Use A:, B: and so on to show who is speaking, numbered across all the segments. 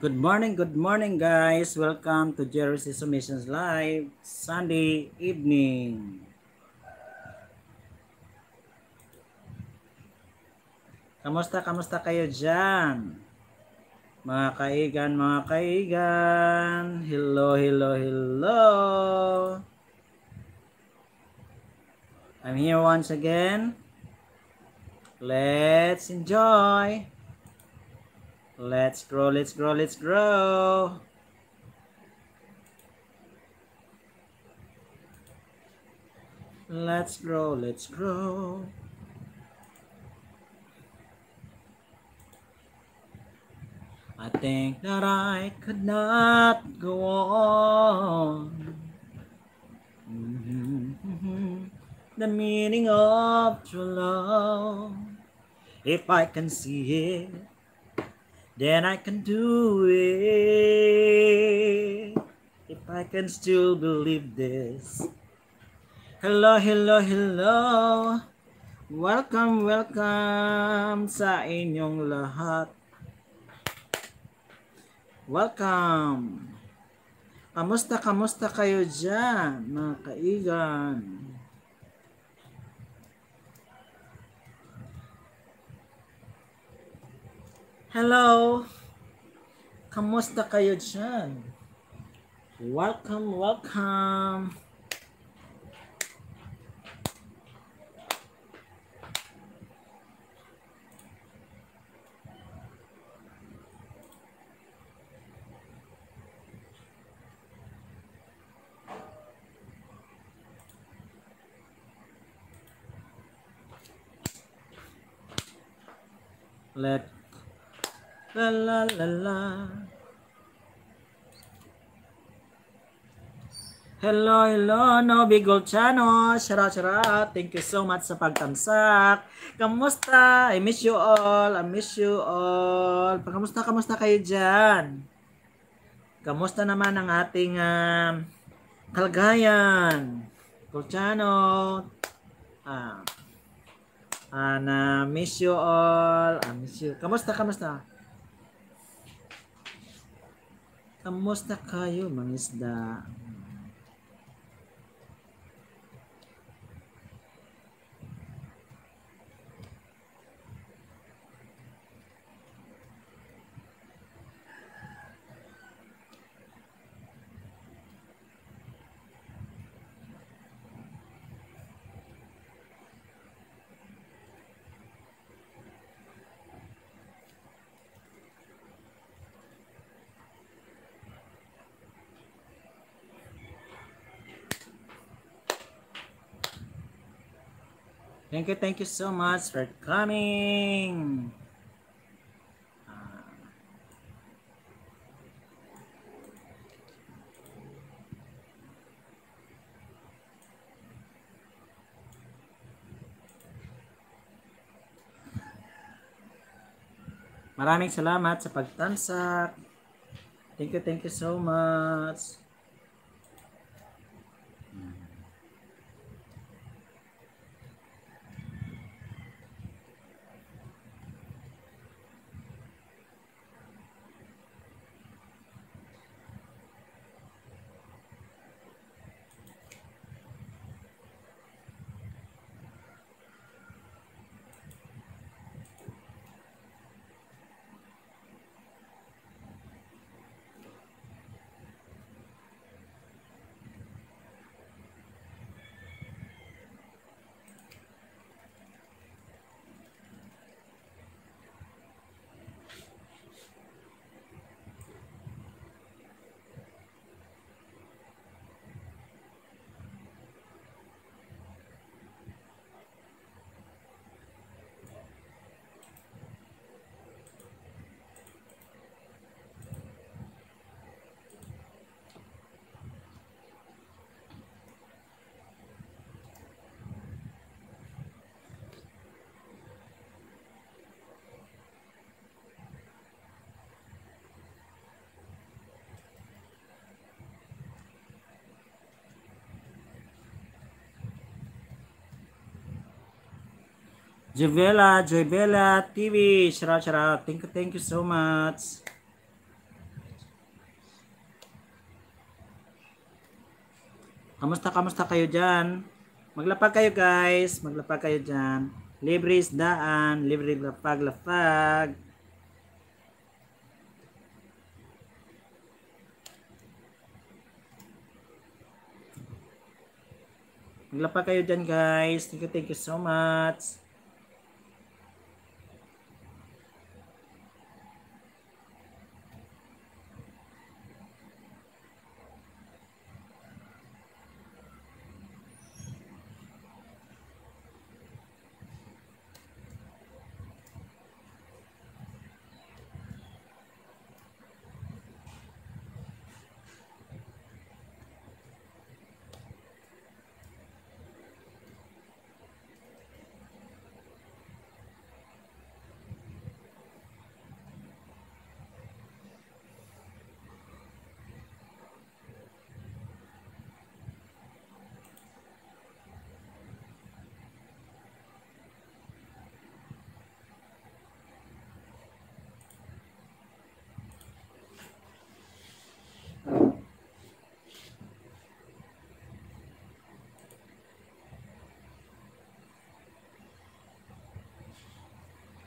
A: Good morning, good morning guys. Welcome to Jerry's Submissions Live Sunday evening. Kamusta, kamusta kayo dyan? Mga kaigan, mga kaigan. Hello, hello, hello. I'm here once again. Let's enjoy. Let's grow, let's grow, let's grow. Let's grow, let's grow. I think that I could not go on. Mm-hmm, mm-hmm. The meaning of true love, if I can see it then I can do it. If I can still believe this. Hello, hello, hello. Welcome, welcome sa inyong lahat. Welcome. Kamusta, kamusta kayo dyan, mga kaigan? Hello. Kamusta kayo dyan? Welcome, welcome. Let La la la la. Hello, hello, no Bigol Chano. Shout shout out. Thank you so much sa pagtamsak. Kamusta? I miss you all. I miss you all. Kamusta, kamusta kayo dyan? Kamusta naman ang ating um, kalagayan? Colchano. Ah. Ah, na miss you all. I ah, miss you. Kamusta, kamusta? Kamusta kayo mga isda? Thank you, thank you so much for coming. Maraming salamat sa pagtansak. Thank you, thank you so much. Jevela, Jevela TV. Shout out, shout out. Thank you, thank you so much. Kamusta, kamusta kayo dyan? Maglapag kayo guys. Maglapag kayo dyan. Libre is isdaan. Libre lapag, lapag. Maglapag kayo dyan guys. Thank you, thank you so much.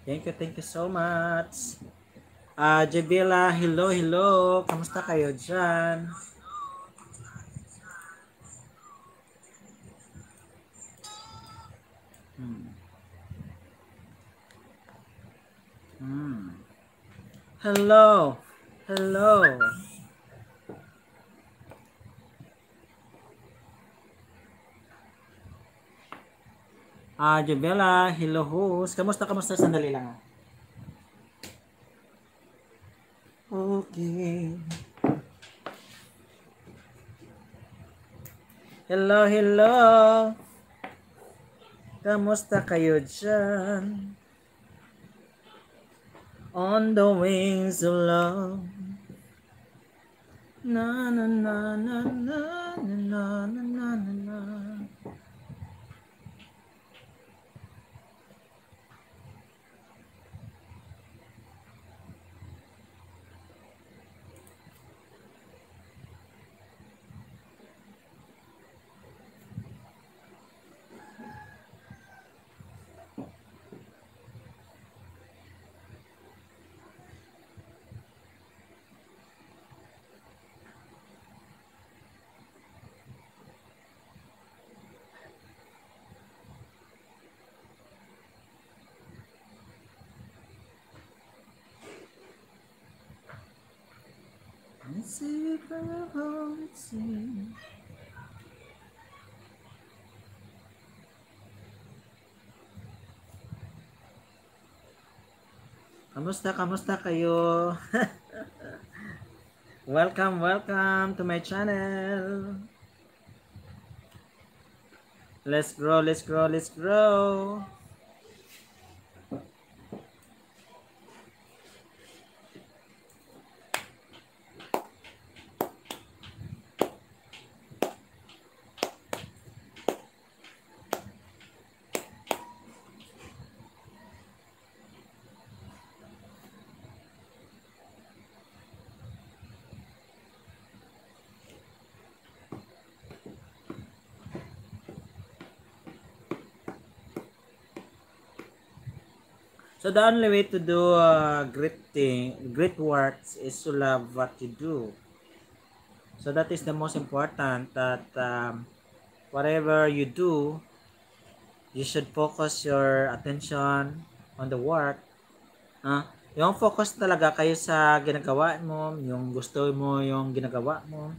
A: Thank you, thank you so much. Ah, uh, Jebela, hello, hello. Kamusta kayo diyan? Hmm. Hmm. Hello. Hello. Ah, Jobella, hello host. Kamusta, kamusta? Sandali lang ah. Okay. Hello, hello. Kamusta kayo dyan? On the wings of love. Na na na na na na na na na na Kamusta, kamusta kayo? welcome, welcome to my channel. Let's grow, let's grow, let's grow. So the only way to do uh, great thing, great works is to love what you do. So that is the most important that um, whatever you do, you should focus your attention on the work. Uh, yung focus talaga kayo sa ginagawa mo, yung gusto mo, yung ginagawa mo.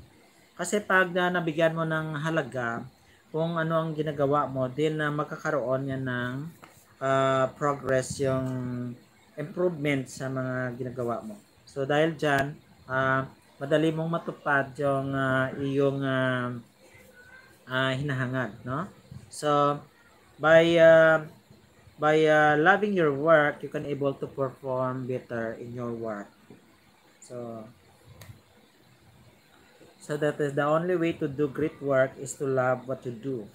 A: Kasi pag na nabigyan mo ng halaga, kung ano ang ginagawa mo, din na uh, magkakaroon yan ng uh, progress yung improvement sa mga ginagawa mo. So dahil diyan, uh, ah, madali mong matupad yung uh, iyong uh, uh, hinahangad, no? So by uh, by uh, loving your work, you can able to perform better in your work. So So that is the only way to do great work is to love what you do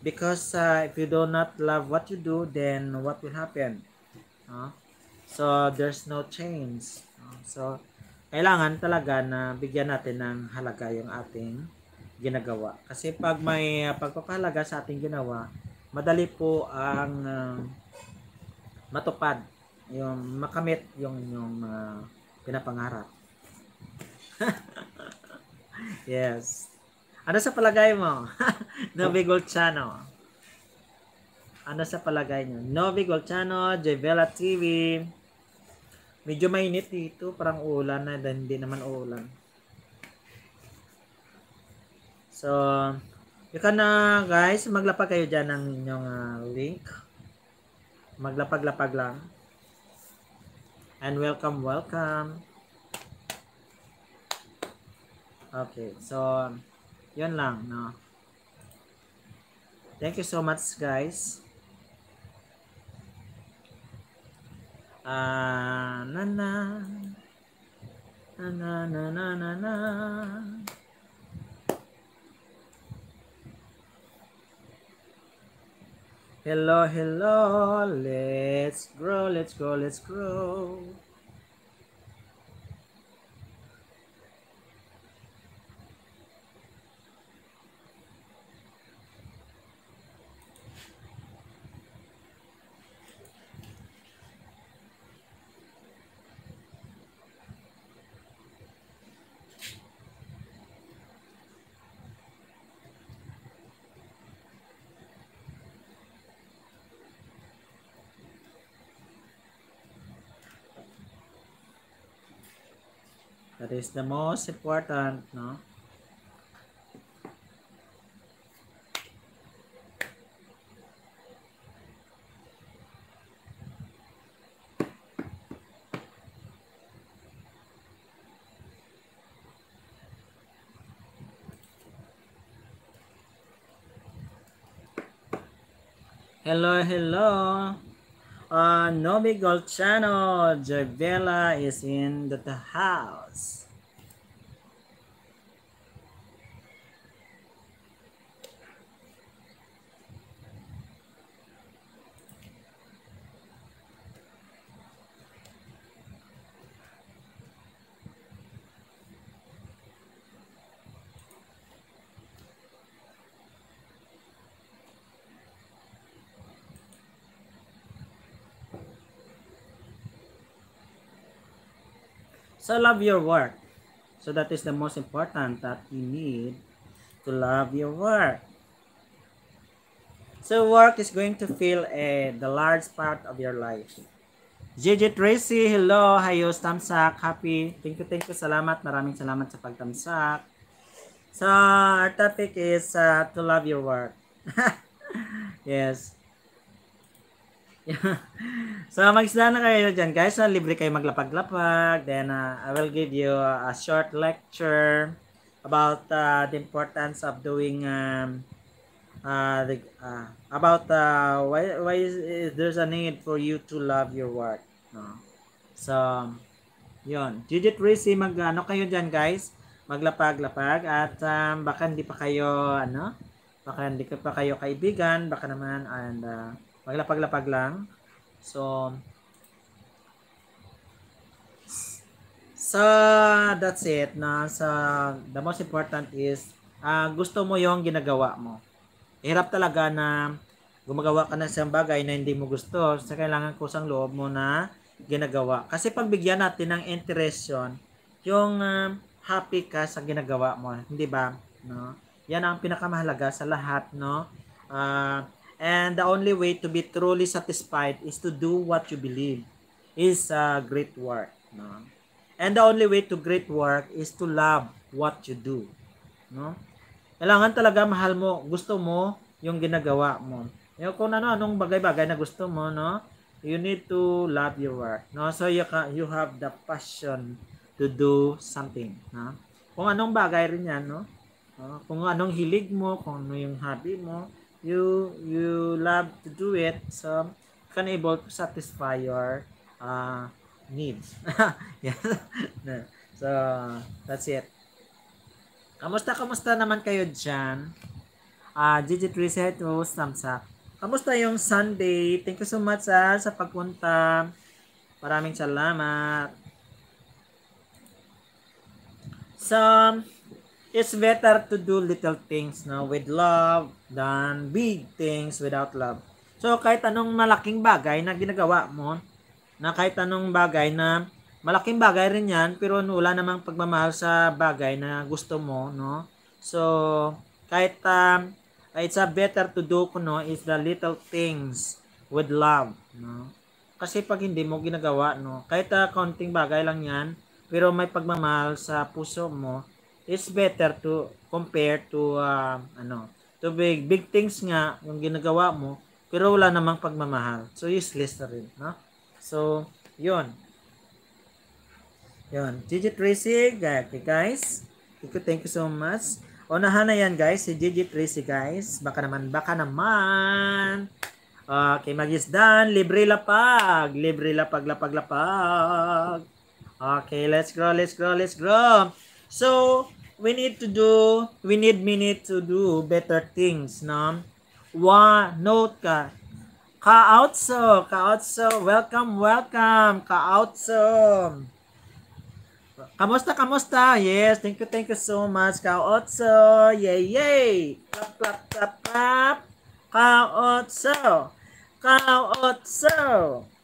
A: because uh, if you do not love what you do then what will happen uh, so there's no change uh, so kailangan talaga na bigyan natin ng halaga yung ating ginagawa kasi pag may uh, pagpapahalaga sa ating ginawa madali po ang uh, matupad yung makamit yung yung uh, pinapangarap yes ano sa palagay mo? Novi oh. Golchano. Ano sa palagay niyo? Novi Golchano, Javela TV. Medyo mainit dito. Parang ulan na. Hindi naman ulan. So, you can na uh, guys, maglapag kayo dyan ng inyong uh, link. Maglapag-lapag lang. And welcome, welcome. Okay, so... Yan lang, no? Thank you so much, guys. Ah, na. Na na na na na na. Hello, hello, let's grow, let's grow, let's grow. That is the most important, no? Hello, hello. Uh, Novi Gold Channel, Javela is in the house. So love your work. So that is the most important that you need to love your work. So work is going to fill a, the large part of your life. JJ Tracy, hello. Hayos, tamsak. Happy. Thank you, thank you. Salamat. Maraming salamat sa pagtamsak. So, our topic is uh, to love your work. yes. so magisda na kayo dyan guys. Uh, libre kayo maglapag-lapag. Then uh, I will give you a short lecture about uh, the importance of doing um, uh, the, uh, about uh, why, why is, is there's a need for you to love your work. No? So, yun. Judith Rizzi, mag ano kayo dyan guys? Maglapag-lapag at um, baka hindi pa kayo ano? Baka hindi pa kayo kaibigan, baka naman and uh, Maglapag-lapag lang. So, so that's it na sa the most important is uh, gusto mo yung ginagawa mo. Hirap talaga na gumagawa ka ng isang bagay na hindi mo gusto sa kailangan kusang loob mo na ginagawa. Kasi pagbigyan natin ng interest yun, yung uh, happy ka sa ginagawa mo, hindi ba? No? Yan ang pinakamahalaga sa lahat, no? Uh, And the only way to be truly satisfied is to do what you believe is a great work. No? And the only way to great work is to love what you do. No? Kailangan talaga mahal mo, gusto mo yung ginagawa mo. Yung kung ano, anong bagay-bagay na gusto mo, no? You need to love your work. No? So you, you have the passion to do something. No? Kung anong bagay rin yan, no? Ah, kung anong hilig mo, kung ano yung hobby mo, you you love to do it so you can able to satisfy your uh, needs yes so that's it kamusta kamusta naman kayo diyan uh, ah, Gigi Reset host Samsa kamusta yung Sunday thank you so much uh, sa pagpunta maraming salamat so it's better to do little things no with love than big things without love. So kahit anong malaking bagay na ginagawa mo, na kahit anong bagay na malaking bagay rin 'yan pero wala namang pagmamahal sa bagay na gusto mo, no? So kahit um, it's a better to do kuno is the little things with love, no? Kasi pag hindi mo ginagawa, no, kahit uh, konting bagay lang 'yan, pero may pagmamahal sa puso mo, it's better to compare to uh, ano to big big things nga yung ginagawa mo pero wala namang pagmamahal so useless na rin no so yun yun Gigi Tracy guys thank you thank you so much unahan na yan guys si Gigi Tracy guys baka naman baka naman okay ah, magisdan libre lapag libre lapag lapag lapag okay let's grow let's grow let's grow so we need to do, we need, we need to do better things, no? Wa, note ka. Ka Kaotso, kaotso, welcome, welcome, Ka kaotso. Kamusta, kamusta? Yes, thank you, thank you so much, Ka kaotso. Yay, yay. Clap, clap, clap, clap. Kaotso. Kaotso.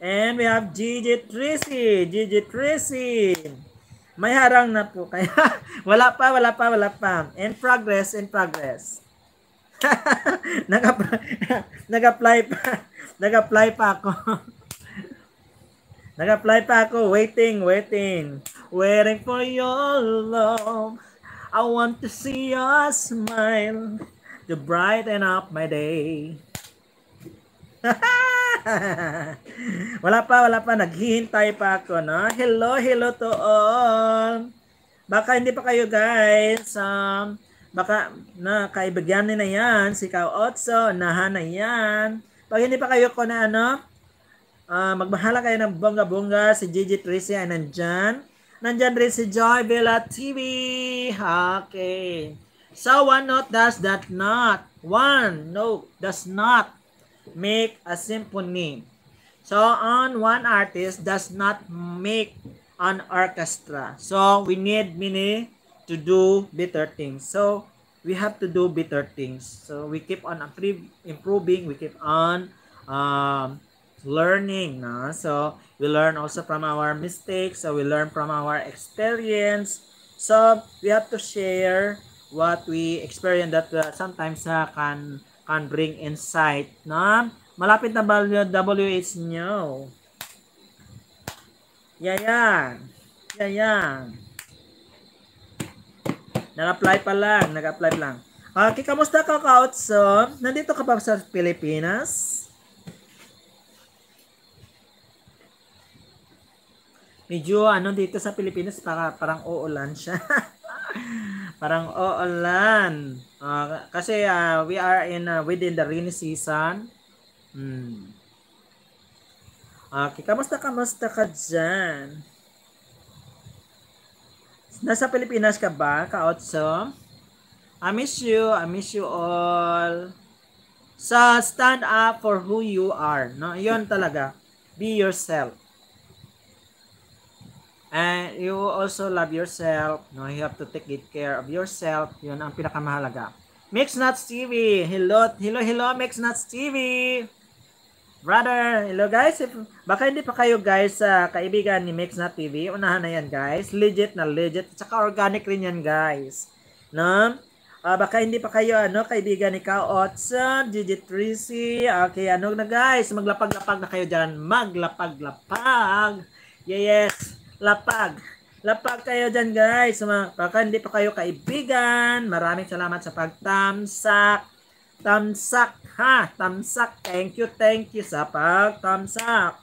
A: And we have Gigi Tracy, Gigi Tracy. May harang na po. Kaya wala pa, wala pa, wala pa. In progress, in progress. Nag-apply, nag pa. Nag-apply pa ako. Nag-apply pa ako. Waiting, waiting. Waiting for your love. I want to see your smile to brighten up my day. wala pa, wala pa. Naghihintay pa ako, no? Hello, hello to all. Baka hindi pa kayo, guys. Um, baka na kaibigan na yan, si Kao Otso, nahan na yan. Pag hindi pa kayo ko na ano, uh, magmahala kayo ng bongga-bongga, si Gigi Trisi ay nandyan. Nandyan rin si Joy Villa TV. Okay. So, one note does that not. One note does not make a symphony. So, on one artist does not make an orchestra. So, we need many to do better things. So, we have to do better things. So, we keep on improving. We keep on um, learning. No? So, we learn also from our mistakes. So, we learn from our experience. So, we have to share what we experience that uh, sometimes uh, can can bring insight. No? Malapit na WH nyo. Yayan. Yayan. Nag-apply pa lang. Nag-apply pa lang. Okay, kamusta ka, Kautso? Nandito ka ba sa Pilipinas? Medyo ano dito sa Pilipinas para parang uulan siya. parang uulan. Uh, kasi uh, we are in uh, within the rainy season. Hmm. Okay, kamusta kamusta ka dyan? Nasa Pilipinas ka ba, Kaotso? I miss you, I miss you all. So, stand up for who you are. No? Yun talaga. Be yourself. And you also love yourself. No? You have to take good care of yourself. Yun ang pinakamahalaga. Mix Nuts TV. Hello, hello, hello, Mix Nuts TV. Brother, hello guys. If, baka hindi pa kayo guys sa uh, kaibigan ni Mix Nuts TV. Unahan na yan guys. Legit na legit. Tsaka organic rin yan guys. No? Uh, baka hindi pa kayo ano kaibigan ni Kao Otson, Gigi Okay, ano na guys, maglapag-lapag na kayo diyan. Maglapag-lapag. Yeah, yes lapag. Lapag kayo dyan guys. Baka hindi pa kayo kaibigan. Maraming salamat sa pagtamsak. Tamsak ha. Tamsak. Thank you, thank you sa pagtamsak.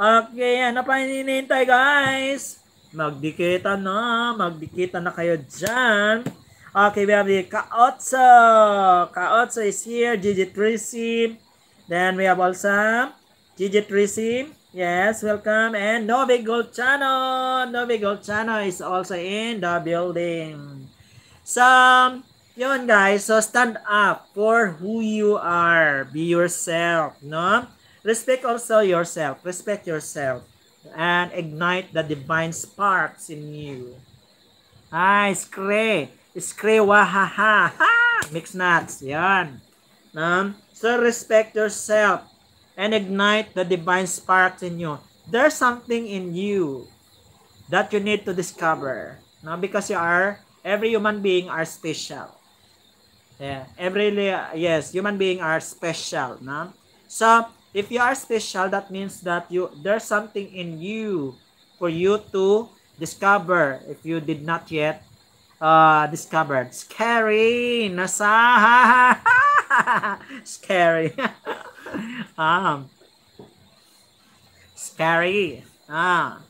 A: Okay, ano pa hinihintay guys? Magdikita na. Magdikita na kayo dyan. Okay, we have the Kaotso. Kaotso is here. Gigi Trisim. Then we have also Gigi Trisim. Yes, welcome. And Novi Channel. Novi Channel is also in the building. So, yun guys. So, stand up for who you are. Be yourself, no? Respect also yourself. Respect yourself. And ignite the divine sparks in you. Ay, skre. Skre, wahaha. Ha! Mixed nuts. Yan. No? So, respect yourself and ignite the divine spark in you. There's something in you that you need to discover. No, because you are every human being are special. Yeah, every yes, human being are special, no? So, if you are special, that means that you there's something in you for you to discover if you did not yet uh, discovered. Scary! Nasa! scary. um, scary. Ah.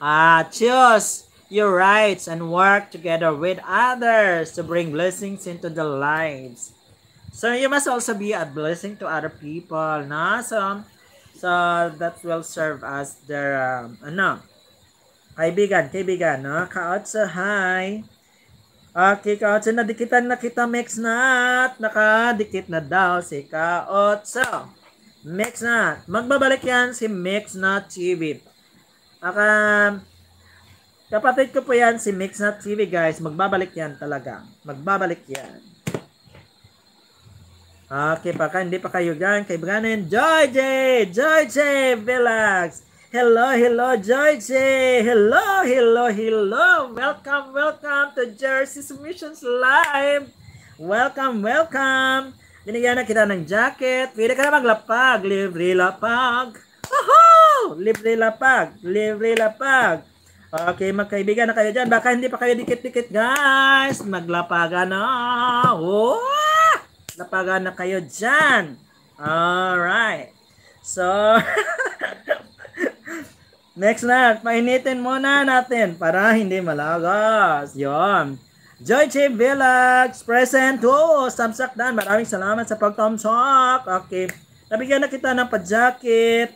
A: Ah, choose your rights and work together with others to bring blessings into the lives. So you must also be a blessing to other people, no? So, um, so that will serve as their, um, ano, kaibigan, kaibigan, no? Kaotsa, hi! Aki ka sa nadikitan na kita mix na at nakadikit na daw si kaot. So, mix na. Magbabalik yan si mix na TV. Aka, kapatid ko po yan si mix na TV guys. Magbabalik yan talaga. Magbabalik yan. Okay, baka hindi pa kayo dyan. Kaibiganin, Joy J! Joy J! Velax! Hello, hello, Georgie. Hello, hello, hello. Welcome, welcome to Jersey Submissions Live. Welcome, welcome. Binigyan na kita ng jacket. Pwede ka na maglapag. Libre lapag. Woohoo! Libre lapag. Libre lapag. Okay, magkaibigan na kayo dyan. Baka hindi pa kayo dikit-dikit, guys. Maglapagan na. Oh! Lapagan na kayo dyan. Alright. So, Next na, painitin muna natin para hindi malagas. Yon. Joy Chip Village, present to Samsakdan. Maraming salamat sa pag-thumbsock. Okay. Nabigyan na kita ng pa-jacket.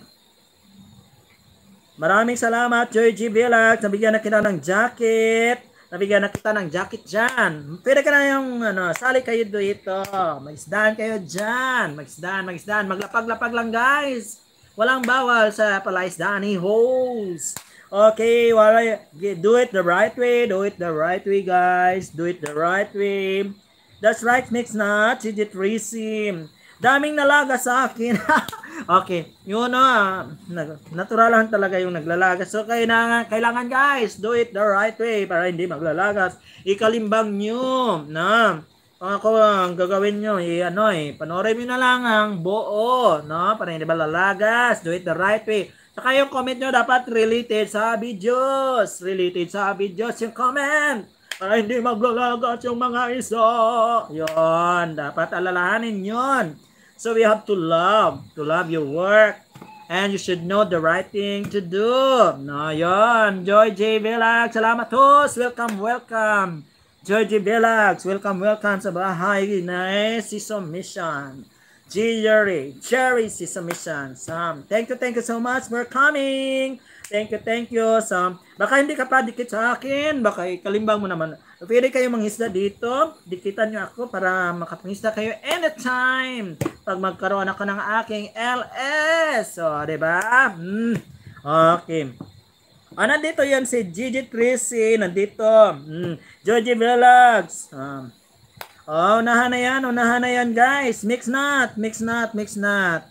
A: Maraming salamat, Joy G. Village. Nabigyan na kita ng jacket. Nabigyan na kita ng jacket dyan. Pwede ka na yung, ano, sali kayo dito. Magisdaan kayo dyan. Magisdaan, magisdaan. Maglapag-lapag lang, guys. Walang bawal sa palaisdaan Danny holes. Okay, wala, do it the right way. Do it the right way, guys. Do it the right way. That's right, mix na. Chidit Rizim. Daming nalaga sa akin. okay, yun na. Naturalahan talaga yung naglalagas. So, kailangan, kailangan guys, do it the right way para hindi maglalagas. Ikalimbang nyo na ko, ang gagawin nyo, i ano eh, panoorin mo na lang ang buo, no? Para hindi ba lalagas? do it the right way. Saka yung comment nyo dapat related sa videos. Related sa videos yung comment. Para hindi maglalagas yung mga iso. Yon, dapat alalahanin yon. So we have to love, to love your work. And you should know the right thing to do. No, yon. Joy J. Village, salamat host. Welcome, welcome. Georgie Velax, welcome, welcome sa bahay na eh, Season Submission. G. Yuri, Jerry Season Mission. Sam, thank you, thank you so much for coming. Thank you, thank you, Sam. Baka hindi ka pa dikit sa akin, baka kalimbang mo naman. Pwede kayo mangisda dito, dikitan nyo ako para makapangisda kayo anytime pag magkaroon ako ng aking LS. So, di ba? Mm. Okay. Ah, nandito yan si Gigi Trisi. Nandito. Mm. Georgie Vlogs. Um, oh, unahan na yan. Unahan na yan, guys. Mix not. Mix not. Mix not.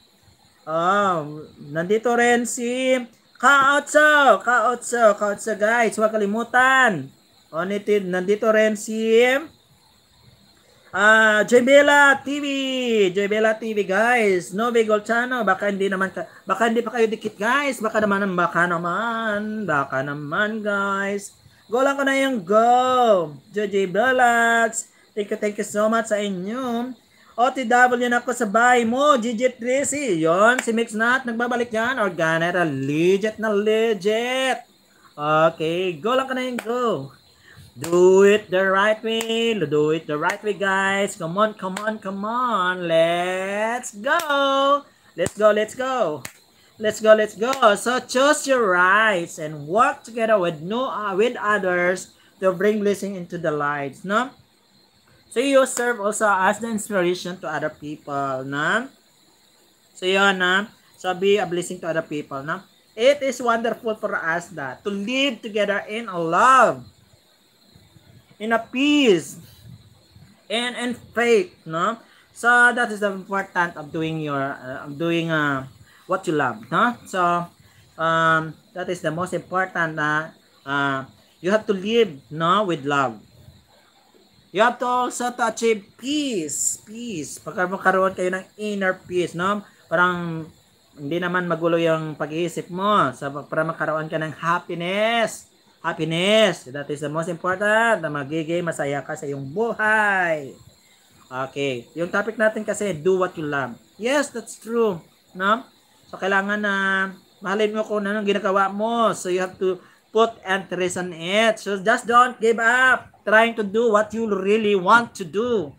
A: Oh, nandito rin si Kaotso. Kaotso. Kaotso, guys. Huwag kalimutan. Oh, nandito rin si... Ah, uh, Jebela TV, Jebela TV guys. No Novi Golchano, baka hindi naman ka, baka hindi pa kayo dikit guys. Baka naman baka naman, baka naman guys. Go lang ko na yung go. JJ Vlogs. Thank you, thank you so much sa inyo. OTW na ako sa bahay mo, Gigi Tracy. Yon, si Mix Nat, nagbabalik yan. Organera, legit na legit. Okay, go lang ko na yung go. Do it the right way. Do it the right way, guys. Come on, come on, come on. Let's go. Let's go, let's go. Let's go, let's go. So choose your rights and work together with no uh, with others to bring blessing into the lives, no? So you serve also as the inspiration to other people, no? So yun, no? So be a blessing to other people, no? It is wonderful for us that to live together in love in a peace and in faith, no? So that is the important of doing your uh, of doing uh, what you love, no? So um, that is the most important na uh, uh, you have to live no with love. You have to also to achieve peace, peace. Pagka magkaroon kayo ng inner peace, no? Parang hindi naman magulo yung pag-iisip mo. So, para magkaroon ka ng happiness happiness. That is the most important na magiging masaya ka sa iyong buhay. Okay. Yung topic natin kasi, do what you love. Yes, that's true. No? So, kailangan na mahalin mo kung anong ginagawa mo. So, you have to put interest on it. So, just don't give up trying to do what you really want to do.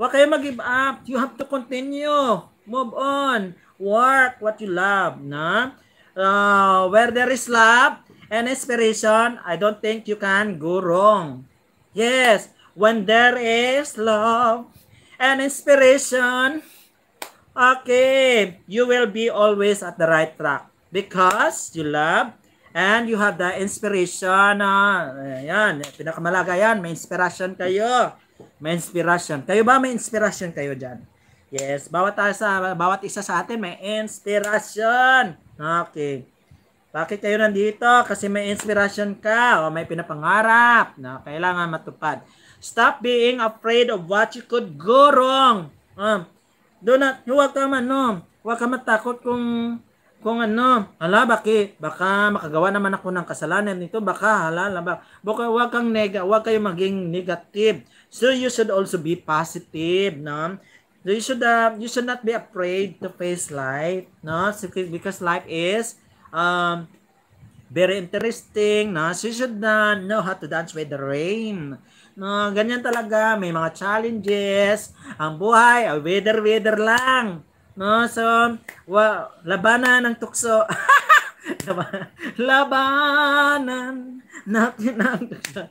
A: Huwag kayo mag-give up. You have to continue. Move on. Work what you love. No? Uh, where there is love, and inspiration, I don't think you can go wrong. Yes, when there is love and inspiration, okay, you will be always at the right track because you love and you have the inspiration. Ah, ayan, pinakamalaga yan, may inspiration kayo. May inspiration. Kayo ba may inspiration kayo dyan? Yes, bawat, ah, sa, bawat isa sa atin may inspiration. Okay. Bakit kayo nandito? Kasi may inspiration ka o may pinapangarap na kailangan matupad. Stop being afraid of what you could go wrong. Um, do not, huwag ka man, no? Huwag ka matakot kung kung ano, ala bakit, baka makagawa naman ako ng kasalanan nito, baka hala, baka, baka huwag kang nega, huwag kayo maging negative. So you should also be positive, no? So you should uh, you should not be afraid to face life, no? Because life is Um, very interesting. No? She should not know how to dance with the rain. No, ganyan talaga. May mga challenges. Ang buhay, weather-weather lang. No, so, wow, labanan ng tukso. labanan natin ang tukso.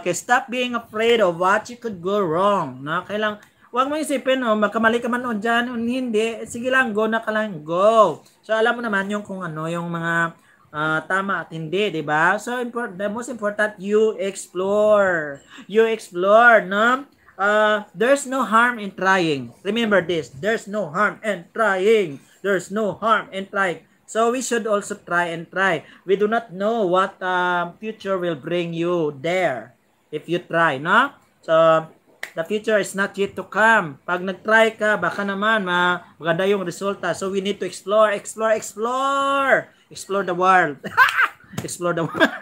A: Okay, stop being afraid of what you could go wrong. No, kailang, huwag mo isipin, no, magkamali ka man o dyan, o hindi, sige lang, go na ka lang, go. So alam mo naman yung kung ano, yung mga uh, tama at hindi, 'di ba? So import, the most important you explore. You explore, no? Uh, there's no harm in trying. Remember this, there's no harm in trying. There's no harm in trying. So we should also try and try. We do not know what uh, future will bring you there if you try, no? So The future is not yet to come. Pag nag-try ka, baka naman ma maganda yung resulta. So we need to explore, explore, explore. Explore the world. explore the world.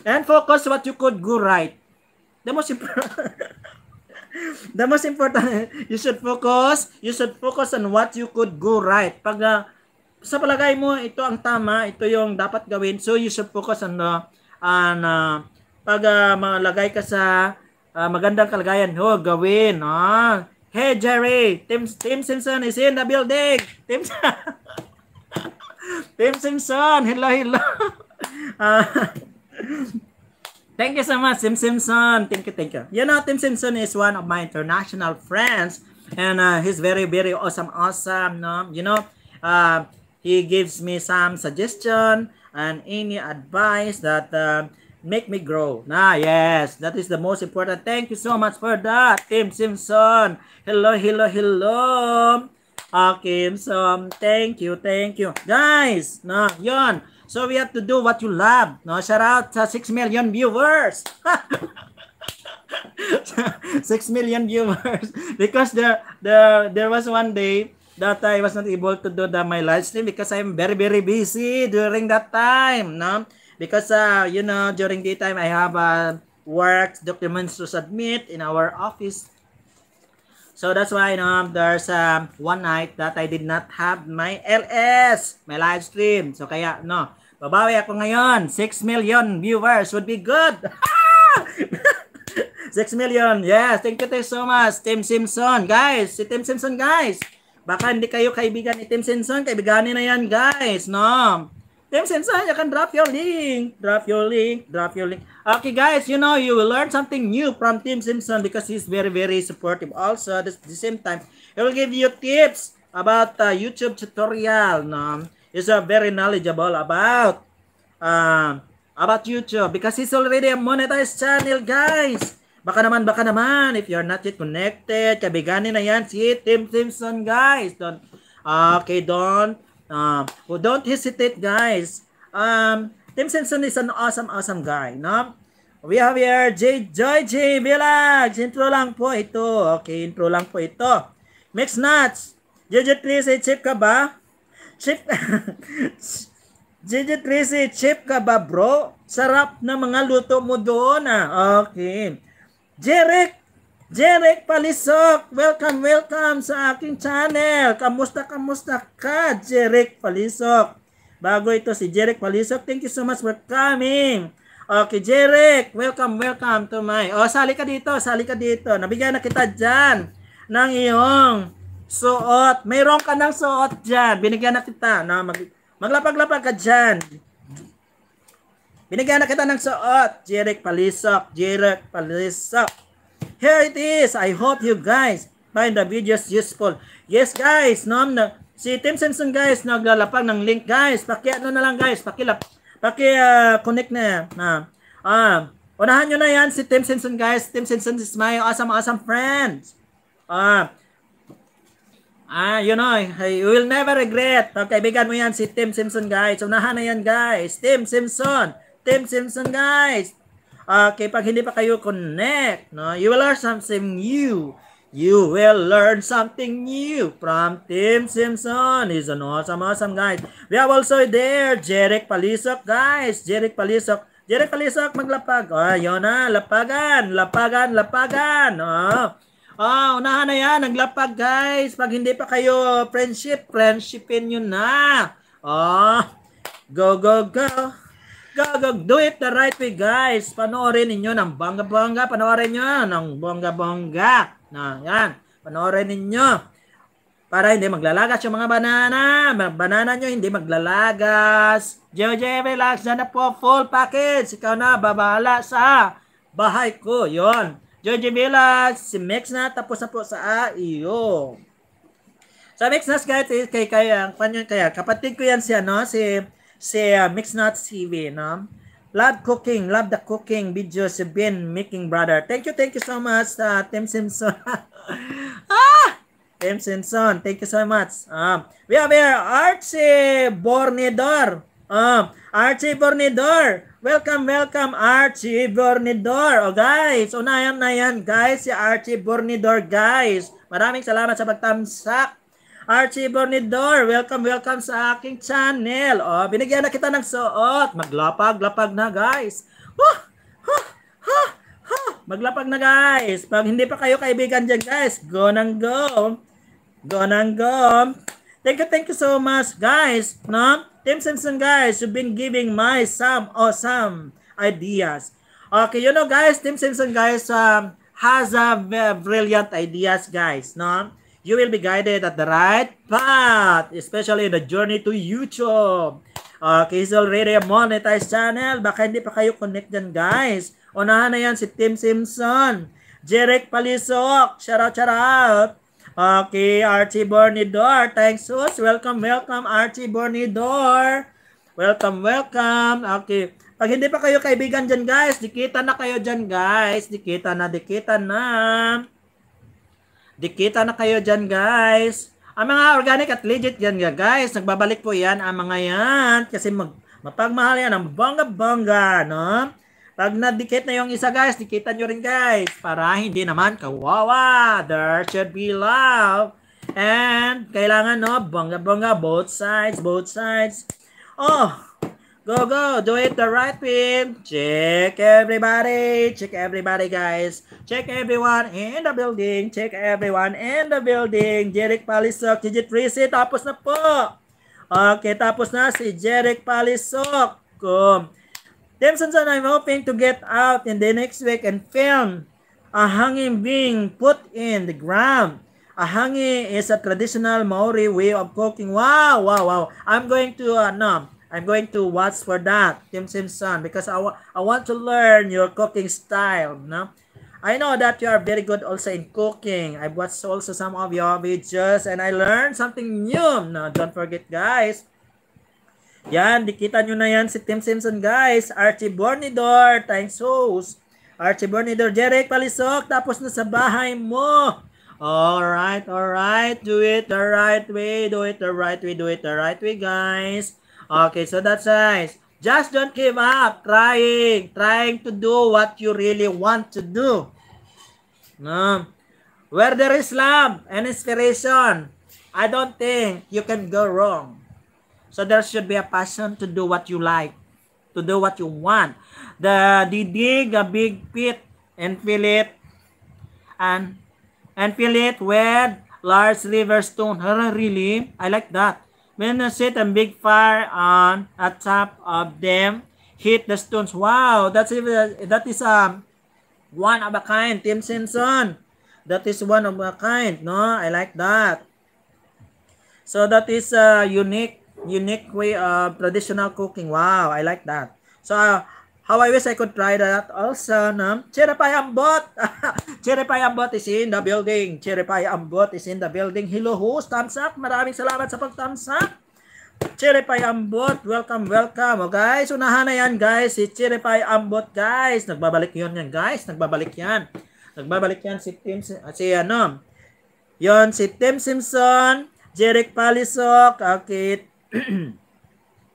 A: And focus what you could go right. The most important The most important you should focus, you should focus on what you could go right. Pag uh, sa palagay mo ito ang tama, ito yung dapat gawin. So you should focus on uh, on uh, pag uh, malagay ka sa Uh, magandang kalagayan. Oh, gawin. Ah. Hey, Jerry. Tim, Tim Simpson is in the building. Tim, Tim Simpson. Hello, hello. Uh, thank you so much, Tim Simpson. Thank you, thank you. You know, Tim Simpson is one of my international friends. And uh, he's very, very awesome, awesome. No? You know, uh, he gives me some suggestion and any advice that uh, make me grow. Ah, yes, that is the most important. Thank you so much for that, Kim Simpson. Hello, hello, hello. Ah, Kim Simpson, thank you, thank you. Guys, na, yon. So we have to do what you love. No, shout out to 6 million viewers. 6 million viewers because there there there was one day that I was not able to do the, my live stream because I'm very very busy during that time, no? because uh, you know during daytime I have uh, work documents to submit in our office. So that's why you know, there's um, one night that I did not have my LS, my live stream. So kaya no, babawi ako ngayon. 6 million viewers would be good. 6 million. Yes, thank you, so much, Tim Simpson. Guys, si Tim Simpson, guys. Baka hindi kayo kaibigan ni Tim Simpson, kaibiganin na yan, guys. No? MSM Sanya can drop your link. Drop your link. Drop your link. Okay, guys, you know, you will learn something new from Tim Simpson because he's very, very supportive. Also, at the same time, he will give you tips about uh, YouTube tutorial. No? He's uh, very knowledgeable about uh, about YouTube because he's already a monetized channel, guys. Baka naman, baka naman, if you're not yet connected, kabiganin na yan si Tim Simpson, guys. Don't, okay, don't Um, well, don't hesitate, guys. Um, Tim Simpson is an awesome, awesome guy. No? We have here J Joy J Village. Intro lang po ito. Okay, intro lang po ito. Mix nuts. JJ Tracy, chip ka ba? Chip JJ Tracy, chip ka ba bro? Sarap na mga luto mo doon ah. Okay. Jeric Jeric Palisok, welcome, welcome sa aking channel. Kamusta, kamusta ka, Jeric Palisok? Bago ito si Jeric Palisok, thank you so much for coming. Okay, Jeric, welcome, welcome to my... O, oh, sali ka dito, sali ka dito. Nabigyan na kita dyan ng iyong suot. Mayroon ka ng suot dyan. Binigyan na kita. Na no, mag, maglapag-lapag ka dyan. Binigyan na kita ng suot. Jeric Palisok, Jeric Palisok. Here it is. I hope you guys find the videos useful. Yes guys, no, no si Tim Simpson guys naglalapag ng link guys. Paki ano na lang guys, Paki, lap, paki uh, connect na na. Ah, uh, unahan niyo na 'yan si Tim Simpson guys. Tim Simpson is my awesome awesome friend. Ah. Uh, Ah, you know, you will never regret. Okay, bigan mo yan si Tim Simpson, guys. Unahan na yan, guys. Tim Simpson. Tim Simpson, guys. Okay, pag hindi pa kayo connect, no, you will learn something new. You will learn something new from Tim Simpson. He's an awesome, awesome guy. We have also there, Jeric Palisok, guys. Jeric Palisok. Jeric Palisok, maglapag. Oh, yun na, lapagan, lapagan, lapagan. Oh. Oh, unahan na yan, naglapag guys. Pag hindi pa kayo friendship, friendshipin nyo na. Oh, go, go, go. Gagag, do it the right way guys. Panoorin ninyo ng Bangga Bangga. Panoorin nyo ng Bangga Bangga. Na, yan. Panoorin ninyo. Para hindi maglalagas yung mga banana. Banana nyo hindi maglalagas. JJ, relax na na po. Full package. Ikaw na, babala sa bahay ko. yon Jojo Villa, si Mex na tapos na po sa iyo. Sa Mex na guys, eh, kay kay ang kay, kaya kapatid ko yan si ano si si uh, Mix Nuts TV, no? Love cooking, love the cooking videos you've Ben making, brother. Thank you, thank you so much, uh, Tim Simpson. ah! Tim Simpson, thank you so much. Um, we have here Archie Bornidor. Um, Archie Bornidor. Welcome, welcome, Archie Bornidor. Oh, guys, unayan na yan, guys, si Archie Bornidor, guys. Maraming salamat sa pagtamsak Archie Bornidor, welcome, welcome sa aking channel. Oh, binigyan na kita ng suot. Maglapag, lapag na guys. Huh, huh, huh, huh. Maglapag na guys. Pag hindi pa kayo kaibigan dyan guys, go nang go. Go nang go. Thank you, thank you so much guys. No? Tim Simpson guys, you've been giving my some awesome ideas. Okay, you know guys, Tim Simpson guys um, has a uh, brilliant ideas guys, no? you will be guided at the right path, especially in the journey to YouTube. Okay, uh, so already a monetized channel. Baka hindi pa kayo connect dyan, guys. Unahan na yan si Tim Simpson, Jerek Palisok, shoutout, shoutout. Okay, uh, Archie Bornidor, thanks sus. Welcome, welcome, Archie Bornidor. Welcome, welcome. Okay, pag hindi pa kayo kaibigan dyan, guys, dikita na kayo dyan, guys. Dikita na, dikita na. Di na kayo dyan, guys. Ang mga organic at legit yan, guys. Nagbabalik po yan ang mga yan. Kasi mag, mapagmahal yan ang bongga-bongga, no? Pag nadikit na yung isa, guys, dikitan nyo rin, guys. Para hindi naman kawawa. There should be love. And kailangan, no? Bongga-bongga, both sides, both sides. Oh, Go, go! Do it the right way! Check everybody! Check everybody, guys! Check everyone in the building! Check everyone in the building! Jeric Palisok, Gigit Rizzi, tapos na po! Okay, tapos na si Jeric Palisok. Um, Dempson's and I'm hoping to get out in the next week and film a hanging being put in the ground. A hanging is a traditional Maori way of cooking. Wow, wow, wow. I'm going to, uh, no, I'm going to watch for that, Tim Simpson, because I, wa- I want to learn your cooking style. No? I know that you are very good also in cooking. I've watched also some of your videos and I learned something new. No, don't forget guys. Yan, dikita nyo na yan si Tim Simpson guys. Archie Bornidor, thanks host. Archie Bornidor, Jeric Palisok, tapos na sa bahay mo. Alright, alright, do it the right way, do it the right way, do it the right way guys. Okay, so that's nice. Just don't give up trying, trying to do what you really want to do. No. Where there is love and inspiration, I don't think you can go wrong. So there should be a passion to do what you like, to do what you want. The the dig a big pit and fill it and and fill it with large river stone. Really? I like that. When set a big fire on at top of them, hit the stones. Wow, that's even that is um one of a kind, Tim Simpson. That is one of a kind, no? I like that. So that is a unique unique way of traditional cooking. Wow, I like that. So uh, How I wish I could try that also. No? Cherry Pie Ambot! Cherry Pie Ambot is in the building. Cherry Pie Ambot is in the building. Hello host, thumbs up. Maraming salamat sa pag-thumbs up. Cherry Pie Ambot, welcome, welcome. Oh, guys, unahan na yan guys. Si Cherry Pie Ambot guys. Nagbabalik yun yan guys. Nagbabalik yan. Nagbabalik yan si Tim, ah, si, ano. Yon si Tim Simpson, Jeric Palisok, okay.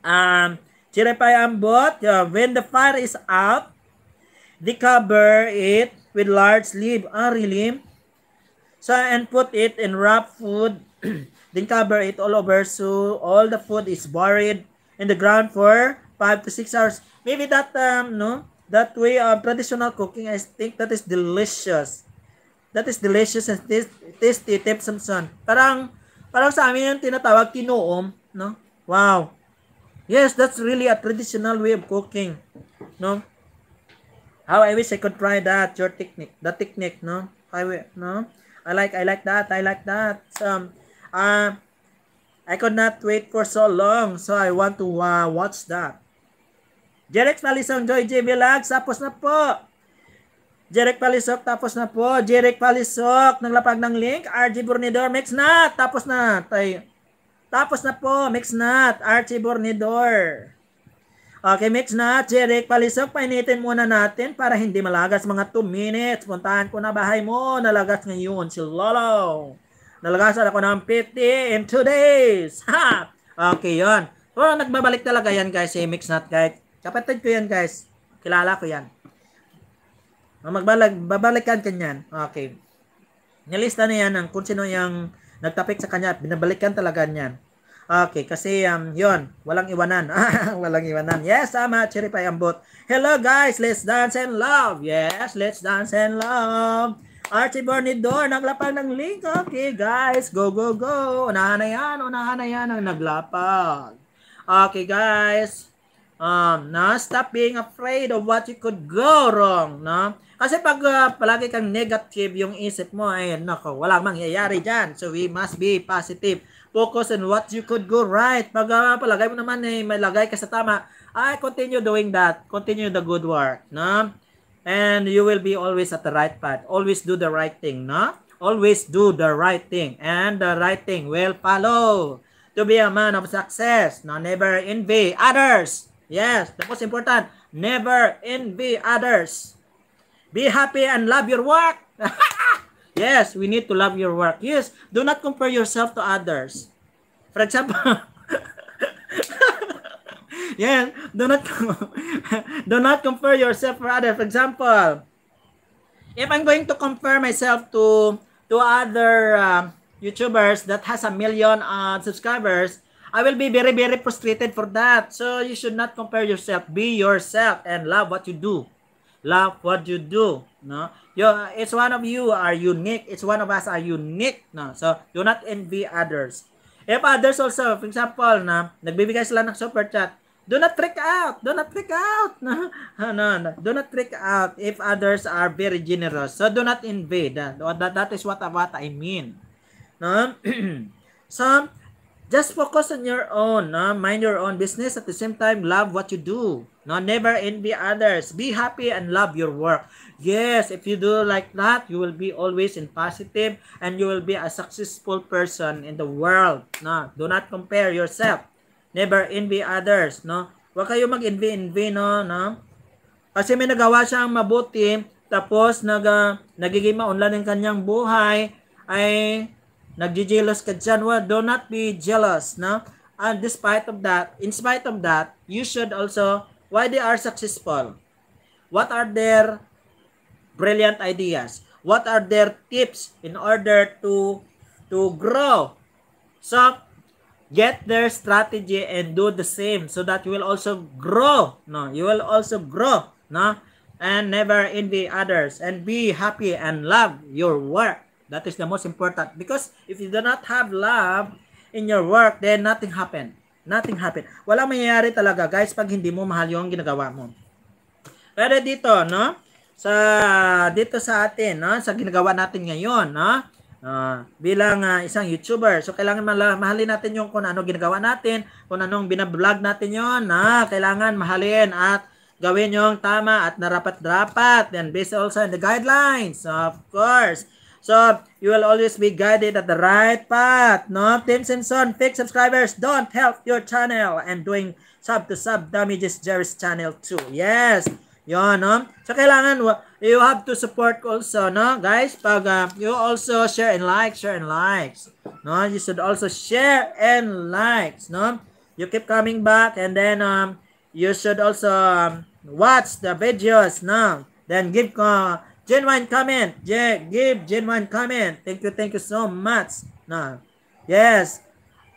A: um, Siripay ang boat. When the fire is out, they cover it with large leaf. Ah, really? So, and put it in wrap food. then cover it all over so all the food is buried in the ground for 5 to 6 hours. Maybe that, um, no? That way of uh, traditional cooking, I think that is delicious. That is delicious and tasty, Tip Simpson. Parang, parang sa amin yung tinatawag, tinoom, no? Wow. Yes, that's really a traditional way of cooking. No? How I wish I could try that, your technique, the technique, no? I will, no? I like, I like that, I like that. Um, uh, I could not wait for so long, so I want to uh, watch that. Jerex Palisong, Joy J. Bilag, tapos na po. Jerek Palisok, tapos na po. Jerek Palisok, naglapag ng link. RG Burnidor, mix na, tapos na. Tayo. Tapos na po, mix nut, Archie Bornidor. Okay, mix nut, Jeric Palisok, painitin muna natin para hindi malagas mga 2 minutes. Puntahan ko na bahay mo, nalagas ngayon si Lolo. Nalagasan ako ng 50 in 2 days. Ha! Okay, yon. Pero oh, nagbabalik talaga yan guys, si eh, mix nut guys. Kapatid ko yan guys. Kilala ko yan. Magbalag, babalikan yan. Okay. Nilista na yan ng kung sino yung nagtapik sa kanya at binabalikan talaga niyan. Okay, kasi um, yon walang iwanan. walang iwanan. Yes, tama, cherry pie ambot. Hello guys, let's dance and love. Yes, let's dance and love. Archie Bernidor, naglapag ng link. Okay guys, go, go, go. Unahan na yan, unahan na yan ang naglapag. Okay guys, um, no? Stop being afraid of what you could go wrong, no? Kasi pag uh, palagi kang negative yung isip mo, ay nako, walang mangyayari diyan. So we must be positive. Focus on what you could go right. Pag uh, palagay mo naman eh, may lagay ka sa tama, I continue doing that. Continue the good work, no? And you will be always at the right path. Always do the right thing, no? Always do the right thing. And the right thing will follow. To be a man of success, no? Never envy others. Yes, the most important, never envy others. Be happy and love your work. yes, we need to love your work. Yes, do not compare yourself to others. For example, yes, do not do not compare yourself to others. For example, if I'm going to compare myself to to other um, YouTubers that has a million uh, subscribers, I will be very, very frustrated for that. So you should not compare yourself. Be yourself and love what you do. Love what you do. No, you. It's one of you are unique. It's one of us are unique. No, so do not envy others. If others also, for example, na nagbibigay sila ng super chat, do not freak out. Do not freak out. No, no, no. Do not freak out if others are very generous. So do not envy. That, that, that is what, what I mean. No? so, Just focus on your own. No? Mind your own business. At the same time, love what you do. No? Never envy others. Be happy and love your work. Yes, if you do like that, you will be always in positive and you will be a successful person in the world. No? Do not compare yourself. Never envy others. No? wag kayo mag-envy-envy. No? No? Kasi may nagawa siyang mabuti tapos nag, uh, nagiging maunlad ng kanyang buhay ay Nagjejealous ka dyan. Well, do not be jealous, no? And despite of that, in spite of that, you should also, why they are successful? What are their brilliant ideas? What are their tips in order to to grow? So, get their strategy and do the same so that you will also grow. No, you will also grow, no? And never envy others and be happy and love your work. That is the most important. Because if you do not have love in your work, then nothing happen. Nothing happen. Walang mangyayari talaga, guys, pag hindi mo mahal yung ginagawa mo. Pero dito, no? Sa dito sa atin, no? Sa ginagawa natin ngayon, no? Uh, bilang uh, isang YouTuber. So, kailangan mahalin natin yung kung ano ginagawa natin, kung anong binablog natin yon na kailangan mahalin at gawin yung tama at narapat-dapat. Then, based also on the guidelines, of course. So, you will always be guided at the right path. No? Team Simpson, fake subscribers, don't help your channel. and doing sub-to-sub damages Jerry's channel too. Yes. Yun, no? So, kailangan, you have to support also, no? Guys, pag uh, you also share and like, share and likes. No? You should also share and likes, no? You keep coming back and then um, you should also um, watch the videos, no? Then give... Uh, Genuine comment. Yeah, give genuine comment. Thank you, thank you so much. Na. Yes.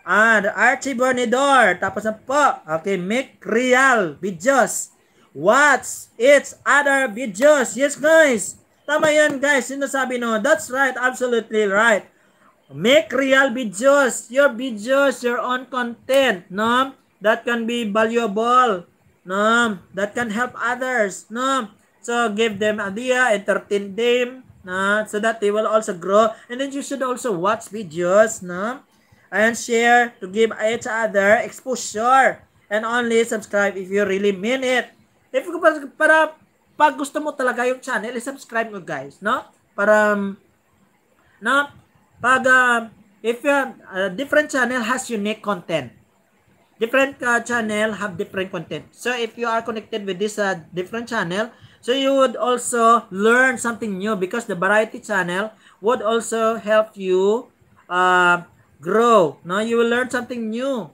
A: And Archie Bernidor. Tapos na po. Okay, make real videos. Watch its other videos. Yes, guys. Tama yan, guys. Sinasabi no. That's right. Absolutely right. Make real videos. Your videos, your own content. No? That can be valuable. No? That can help others. No? So give them idea, entertain them, na so that they will also grow. And then you should also watch videos, na and share to give each other exposure. And only subscribe if you really mean it. If para pag gusto mo talaga yung channel, i-subscribe mo guys, no? Para um, no pag uh, if uh, uh, different channel has unique content. Different uh, channel have different content. So if you are connected with this uh, different channel, So you would also learn something new because the variety channel would also help you uh, grow. Now you will learn something new.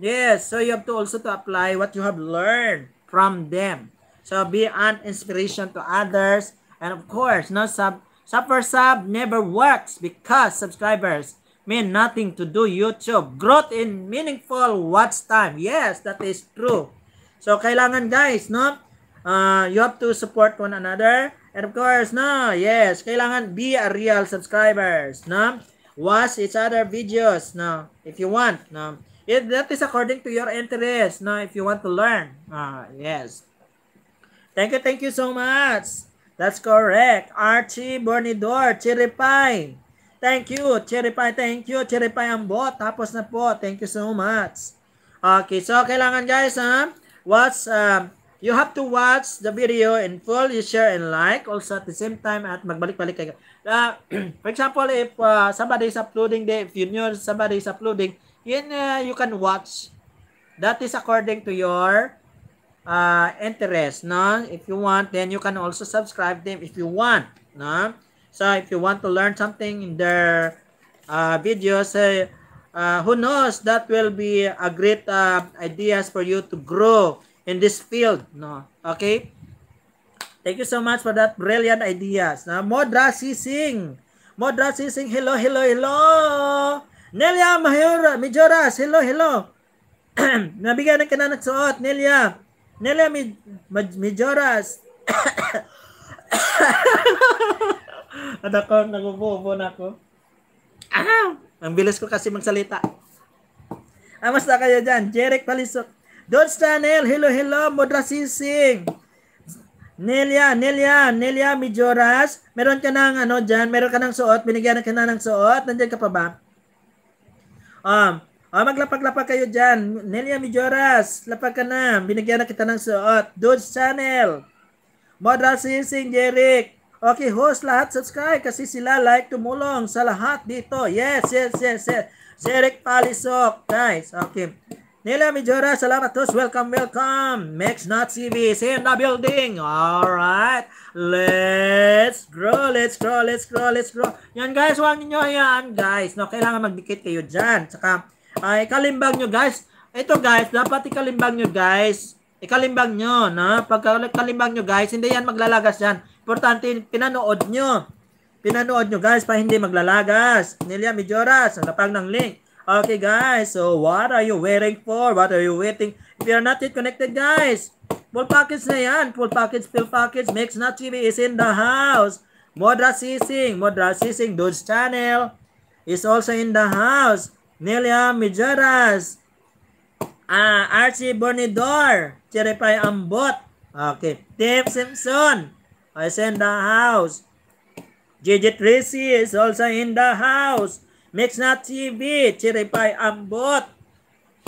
A: Yes, so you have to also to apply what you have learned from them. So be an inspiration to others. And of course, no sub sub for sub never works because subscribers mean nothing to do YouTube. Growth in meaningful watch time. Yes, that is true. So kailangan guys, no? Uh, you have to support one another. And of course, no, yes, kailangan be a real subscribers, no? Watch each other videos, no? If you want, no? If that is according to your interest, no? If you want to learn, uh, yes. Thank you, thank you so much. That's correct. Archie Bornidor, Cherry Pie. Thank you, Cherry Pie. Thank you, Cherry Pie ang bot. Tapos na po. Thank you so much. Okay, so kailangan guys, ha? What's, um, uh, You have to watch the video in full. You share and like also at the same time at magbalik-balik kayo. Uh, for example, if uh, somebody is uploading, the, if you know somebody is uploading, yun uh, you can watch. That is according to your uh, interest, no? If you want, then you can also subscribe them if you want, no? So if you want to learn something in their uh, videos, uh, uh, who knows, that will be a great uh, ideas for you to grow in this field. No? Okay? Thank you so much for that brilliant ideas. Na Modra Sising. Modra Sising, hello, hello, hello. Nelia Mahura, Mijoras, hello, hello. Nabigyan ng kanang suot Nelia. Nelia Mid Mijoras. Ada ko, nagububo na ako. Ah, ang bilis ko kasi magsalita. Amas na kayo dyan. Jeric Palisot. Dodge Daniel, hello, hello, Modra Sisig. Nelia, Nelia, Nelia Mijoras, meron ka ng ano diyan? meron ka ng suot, binigyan ka na ng suot, nandiyan ka pa ba? Um, oh, maglapag-lapag kayo diyan. Nelia Mijoras, lapag ka na, binigyan na kita ng suot. Dodge Channel, Modra Sisig, Jeric, Okay, host lahat subscribe kasi sila like tumulong sa lahat dito. Yes, yes, yes, yes. Jeric Palisok, guys. Okay. Nila Mijora, salamat tos. Welcome, welcome. Max Not CV is in the building. Alright. Let's grow, let's grow, let's grow, let's grow. Yan guys, huwag ninyo yan guys. No, kailangan magdikit kayo dyan. Tsaka, ay, kalimbag nyo guys. Ito guys, dapat ikalimbag nyo guys. Ikalimbag nyo, no? Pag kalimbag nyo guys, hindi yan maglalagas yan. Importante, pinanood nyo. Pinanood nyo guys, pa hindi maglalagas. Nelia Mijoras, sa lapag ng link. Okay, guys. So, what are you waiting for? What are you waiting? If you're not yet connected, guys, full package na yan. Full package, full package. Mix na TV is in the house. Modra Sising, Modra Sising, Dude's channel is also in the house. Nelia Mijaras, uh, ah, Archie Bernidor, Cherry Pie Ambot, okay, Tim Simpson is send the house. JJ Tracy is also in the house. Mix na TV, Chiripay Ambot,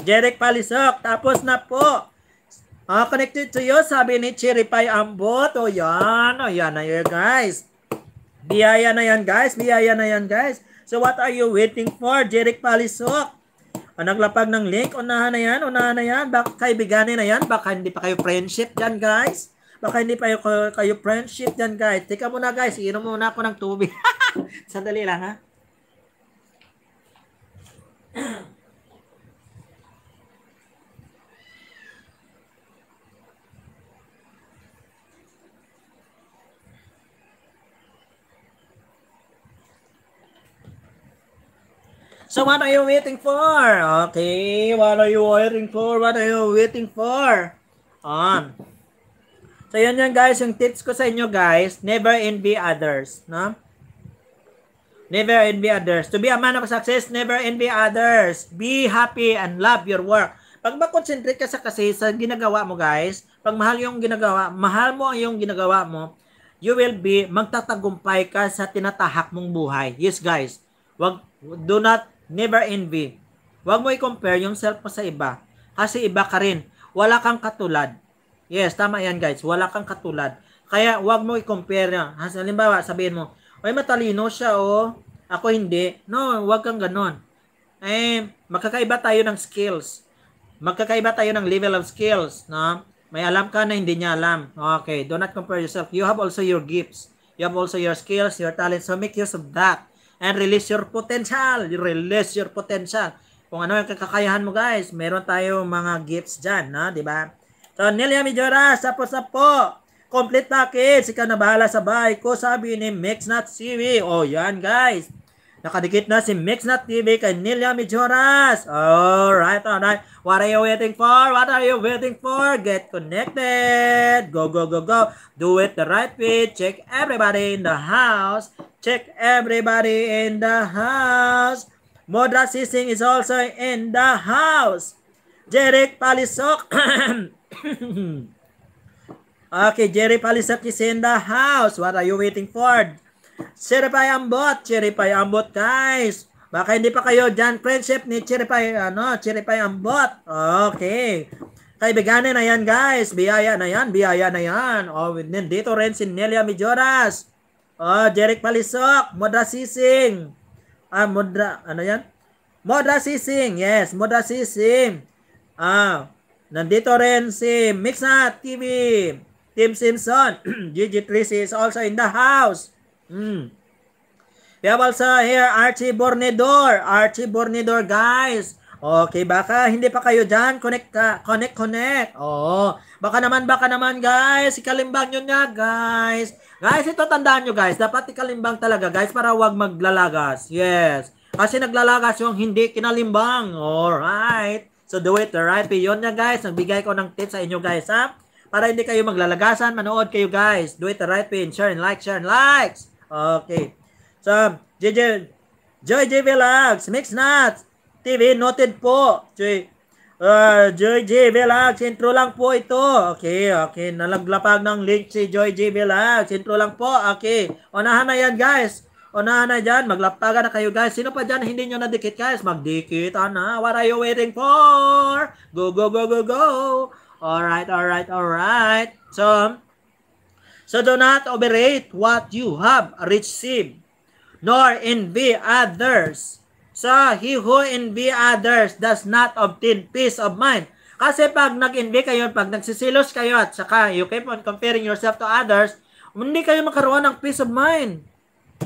A: Jeric Palisok, tapos na po. Uh, connected to you, sabi ni Chiripay Ambot. O yan, o yan na yan guys. Biyaya na yan guys, biyaya na yan guys. So what are you waiting for, Jeric Palisok? O, naglapag ng link, unahan na yan, unahan na yan. Baka kaibiganin na yan, baka hindi pa kayo friendship dyan guys. Baka hindi pa kayo, kayo friendship dyan guys. Teka muna guys, iinom muna ako ng tubig. Sandali lang ha. So what are you waiting for? Okay, what are you waiting for? What are you waiting for? On. So yan yan guys, yung tips ko sa inyo guys, never envy others, no? Never envy others. To be a man of success, never envy others. Be happy and love your work. Pag makonsentrate ka sa kasi sa ginagawa mo, guys, pag mahal yung ginagawa, mahal mo ang yung ginagawa mo, you will be, magtatagumpay ka sa tinatahak mong buhay. Yes, guys. Wag, do not, never envy. Huwag mo i-compare yung self mo sa iba. Kasi iba ka rin. Wala kang katulad. Yes, tama yan, guys. Wala kang katulad. Kaya huwag mo i-compare na. Halimbawa, sabihin mo, ay, matalino siya, oh. Ako hindi. No, huwag kang ganon. Eh, magkakaiba tayo ng skills. Magkakaiba tayo ng level of skills, no? May alam ka na hindi niya alam. Okay, do not compare yourself. You have also your gifts. You have also your skills, your talents. So make use of that. And release your potential. release your potential. Kung ano yung kakayahan mo guys, meron tayo mga gifts dyan, no? Diba? So, Nelia Mijora, sapo-sapo. Complete package. Ikaw na bahala sa bahay ko. Sabi ni Mixnut TV. O oh, yan guys. Nakadikit na si Mixnut TV kay Nelia Mijoras. Alright, alright. What are you waiting for? What are you waiting for? Get connected. Go, go, go, go. Do it the right way. Check everybody in the house. Check everybody in the house. Modra Sising is also in the house. Derek Palisok. Okay, Jerry Palisat is in the house. What are you waiting for? Chiripay Ambot, Chiripay Ambot guys. Baka hindi pa kayo dyan friendship ni Chiripay, ano, Chiripay Ambot. Okay. Kaibiganin na yan guys. Biyaya na yan, biyaya na yan. oh, dito rin si Nelia Mijoras. oh, Jeric Palisok, Modra Sising. Ah, Modra, ano yan? Modra Sising, yes, Modra Sising. Ah, nandito rin si Mixa TV. Tim Simpson. Gigi Tris is also in the house. Mm. We have also here Archie Bornedor. Archie Bornedor, guys. Okay, baka hindi pa kayo dyan. Connect, connect, connect. Oo. Baka naman, baka naman, guys. Ikalimbang nyo nga, guys. Guys, ito tandaan nyo, guys. Dapat ikalimbang talaga, guys, para wag maglalagas. Yes. Kasi naglalagas yung hindi kinalimbang. Alright. So, do it the right way. Yun na, guys. Nagbigay ko ng tips sa inyo, guys, ha? para hindi kayo maglalagasan. Manood kayo guys. Do it the right way and share and like, share and likes. Okay. So, JJ, Joy J Vlogs, Mix Nuts, TV, noted po. Joy, uh, Joy J Vlogs, intro lang po ito. Okay, okay. Nalaglapag ng link si Joy J Vlogs. Intro lang po. Okay. Unahan na yan guys. Unahan na dyan. Maglapagan na kayo guys. Sino pa dyan hindi nyo nadikit guys? Magdikit na. What are you waiting for? Go, go, go, go, go. All all right, right, all right. So, so do not overrate what you have received, nor envy others. So, he who envy others does not obtain peace of mind. Kasi pag nag-envy kayo, pag nagsisilos kayo at saka you keep on comparing yourself to others, hindi kayo makaroon ng peace of mind.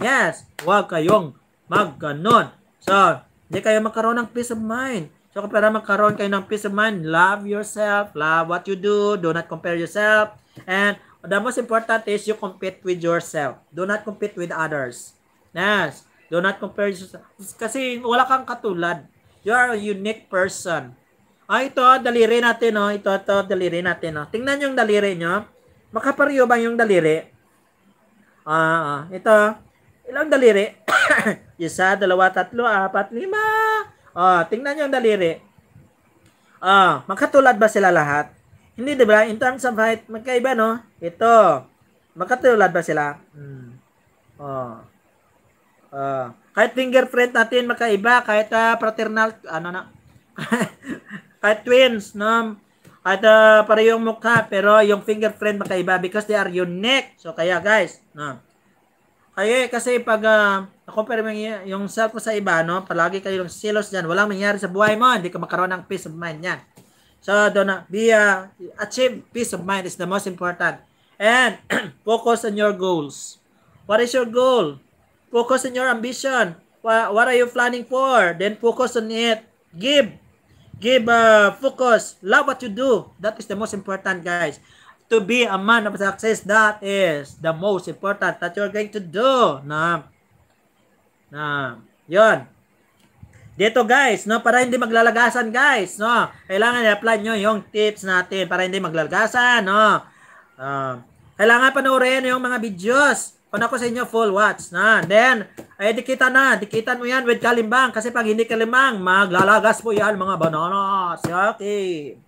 A: Yes, huwag kayong magganon. So, hindi kayo makaroon ng peace of mind. So, para magkaroon kayo ng peace of mind, love yourself, love what you do, do not compare yourself, and the most important is you compete with yourself. Do not compete with others. Yes. Do not compare yourself. Kasi wala kang katulad. You are a unique person. Ah, ito, daliri natin, no? Oh. Ito, ito, daliri natin, no? Oh. Tingnan yung daliri nyo. Makapareho ba yung daliri? Ah, uh, ito. Ilang daliri? Isa, dalawa, tatlo, apat, lima. Ah, tingnan niyo ang daliri. Ah, magkatulad ba sila lahat? Hindi, di ba? In terms of height, magkaiba, no? Ito. Magkatulad ba sila? Hmm. Oh. Uh, kahit fingerprint natin magkaiba, kahit uh, fraternal, ano na, kahit twins, no? At uh, ah, parehong mukha, pero yung fingerprint magkaiba because they are unique. So, kaya guys, no? Ay, eh, kasi pag uh, compare mo yung self ko sa iba, no? palagi kayo yung silos dyan. Walang mangyari sa buhay mo. Hindi ka magkaroon ng peace of mind yan. So, do doon be, uh, achieve peace of mind is the most important. And focus on your goals. What is your goal? Focus on your ambition. What are you planning for? Then focus on it. Give. Give uh, focus. Love what you do. That is the most important, guys to be a man of success, that is the most important that you're going to do. Na, na, yon. Dito guys, no, para hindi maglalagasan guys, no. Kailangan i-apply nyo yung tips natin para hindi maglalagasan, no. Uh, kailangan panoorin yung mga videos. Una ko sa inyo, full watch. Na. Then, ay dikita na. Dikitan mo yan with kalimbang. Kasi pag hindi kalimbang, maglalagas po yan mga bananas. Okay.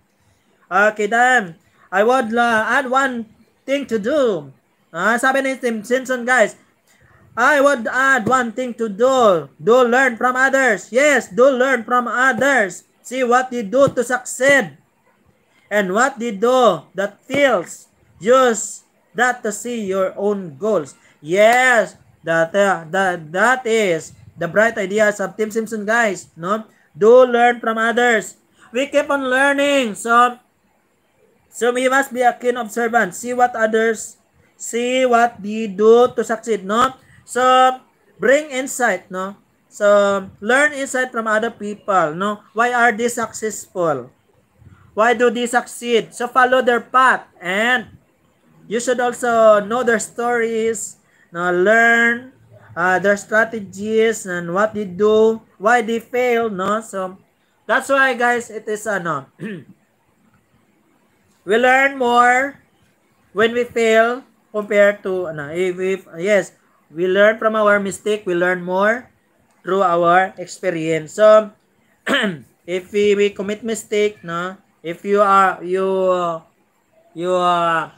A: Okay then. I would uh, add one thing to do. Ah, sabi ni Tim Simpson, guys, I would add one thing to do. Do learn from others. Yes, do learn from others. See what they do to succeed. And what they do that fails. Use that to see your own goals. Yes, that, uh, that, that is the bright ideas of Tim Simpson, guys. No? Do learn from others. We keep on learning. So, So we must be a keen observant. See what others, see what they do to succeed, no? So, bring insight, no? So, learn insight from other people, no? Why are they successful? Why do they succeed? So, follow their path. And you should also know their stories, no? learn uh, their strategies and what they do, why they fail, no? So, that's why, guys, it is, ano, We learn more when we fail compared to, ano, if, if, yes, we learn from our mistake, we learn more through our experience. So, if we, we commit mistake, no, if you are, you, you, uh,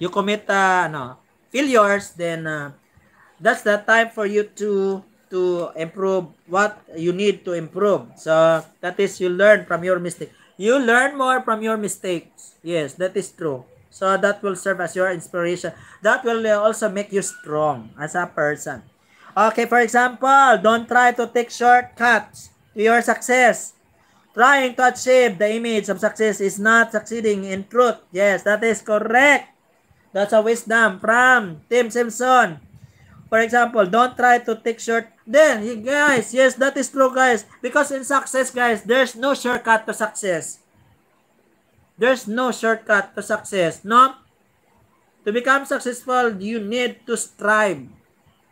A: you commit, uh, no, failures, then uh, that's the time for you to to improve what you need to improve. So that is you learn from your mistake. You learn more from your mistakes. Yes, that is true. So that will serve as your inspiration. That will uh, also make you strong as a person. Okay, for example, don't try to take shortcuts to your success. Trying to achieve the image of success is not succeeding in truth. Yes, that is correct. That's a wisdom from Tim Simpson. For example, don't try to take short. Then, guys, yes, that is true, guys. Because in success, guys, there's no shortcut to success. There's no shortcut to success. No? To become successful, you need to strive.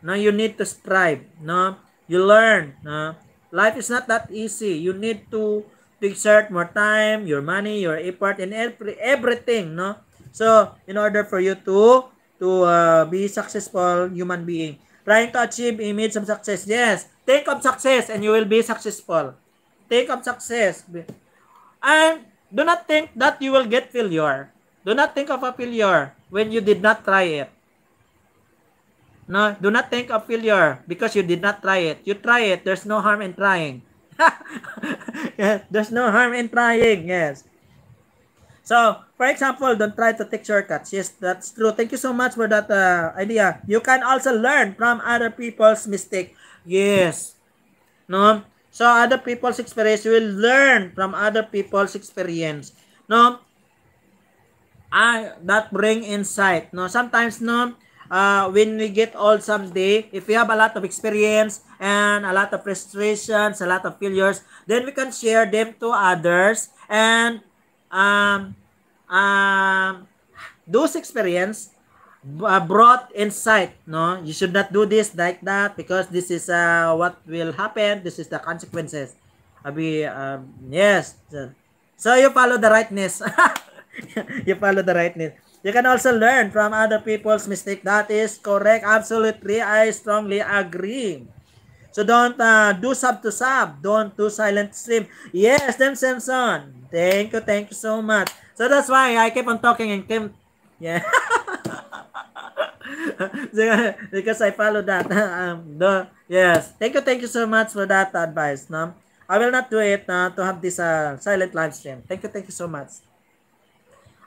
A: No, you need to strive. No? You learn. No? Life is not that easy. You need to exert more time, your money, your effort, and every, everything. No? So, in order for you to to uh, be successful human being. Trying to achieve image of success. Yes. Think of success and you will be successful. Think of success. And do not think that you will get failure. Do not think of a failure when you did not try it. No, do not think of failure because you did not try it. You try it, there's no harm in trying. yes, there's no harm in trying. Yes. So, for example, don't try to take shortcuts. Yes, that's true. Thank you so much for that uh, idea. You can also learn from other people's mistake. Yes. No? So, other people's experience, you will learn from other people's experience. No? I, that bring insight. No? Sometimes, no? Uh, when we get old someday, if we have a lot of experience and a lot of frustrations, a lot of failures, then we can share them to others and um, um, those experience uh, brought insight no you should not do this like that because this is uh, what will happen this is the consequences abi um, yes so you follow the rightness you follow the rightness you can also learn from other people's mistake that is correct absolutely i strongly agree So don't uh, do sub to sub. Don't do silent stream. Yes, then Samson. Thank you, thank you so much. So that's why I keep on talking and came, yeah. because I follow that. um, the, yes. Thank you, thank you so much for that advice. No? I will not do it uh, to have this uh, silent live stream. Thank you, thank you so much.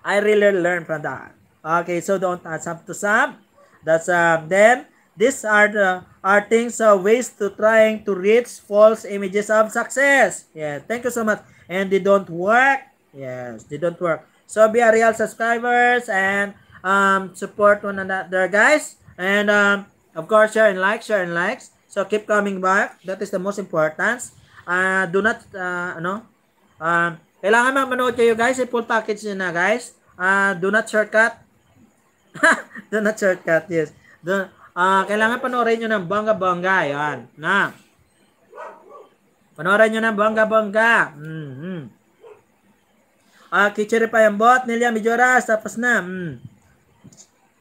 A: I really learned from that. Okay, so don't uh, sub to sub. That's um, then these are the are things uh, ways to trying to reach false images of success. Yeah, thank you so much. And they don't work. Yes, they don't work. So be a real subscribers and um, support one another, guys. And um, of course, share and like, share and likes. So keep coming back. That is the most important. Uh, do not, uh, ano, um, kailangan manood kayo guys. Yung full package na guys. Uh, do not shortcut. do not shortcut, yes. Do, Uh, kailangan panoorin nyo ng bangga-bangga. Yan. Na. Panoorin nyo ng bangga-bangga. Mm-hmm. Uh, Kichiri pa yung bot. Nilya Mijoras. Tapos na. Mm.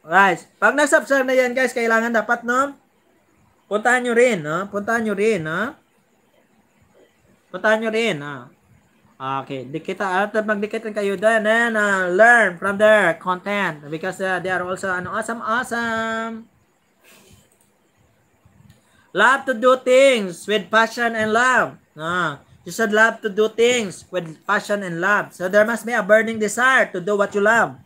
A: Guys, pag nag-subscribe na yan guys, kailangan dapat no? Puntahan nyo rin, no? Puntahan nyo rin, no? Puntahan nyo rin, no? Ah, okay, dikita at magdikit kayo doon and uh, eh, learn from their content because uh, they are also an awesome awesome Love to do things with passion and love. Ah, you should love to do things with passion and love. So there must be a burning desire to do what you love.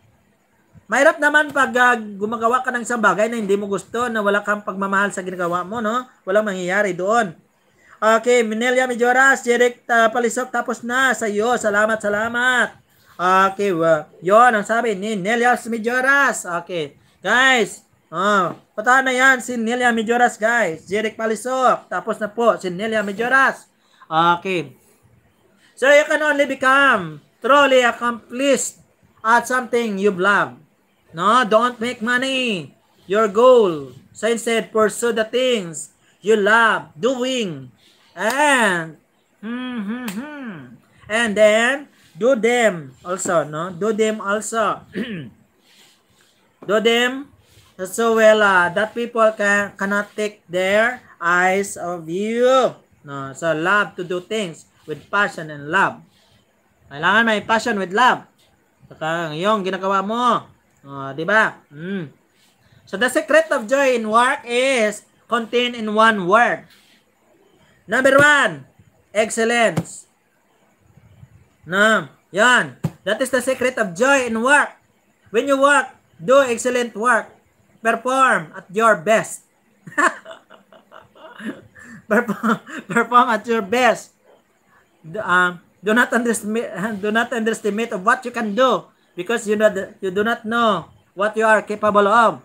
A: Mahirap naman pag uh, gumagawa ka ng isang bagay na hindi mo gusto, na wala kang pagmamahal sa ginagawa mo, no? Walang mangyayari doon. Okay, Minelia Mejoras, Jeric uh, Palisok, tapos na sa iyo. Salamat, salamat. Okay, well, yon ang sabi ni Nelia Mejoras. Okay, guys, Ah, oh, patahan na yan si Nelia Majoras guys. Jerick Palisok. Tapos na po si Nelia Majoras. Okay. So you can only become truly accomplished at something you love. No, don't make money your goal. So instead, pursue the things you love doing. And mm, mm, mm. and then do them also, no? Do them also. do them so well uh, that people can cannot take their eyes of you. No, so love to do things with passion and love. Kailangan may passion with love. Saka yung ginagawa mo. Uh, di ba? Mm. So the secret of joy in work is contained in one word. Number one, excellence. No, yan. That is the secret of joy in work. When you work, do excellent work. Perform at your best. perform, perform at your best. Do, um, do not underestimate do not underestimate of what you can do because you not you do not know what you are capable of.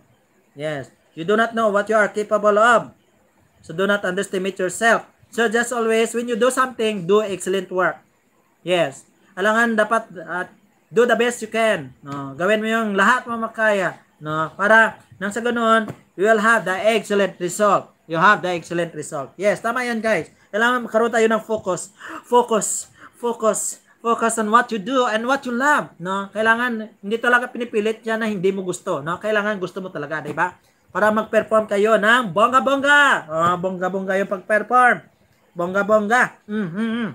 A: Yes, you do not know what you are capable of. So do not underestimate yourself. So just always when you do something, do excellent work. Yes. Alangan dapat at uh, do the best you can. No, gawin mo yung lahat mo makaya, no, para nang sa ganoon, you will have the excellent result. You have the excellent result. Yes, tama yan guys. Kailangan makaroon tayo ng focus. Focus. Focus. Focus on what you do and what you love. No? Kailangan, hindi talaga pinipilit yan na hindi mo gusto. No? Kailangan gusto mo talaga, di ba? Para mag-perform kayo ng bongga-bongga. Oh, bongga-bongga yung pag-perform. Bongga-bongga. Mm-hmm.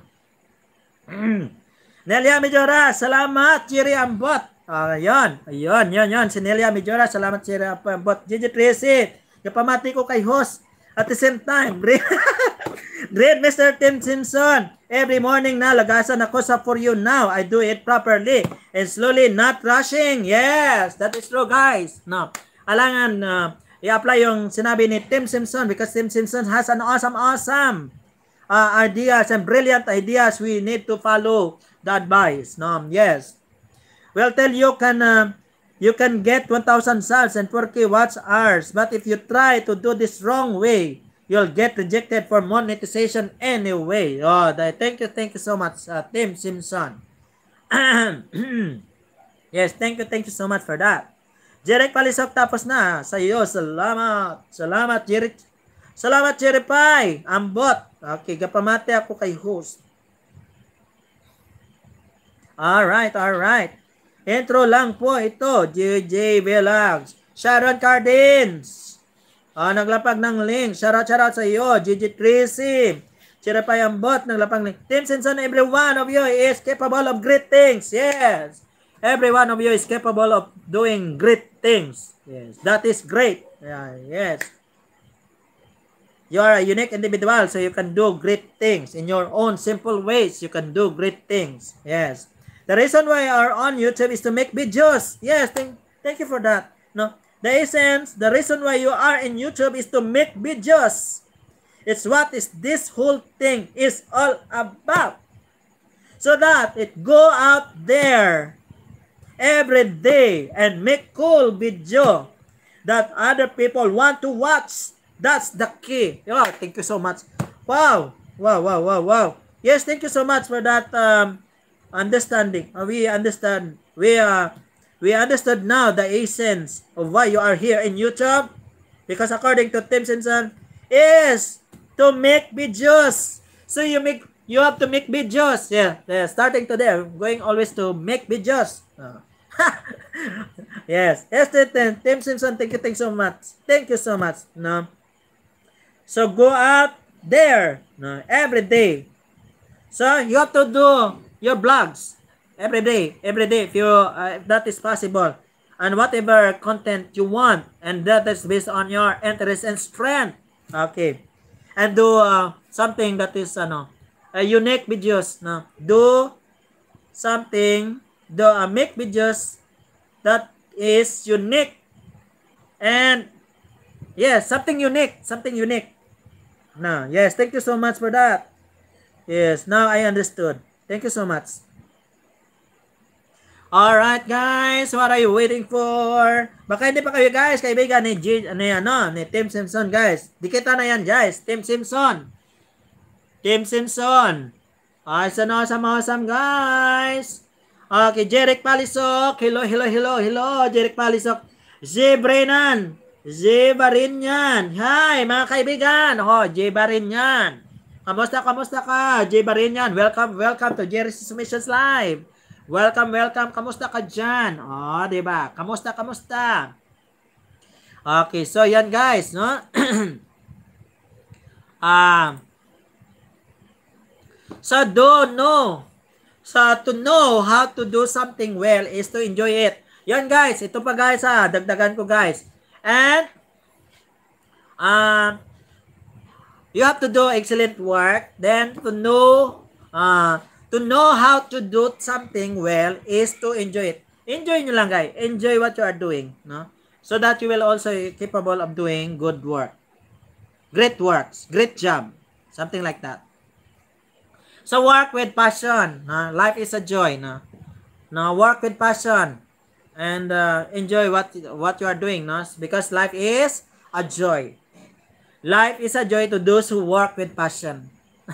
A: Mm. Nelia Medjora, salamat. Chiri Ambot. Uh, ayun, ayun, ayun, ayun. Si Nelia Majora, salamat si uh, Bot Gigi Tracy. Kapamati ko kay host. At the same time, great, great Mr. Tim Simpson. Every morning na, lagasan ako sa For You Now. I do it properly and slowly, not rushing. Yes, that is true, guys. No, alangan uh, i-apply yung sinabi ni Tim Simpson because Tim Simpson has an awesome, awesome uh, ideas and brilliant ideas we need to follow the advice. No, yes. Well, tell you can uh, you can get 1,000 salves and 4K watch hours. But if you try to do this wrong way, you'll get rejected for monetization anyway. Oh, thank you, thank you so much, uh, Tim Simpson. yes, thank you, thank you so much for that. Jeric Palisok, tapos na. Sa iyo, salamat. Salamat, Jeric. Salamat, Jeripay. Ambot. Okay, gapamate ako kay host. Alright, alright. Entro lang po ito. JJ Velags. Sharon Cardins. Ah, naglapag ng link. Shout out, sa iyo. JJ Tracy. Chirapayang bot. Naglapag link. Tim Sinson, every one of you is capable of great things. Yes. Every one of you is capable of doing great things. Yes. That is great. Yeah, yes. You are a unique individual, so you can do great things in your own simple ways. You can do great things. Yes. The reason why you are on YouTube is to make videos. Yes, thank, thank you for that. No, the essence, the reason why you are in YouTube is to make videos. It's what is this whole thing is all about. So that it go out there every day and make cool video that other people want to watch. That's the key. Wow, thank you so much. Wow, wow, wow, wow, wow. Yes, thank you so much for that um, understanding. Uh, we understand. We are. we understood now the essence of why you are here in YouTube. Because according to Tim Simpson, is to make videos. So you make you have to make videos. Yeah, yeah starting today, I'm going always to make videos. Uh. yes, yes, Tim, Tim Simpson, thank you, thank you so much. Thank you so much. No. So go out there no, every day. So you have to do your blogs every day, every day if you uh, if that is possible and whatever content you want and that is based on your interest and strength. Okay. And do uh, something that is ano uh, unique videos no. Do something do uh, make videos that is unique and yes, yeah, something unique, something unique. No, yes, thank you so much for that. Yes, now I understood. Thank you so much. Alright guys, what are you waiting for? Baka hindi pa kayo guys, kaibigan ni, G, ano yan, no? ni Tim Simpson guys. Dikita na yan guys, Tim Simpson. Tim Simpson. Awesome, awesome, awesome guys. Okay, ah, Jeric Palisok. Hello, hello, hello, hello, Jeric Palisok. Z Brennan. Z Barinyan. Hi mga kaibigan. Oh, Z Barinyan. Kamusta, kamusta ka? Jay Barinyan, welcome, welcome to Jerry's Missions Live. Welcome, welcome. Kamusta ka dyan? O, oh, ba? Diba? Kamusta, kamusta? Okay, so yan guys, no? Ah, so do know. So to know how to do something well is to enjoy it. Yan guys, ito pa guys ha, ah, dagdagan ko guys. And, ah, uh, you have to do excellent work. Then to know, uh, to know how to do something well is to enjoy it. Enjoy nyo lang guys. Enjoy what you are doing. No? So that you will also capable of doing good work. Great works. Great job. Something like that. So work with passion. no? life is a joy. No? no work with passion and uh, enjoy what what you are doing no? because life is a joy Life is a joy to those who work with passion.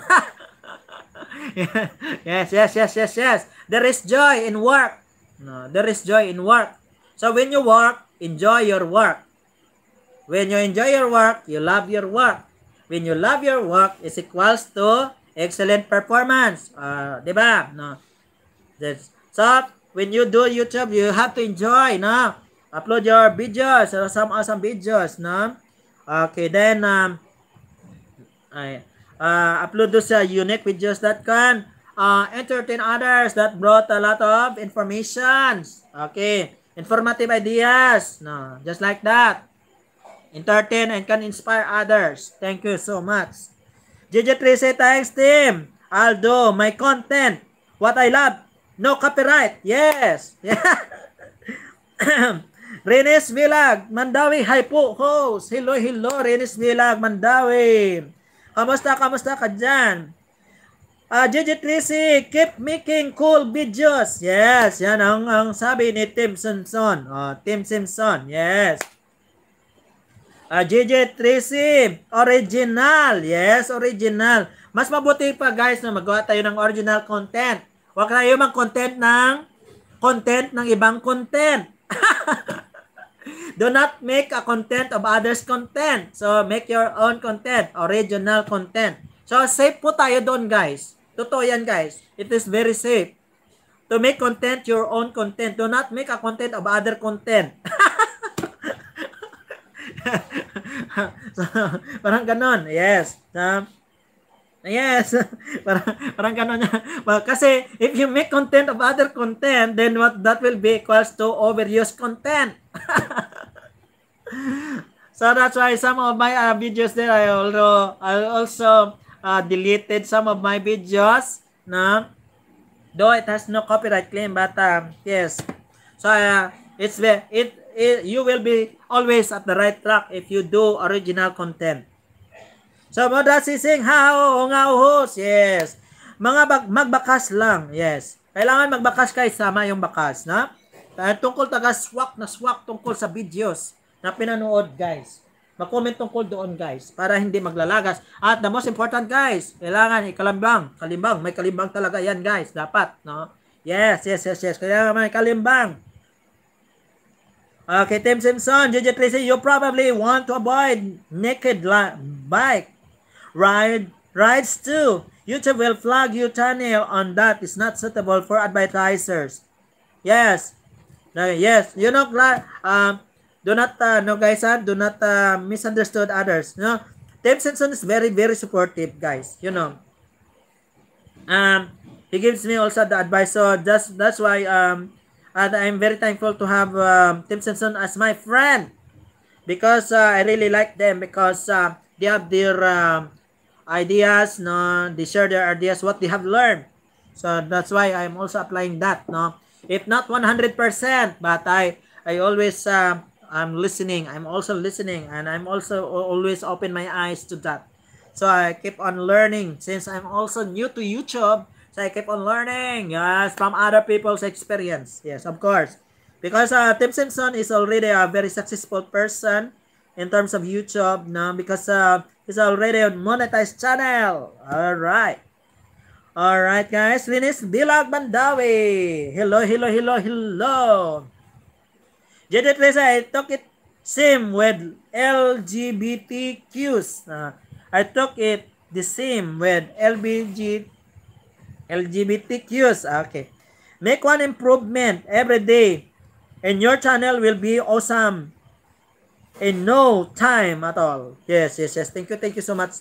A: yes, yes, yes, yes, yes. There is joy in work. No, there is joy in work. So when you work, enjoy your work. When you enjoy your work, you love your work. When you love your work, is equals to excellent performance. Uh, di ba? No. That's, so, when you do YouTube, you have to enjoy, no? Upload your videos, some awesome videos, no? Okay, then um I uh, upload those sa uh, uniquevideos.com. Uh, entertain others that brought a lot of informations. Okay. Informative ideas. No, just like that. Entertain and can inspire others. Thank you so much. JJ Trece, thanks team. Aldo, my content. What I love. No copyright. Yes. Yeah. Renes Milag, Mandawi, hi po, host. Hello, hello, Renes Milag, Mandawi. Kamusta, kamusta ka dyan? Uh, ah, Gigi Tracy, keep making cool videos. Yes, yan ang, ang sabi ni Tim Simpson. Uh, Tim Simpson, yes. Uh, ah, Gigi Tracy, original. Yes, original. Mas mabuti pa guys na magawa tayo ng original content. Huwag tayo mag-content ng content ng ibang content. Do not make a content of others' content. So, make your own content, original content. So, safe po tayo doon, guys. Totoo yan, guys. It is very safe. To make content, your own content. Do not make a content of other content. so, parang ganon. Yes. So, Yes. parang, parang ganun niya. Well, kasi if you make content of other content, then what that will be equals to overuse content. so that's why some of my uh, videos there, I also, I also uh, deleted some of my videos. No? Though it has no copyright claim, but um, yes. So uh, it's it, it, you will be always at the right track if you do original content. So, Moda Sising, hao, nga uhos. Yes. Mga bag, magbakas lang. Yes. Kailangan magbakas guys. Sama yung bakas, na? Tungkol taga swak na swak tungkol sa videos na pinanood, guys. Mag-comment tungkol doon, guys, para hindi maglalagas. At the most important, guys, kailangan ikalimbang. Kalimbang. May kalimbang talaga yan, guys. Dapat, no? Yes, yes, yes, yes. Kailangan may kalimbang. Okay, Tim Simpson, JJ Tracy, you probably want to avoid naked bike Ride, rides too. YouTube will flag your channel on that is not suitable for advertisers. Yes. yes. You know, um, do not, uh, no guys, uh, do not uh, misunderstood others. No, Tim Simpson is very, very supportive, guys. You know. Um, he gives me also the advice. So that's, that's why um, I'm very thankful to have um, Tim Simpson as my friend because uh, I really like them because uh, they have their um, ideas, no? They share their ideas, what they have learned. So that's why I'm also applying that, no? If not 100%, but I, I always, uh, I'm listening. I'm also listening and I'm also always open my eyes to that. So I keep on learning since I'm also new to YouTube. So I keep on learning yes, from other people's experience. Yes, of course. Because uh, Tim Simpson is already a very successful person in terms of YouTube now because uh, is already on monetized channel. All right. All right, guys, Linis Dilag Bandawi. Hello, hello, hello, hello. JD Teresa, I took it same with LGBTQs. Uh, I took it the same with LBG, LGBTQs. Okay. Make one improvement every day and your channel will be awesome. in no time at all. Yes, yes, yes. Thank you, thank you so much.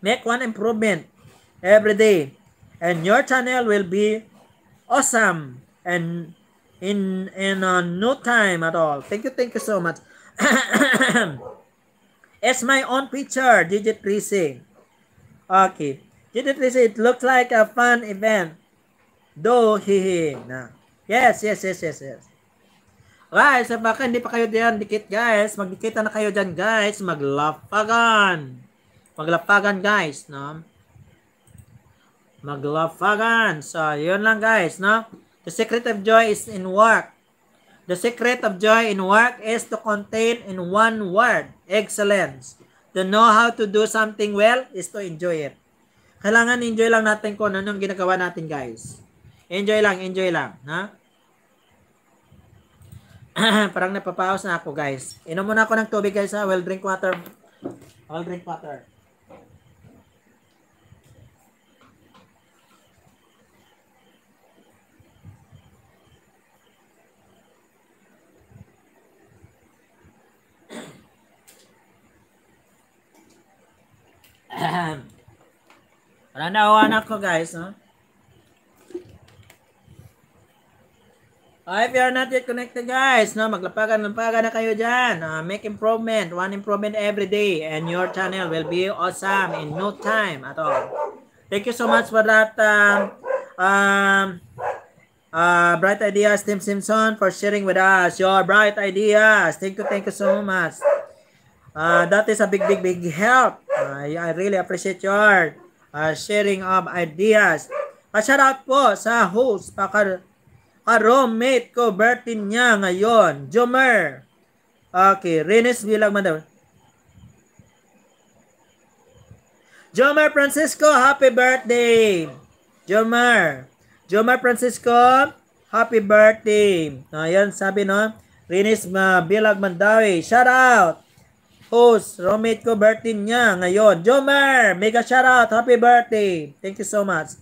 A: Make one improvement every day and your channel will be awesome and in in uh, no time at all. Thank you, thank you so much. it's my own picture, Digit Tracy. Okay. Digit Tracy, it looks like a fun event. Though hee hee. Nah. Yes, yes, yes, yes, yes. Guys, sa baka hindi pa kayo diyan dikit guys, magdikita na kayo diyan guys, maglapagan. Maglapagan guys, no? Maglapagan. So, yun lang guys, no? The secret of joy is in work. The secret of joy in work is to contain in one word, excellence. To know how to do something well is to enjoy it. Kailangan enjoy lang natin kung anong ginagawa natin guys. Enjoy lang, enjoy lang. Ha? Parang napapaos na ako, guys. Inom muna ako ng tubig, guys, ha? Well, drink water. I'll drink water. Wala na ako, guys, no? Huh? Uh, if you are not yet connected, guys, no, maglapagan-lapagan na kayo dyan. Uh, make improvement. One improvement every day. And your channel will be awesome in no time at all. Thank you so much for that, um, um, uh, Bright Ideas, Tim Simpson, for sharing with us your bright ideas. Thank you, thank you so much. Uh, that is a big, big, big help. Uh, I really appreciate your uh, sharing of ideas. Pa-shout out po sa host, pa ka-roommate ko, Bertin niya ngayon. Jomer. Okay, Rines bilang madam. Jomer Francisco, happy birthday. Jomer. Jomer Francisco, happy birthday. Ayan, sabi no. Rines Bilag Mandawi. Shout out. Host, roommate ko, birthday niya ngayon. Jomer, mega shout out. Happy birthday. Thank you so much.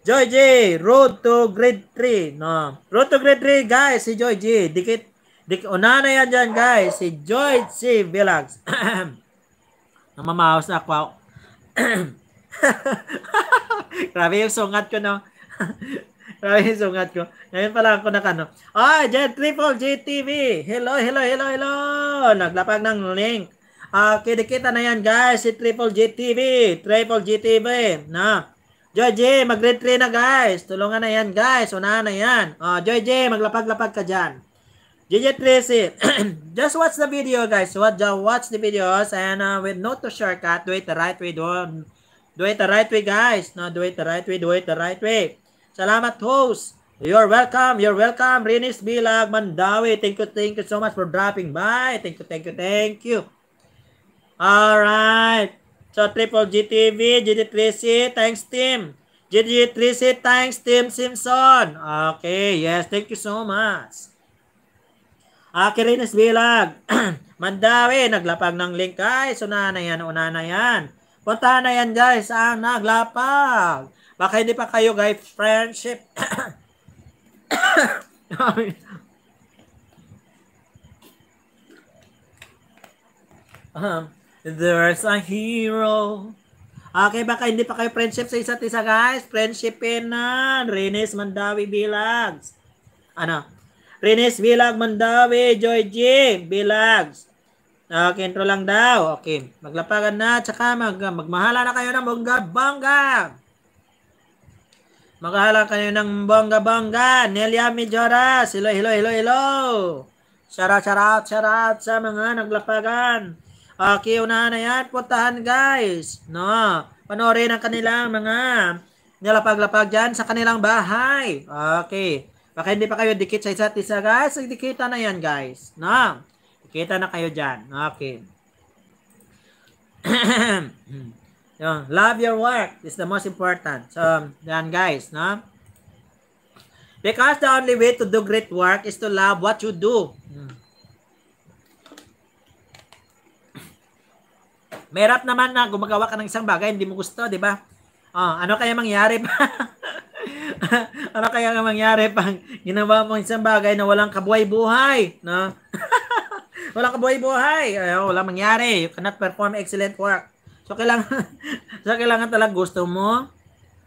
A: Joy G, road to grade 3. No. Road to grade 3, guys, si Joy G. Dikit, dik, una na yan dyan, guys. Si Joy C. Villags. Namamaos na ako. Grabe yung sungat ko, no? Grabe yung sungat ko. Ngayon pala ako nakano. Oh, Jet Triple GTV. Hello, hello, hello, hello. Naglapag ng link. Uh, kinikita na yan guys si Triple GTV. Triple GTV. Na. Joy J, mag na guys. Tulungan na yan guys. Unahan na yan. Oh, Joy J, maglapag-lapag ka dyan. JJ Tracy, just watch the video guys. What, just watch the videos and uh, with no to shortcut, do it the right way. Do, do it the right way guys. No, do it the right way. Do it the right way. Salamat host. You're welcome. You're welcome. Rinis Bilag Mandawi. Thank you. Thank you so much for dropping by. Thank you. Thank you. Thank you. All right. So, Triple GTV, GT Tracy, thanks team. GT Tracy, thanks team Simpson. Okay, yes, thank you so much. Akirines Bilag, Mandawi, naglapag ng link guys. Una na yan, una na yan. Punta na yan guys, ang naglapag. Baka hindi pa kayo guys, friendship. uh There's a hero. Okay, baka hindi pa kayo friendship sa isa't isa, guys. Friendshipin na. Renes Mandawi Bilags. Ano? Renes Bilag Mandawi, Joy G. Bilags. Okay, intro lang daw. Okay, maglapagan na. Tsaka mag, magmahala na kayo ng bongga-bongga. Maghahala kayo ng bongga-bongga. Nelia Mijoras. Hello, hello, hello, hello. Shout out, shout out, shout out sa mga naglapagan. Okay, unahan na yan. Puntahan guys. No. Panorin ang kanilang mga nilapag-lapag dyan sa kanilang bahay. Okay. Baka hindi pa kayo dikit sa isa't isa guys. Dikita na yan guys. No. Dikita na kayo dyan. Okay. Love your work is the most important. So, yan guys. No. Because the only way to do great work is to love what you do. Hmm. Merap naman na gumagawa ka ng isang bagay, hindi mo gusto, di ba? Oh, ano kaya mangyari pa? ano kaya mangyari pang ginawa mo isang bagay na walang kabuhay-buhay, no? walang kabuhay-buhay. Ayaw, oh, wala mangyari. You cannot perform excellent work. So, kailangan, so, kailangan talaga gusto mo.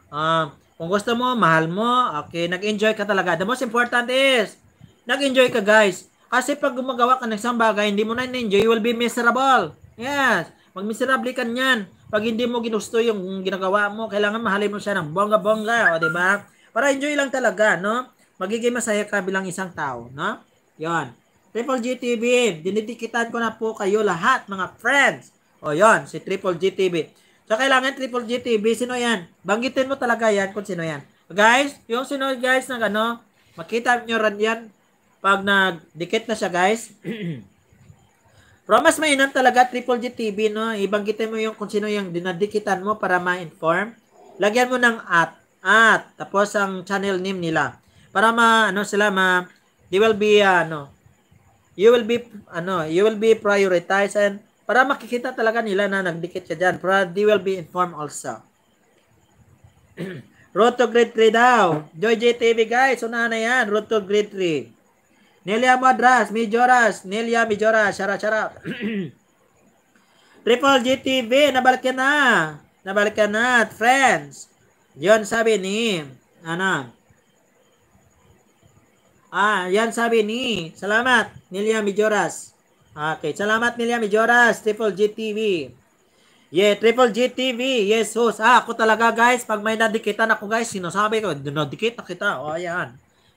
A: Uh, kung gusto mo, mahal mo, okay, nag-enjoy ka talaga. The most important is, nag-enjoy ka guys. Kasi pag gumagawa ka ng isang bagay, hindi mo na enjoy you will be miserable. Yes. Magmiserable ka niyan. Pag hindi mo ginusto yung ginagawa mo, kailangan mahalin mo siya ng bongga-bongga, o di ba? Para enjoy lang talaga, no? Magiging masaya ka bilang isang tao, no? 'Yon. Triple G TV, dinidikitan ko na po kayo lahat, mga friends. O 'yon, si Triple G TV. So kailangan Triple G sino 'yan? Banggitin mo talaga 'yan kung sino 'yan. Guys, yung sino guys na ano, makita niyo ran 'yan pag nagdikit na siya, guys. Pero mas mainam talaga, Triple G TV, no? Ibanggitin mo yung kung sino yung dinadikitan mo para ma-inform. Lagyan mo ng at. At. Tapos ang channel name nila. Para ma, ano sila, ma, they will be, uh, ano, you will be, ano, you will be prioritized and para makikita talaga nila na nagdikit ka dyan. Para they will be informed also. Road to Grade 3 daw. Joy JTV guys, una na yan. Road to Grade 3. Nelia Madras, Mijoras, Nelia Majoras, shout out, shout out. Triple GTV, nabalik na. Nabalik na, friends. Yon sabi ni, ano, Ah, yan sabi ni. Salamat, Nelia Mijoras. Okay, salamat Nelia Mijoras, Triple GTV. TV. Yeah, Triple GTV, Yes, host. Ah, ako talaga guys, pag may nadikitan ako guys, sinasabi ko, nadikita kita. O, oh, ayan.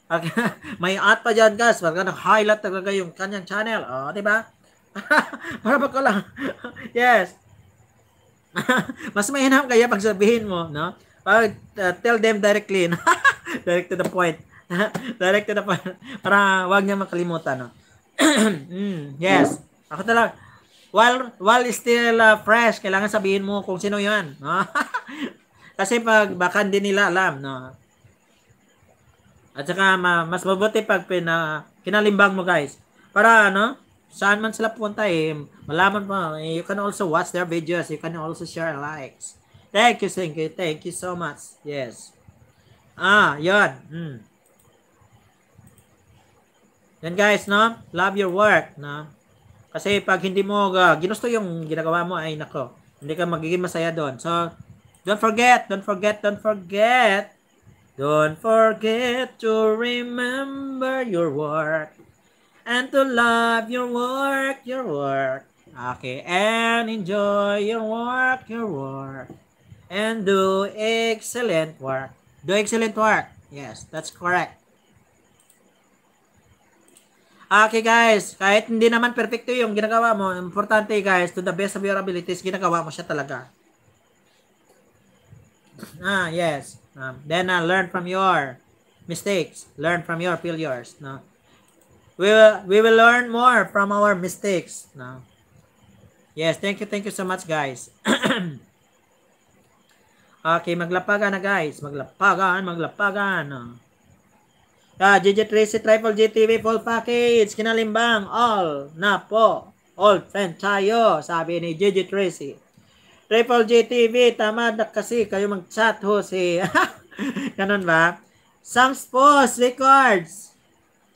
A: May at pa dyan guys. Parang nag-highlight talaga yung kanyang channel. O, oh, di ba? Para ba ko lang? yes. Mas mahinam kaya pag sabihin mo, no? Pag uh, tell them directly. No? Direct to the point. Direct to the point. Para wag niya makalimutan, no? mm, yes. Ako talaga. While, while still uh, fresh, kailangan sabihin mo kung sino yan. No? Kasi pag baka hindi nila alam, no? At saka ma, mas mabuti pag pina, kinalimbang mo guys. Para ano, saan man sila pupunta eh, malaman mo. Eh, you can also watch their videos. You can also share and likes. Thank you, thank you, thank you so much. Yes. Ah, yun. Mm. Yan guys, no? Love your work, no? Kasi pag hindi mo uh, ginusto yung ginagawa mo, ay nako, hindi ka magiging masaya doon. So, don't forget, don't forget, don't forget Don't forget to remember your work and to love your work, your work. Okay, and enjoy your work, your work. And do excellent work. Do excellent work. Yes, that's correct. Okay guys, kahit hindi naman perfecto yung ginagawa mo, importante guys, to the best of your abilities, ginagawa mo siya talaga. Ah, yes. Um, then uh, learn from your mistakes. Learn from your failures. No? We will, we will learn more from our mistakes. No? Yes, thank you, thank you so much guys. okay, maglapagan na guys. Maglapagan, maglapagan. No? Ah, GG Tracy Triple GTV full package. Kinalimbang all na po. All friend tayo, sabi ni GG Tracy. Triple JTV, tama na kasi kayo mag-chat, si... Ganun ba? Sam's Post Records.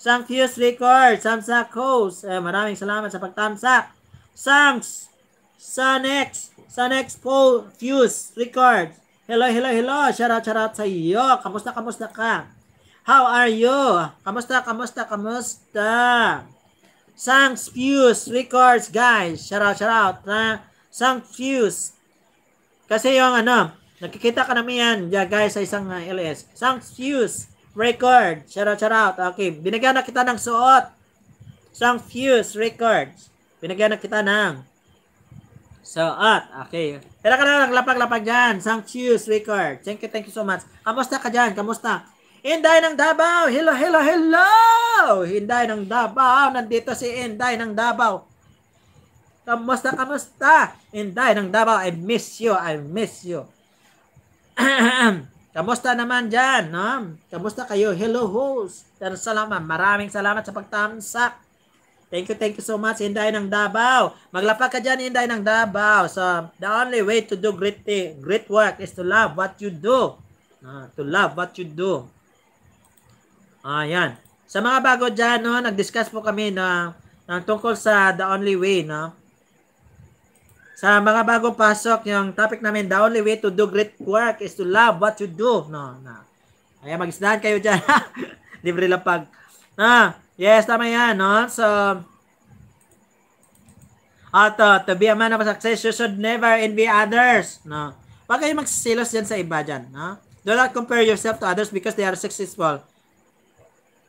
A: Sam Fuse Records. Samsak Host. Eh, maraming salamat sa pagtamsak. Sam's. Sanex. Sanex Paul Fuse Records. Hello, hello, hello. Shout out, shout out sa iyo. Kamusta, kamusta ka? How are you? Kamusta, kamusta, kamusta? Sam's Fuse Records, guys. Shout out, shout out. Na Sam's Fuse kasi yung ano, nakikita ka namin yan, yeah, guys, sa isang uh, LS. Isang fuse record. Shout out, shout out. Okay, binigyan na kita ng suot. Isang fuse record. Binigyan na kita ng suot. Okay. Pero ka na lang, lapag-lapag dyan. Isang record. Thank you, thank you so much. Kamusta ka dyan? Kamusta? Inday ng Davao! Hello, hello, hello! Inday ng Davao! Nandito si Inday ng Davao. Kamusta, kamusta? Inday ng Davao, I miss you, I miss you. kamusta naman dyan, no? Kamusta kayo? Hello, host. Pero salamat, maraming salamat sa pagtamsak. Thank you, thank you so much, Inday ng Davao. Maglapag ka dyan, Inday ng Davao. So, the only way to do great, great work is to love what you do. Uh, to love what you do. Ayan. Sa mga bago dyan, no, nag-discuss po kami na, na tungkol sa the only way, no? Sa mga bagong pasok, yung topic namin, the only way to do great work is to love what you do. No, no. Kaya mag kayo dyan. Libre lang pag. Ah, yes, tama yan. No? So, at uh, to be a man of success, you should never envy others. No? Huwag kayo magsilos dyan sa iba dyan. No? Do not compare yourself to others because they are successful.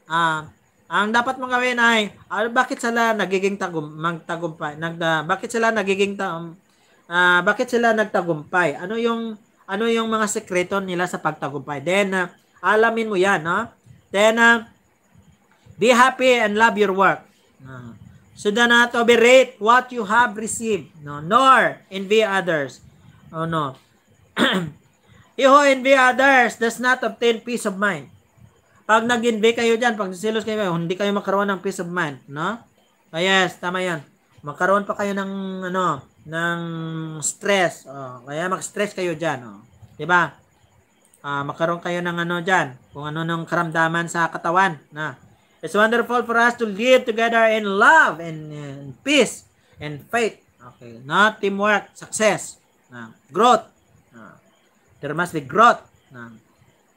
A: Ah, uh, ang dapat mong gawin ay al ah, bakit sila nagiging tagum magtagumpay? Nagda ah, bakit sila nagiging ta, uh, ah, bakit sila nagtagumpay? Ano yung ano yung mga sekreto nila sa pagtagumpay? Then uh, alamin mo 'yan, no? Then uh, be happy and love your work. Uh, so do not overrate what you have received, no, nor envy others. Oh no. He who envy others does not obtain peace of mind. Pag nag-envy kayo dyan, pag silos kayo, hindi kayo magkaroon ng peace of mind, no? Oh, yes, tama yan. Magkaroon pa kayo ng, ano, ng stress. Oh, kaya mag-stress kayo dyan, oh. Diba? Uh, magkaroon kayo ng ano dyan, kung ano nung karamdaman sa katawan, na. It's wonderful for us to live together in love and, and peace and faith. Okay, not teamwork, success, na. growth. Na. There must be growth. Na.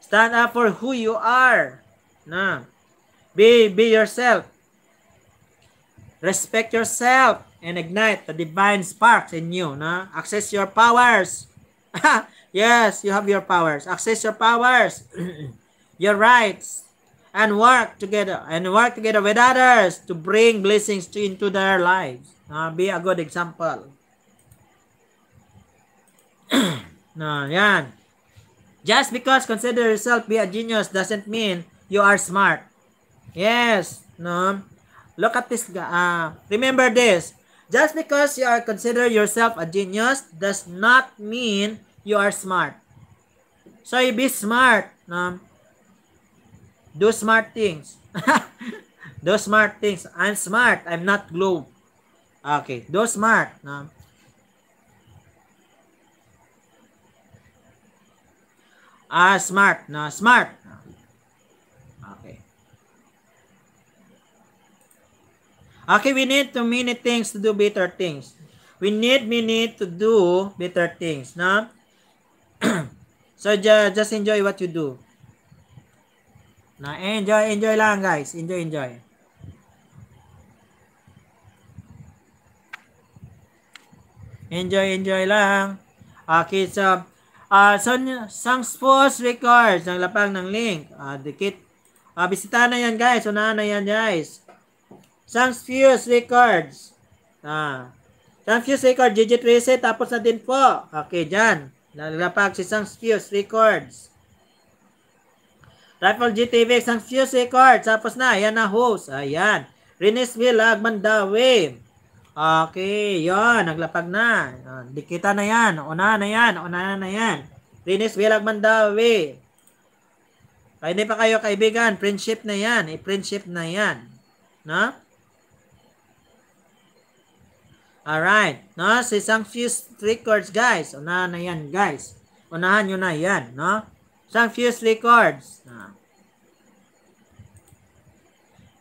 A: Stand up for who you are. Na Be, be yourself. Respect yourself and ignite the divine sparks in you. Na Access your powers. yes, you have your powers. Access your powers, your rights, and work together. And work together with others to bring blessings to, into their lives. Uh, be a good example. no, yan. Just because consider yourself be a genius doesn't mean you are smart. Yes, no? Look at this. Uh, remember this. Just because you are consider yourself a genius does not mean you are smart. So you be smart. No? Do smart things. Do smart things. I'm smart. I'm not globe. Okay. Do smart. No? Ah, smart. No, smart. No. Okay, we need to many things to do better things. We need many to do better things. No? so just, enjoy what you do. Na enjoy, enjoy lang guys. Enjoy, enjoy. Enjoy, enjoy lang. Okay, so uh, so some sports records ng lapang ng link. Uh, dikit. Uh, bisita na yan guys. Unahan na yan guys transfuse records. Ah. Transfuse record, digit reset, tapos na din po. Okay, dyan. Nalapag si transfuse records. Rifle GTV, transfuse records. Tapos na, ayan na host. Ayan. Rinesville, Agmandawi. Okay, yon naglapag na. Dikita na yan. Una na yan. Una na yan. Rinesville, Agmandawi. Ay, hindi pa kayo kaibigan. Friendship na yan. I-friendship na yan. No? Alright. No? So, isang few street chords, guys. Unahan na yan, guys. Unahan nyo na yan, no? Isang few street chords. No? Ah.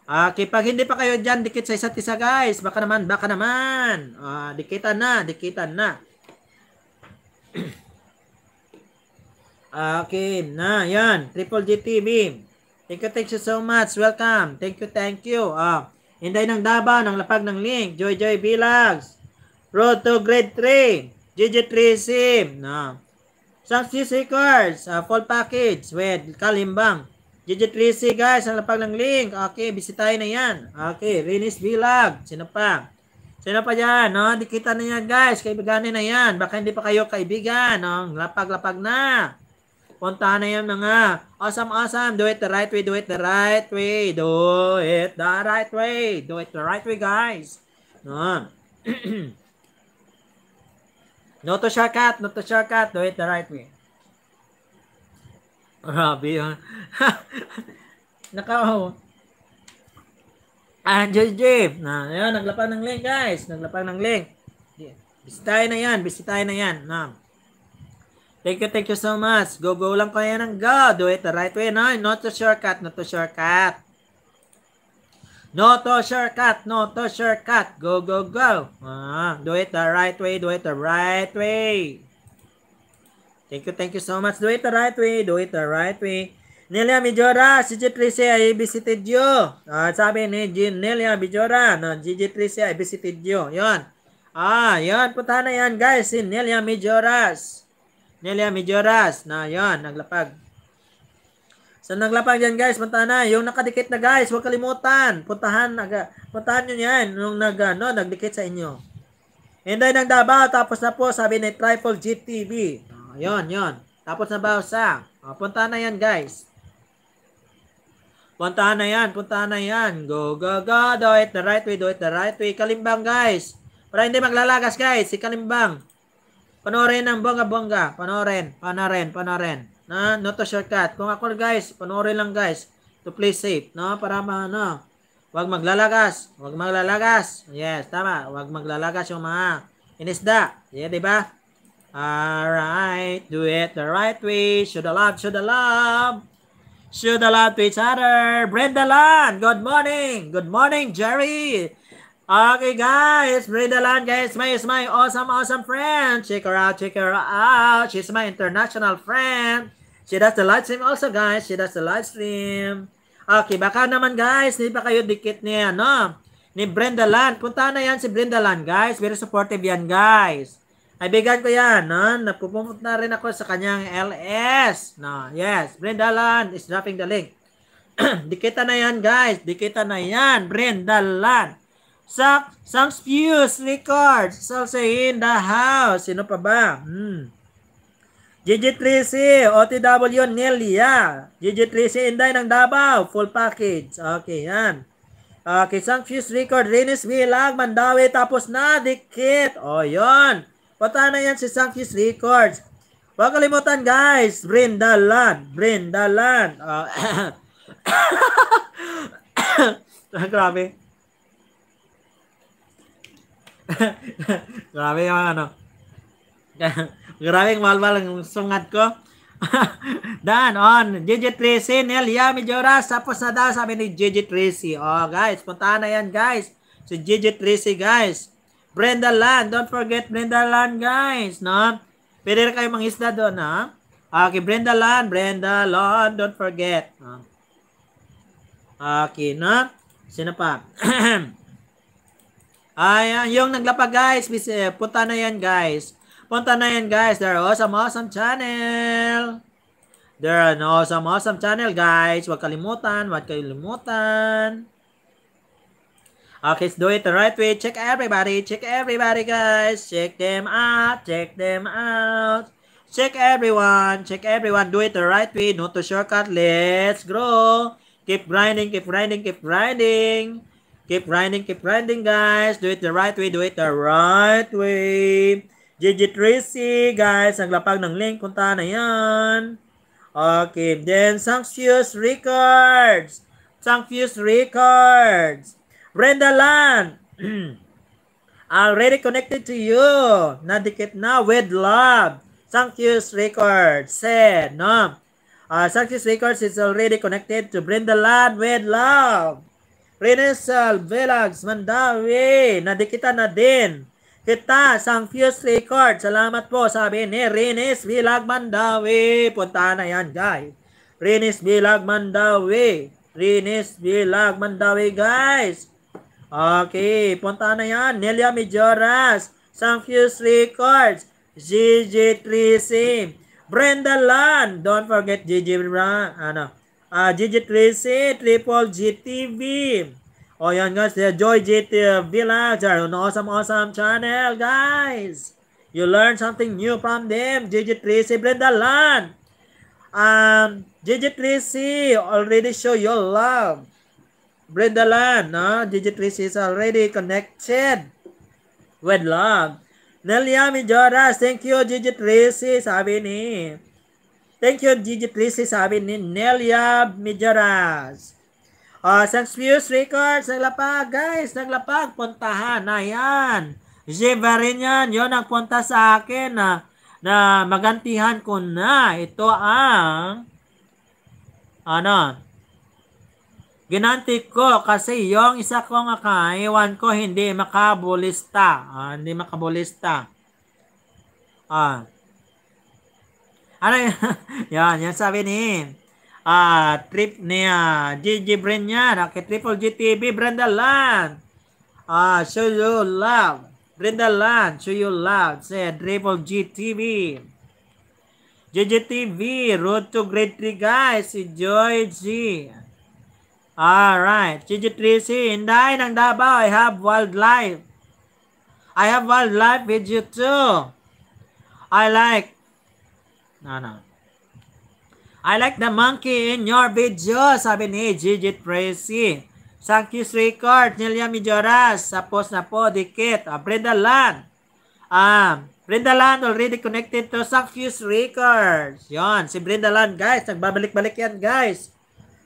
A: Ah, okay, pag hindi pa kayo dyan, dikit sa isa't isa, guys. Baka naman, baka naman. Uh, dikitan na, dikitan na. okay, na, yan. Triple G TV. Thank you, thank you so much. Welcome. Thank you, thank you. Uh, Inday ng Daba, ng Lapag ng Link, Joy Joy Vlogs, Road to Grade 3, GG3 Sim, no. Subsea Seekers, uh, full package with Kalimbang. GG3C guys, ang lapag ng link. Okay, bisitahin na yan. Okay, Rinis Vlog. Sino pa? Sino pa dyan? No? Di kita na yan guys. Kaibiganin na yan. Baka hindi pa kayo kaibigan. No? Lapag-lapag na. Punta na yan mga. Awesome, awesome. Do it the right way. Do it the right way. Do it the right way. Do it the right way, guys. No. Ah. no to shortcut. No to shortcut. Do it the right way. Grabe yun. Naka, oh. Angel Jeep. Na, yun, naglapang ng link, guys. Naglapang ng link. Bisitahin na yan. Bisitahin na yan. Na. No. Thank you, thank you so much. Go, go lang kaya ng go. Do it the right way, no? Not to shortcut, not to shortcut. No to shortcut, no to shortcut. Go, go, go. Ah, do it the right way, do it the right way. Thank you, thank you so much. Do it the right way, do it the right way. Nelia Bijora, CJ Trice, I visited you. Ah, sabi ni Jean Nelia Bijora, no, CJ Trice, I visited you. Yon. Ah, yon, putana yan guys, si Nelia Mijoras. Nelia Mejoras. Na, yon, naglapag. So, naglapag yan, guys. Punta na. Yung nakadikit na, guys, huwag kalimutan. Puntahan, naga, puntahan nyo yan nung nag, ano, nagdikit sa inyo. Hinday ng Davao. Tapos na po, sabi ni Trifle GTV. Oh, ah, yon, yon. Tapos na ba sa? Oh, ah, puntahan na yan, guys. Puntahan na yan, puntahan na yan. Go, go, go. Do it the right way, do it the right way. Kalimbang, guys. Para hindi maglalagas, guys. Si Kalimbang. Panorin ang bongga-bongga. Panorin, panorin, panorin. No? not a shortcut. Kung ako guys, panorin lang guys. To play safe, no? Para ma, ano, wag maglalagas. Wag maglalagas. Yes, tama. Wag maglalagas yung mga inisda. Yeah, di ba? Alright, do it the right way. Should I love, should I love. Should I love to each other. Brenda Lan, good morning. Good morning, Jerry. Okay, guys. Brenda along, guys. My is my awesome, awesome friend. Check her out. Check her out. She's my international friend. She does the live stream also, guys. She does the live stream. Okay, baka naman, guys. Hindi pa kayo dikit ni, ano, ni Brenda Land. Punta na yan si Brenda Land, guys. Very supportive yan, guys. Kaibigan ko yan, no? Napupunta rin ako sa kanyang LS. No, yes. Brenda Land is dropping the link. dikita na yan, guys. Dikita na yan. Brenda Land. Sak, Sax Fuse Records. Also in the house. Sino pa ba? Hmm. JJ Tracy, OTW Nelia. JJ Tracy Inday ng Davao, full package. Okay, yan. Okay, Sax Fuse Record, Rinis Vilag, Mandawi, tapos na, dikit. O, oh, yun. Punta na yan si Sax Fuse Records. Huwag kalimutan guys, Brenda Land, Brenda Land. Uh, Grabe. Grabe yung ano. Grabe yung malbal ang sungat ko. Dan, on. Gigi Tracy, Nel Yami Joras. Tapos na daw sabi ni Gigi Tracy. Oh, guys. Puntahan na yan, guys. Si Gigi Tracy, guys. Brenda Land. Don't forget Brenda Land, guys. No? Pwede rin kayo mangisda doon, ha? Okay, Brenda Land. Brenda Land. Don't forget. No? Ah. Okay, no? Sino pa? Ayan, ah, yung naglapag guys, eh, punta na yan guys. Punta na yan guys. They're awesome, awesome channel. They're an awesome, awesome channel guys. Huwag kalimutan, huwag kalimutan. Okay, do it the right way. Check everybody, check everybody guys. Check them out, check them out. Check everyone, check everyone. Do it the right way, not to shortcut. Let's grow. Keep grinding, keep grinding, keep grinding. Keep grinding, keep grinding, guys. Do it the right way, do it the right way. Gigi Tracy, guys. Ang lapag ng link. Punta na yan. Okay. Then, Sanctius Records. Sanctius Records. Brenda Land. Already connected to you. Nadikit na with love. Sanctius Records. Said, no. Uh, Sanctius Records is already connected to Brenda Land with love. Renesal, Velags, Mandawi, nadikita na din. Kita sang Fuse Record. Salamat po, sabi ni Renes Vilag Mandawi. Punta na yan, guys. Renes Vilag Mandawi. Renes Vilag Mandawi, guys. Okay, punta na yan. Nelia Mijoras, sang Fuse Records. GG3C. Brenda Lan, don't forget GG Ano? JJ ah, Tracy, Triple JTV. Oh, yan guys, the ya, Joy JT Villager, an awesome, awesome channel, guys. You learn something new from them. JJ Tracy, Brenda Land. Um, JJ Tracy already show your love. Brenda Land, no? Nah, JJ Tracy is already connected with love. Nelia Mijoras, thank you JJ Tracy, sabi ni. Thank you, Gigi Trisi, sabi ni Nelia Mijaras. Uh, ah, St. Pius Records, naglapag. Guys, naglapag. Puntahan. Ayan. Jivarin yan. Yun ang punta sa akin na, na magantihan ko na. Ito ang ano ginanti ko kasi yung isa kong akaiwan ko hindi makabulista. Ah, hindi makabulista. Ah, ano yan? Yan sabi ni uh, trip ni uh, Gigi Brin yan. Okay, Triple GTV, Brenda Land. Uh, ah, show you love. Brenda Land, show you love. Say, Triple GTV. GGTV, Road to Great 3 guys, si Joy G. Alright, GG3C, Inday ng Davao, I have wildlife. I have wildlife with you too. I like ano? I like the monkey in your video, sabi ni Gigi Tracy. Thank you, Sweetheart. Nelia Mijoras. Tapos na po, dikit. Ah, Brenda Land. Ah, Brenda Land already connected to Sanctus Records. Yon, si Brenda Land, guys. Nagbabalik-balik yan, guys.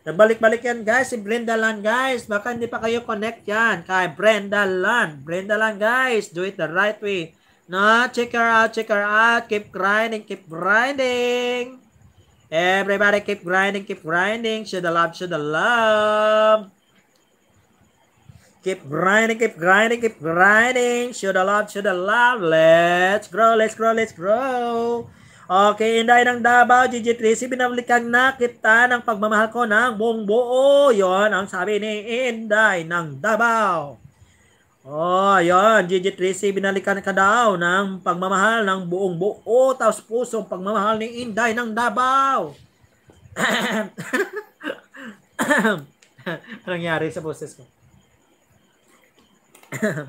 A: Nagbalik-balik yan, guys. Si Brenda Land, guys. Baka hindi pa kayo connect yan kay Brenda Land. Brenda Land, guys. Do it the right way. No, check her out, check her out. Keep grinding, keep grinding. Everybody keep grinding, keep grinding. Show the love, show the love. Keep grinding, keep grinding, keep grinding. Show the love, show the love. Let's grow, let's grow, let's grow. Okay, Inday ng Davao, GG3C, binabalikan na kita ng pagmamahal ko ng buong buo. Yon ang sabi ni Inday ng Davao. Oh, ayun. Gigi Tracy, binalikan ka daw ng pagmamahal ng buong buo tapos pusong pagmamahal ni Inday ng Davao. Anong nangyari sa boses ko?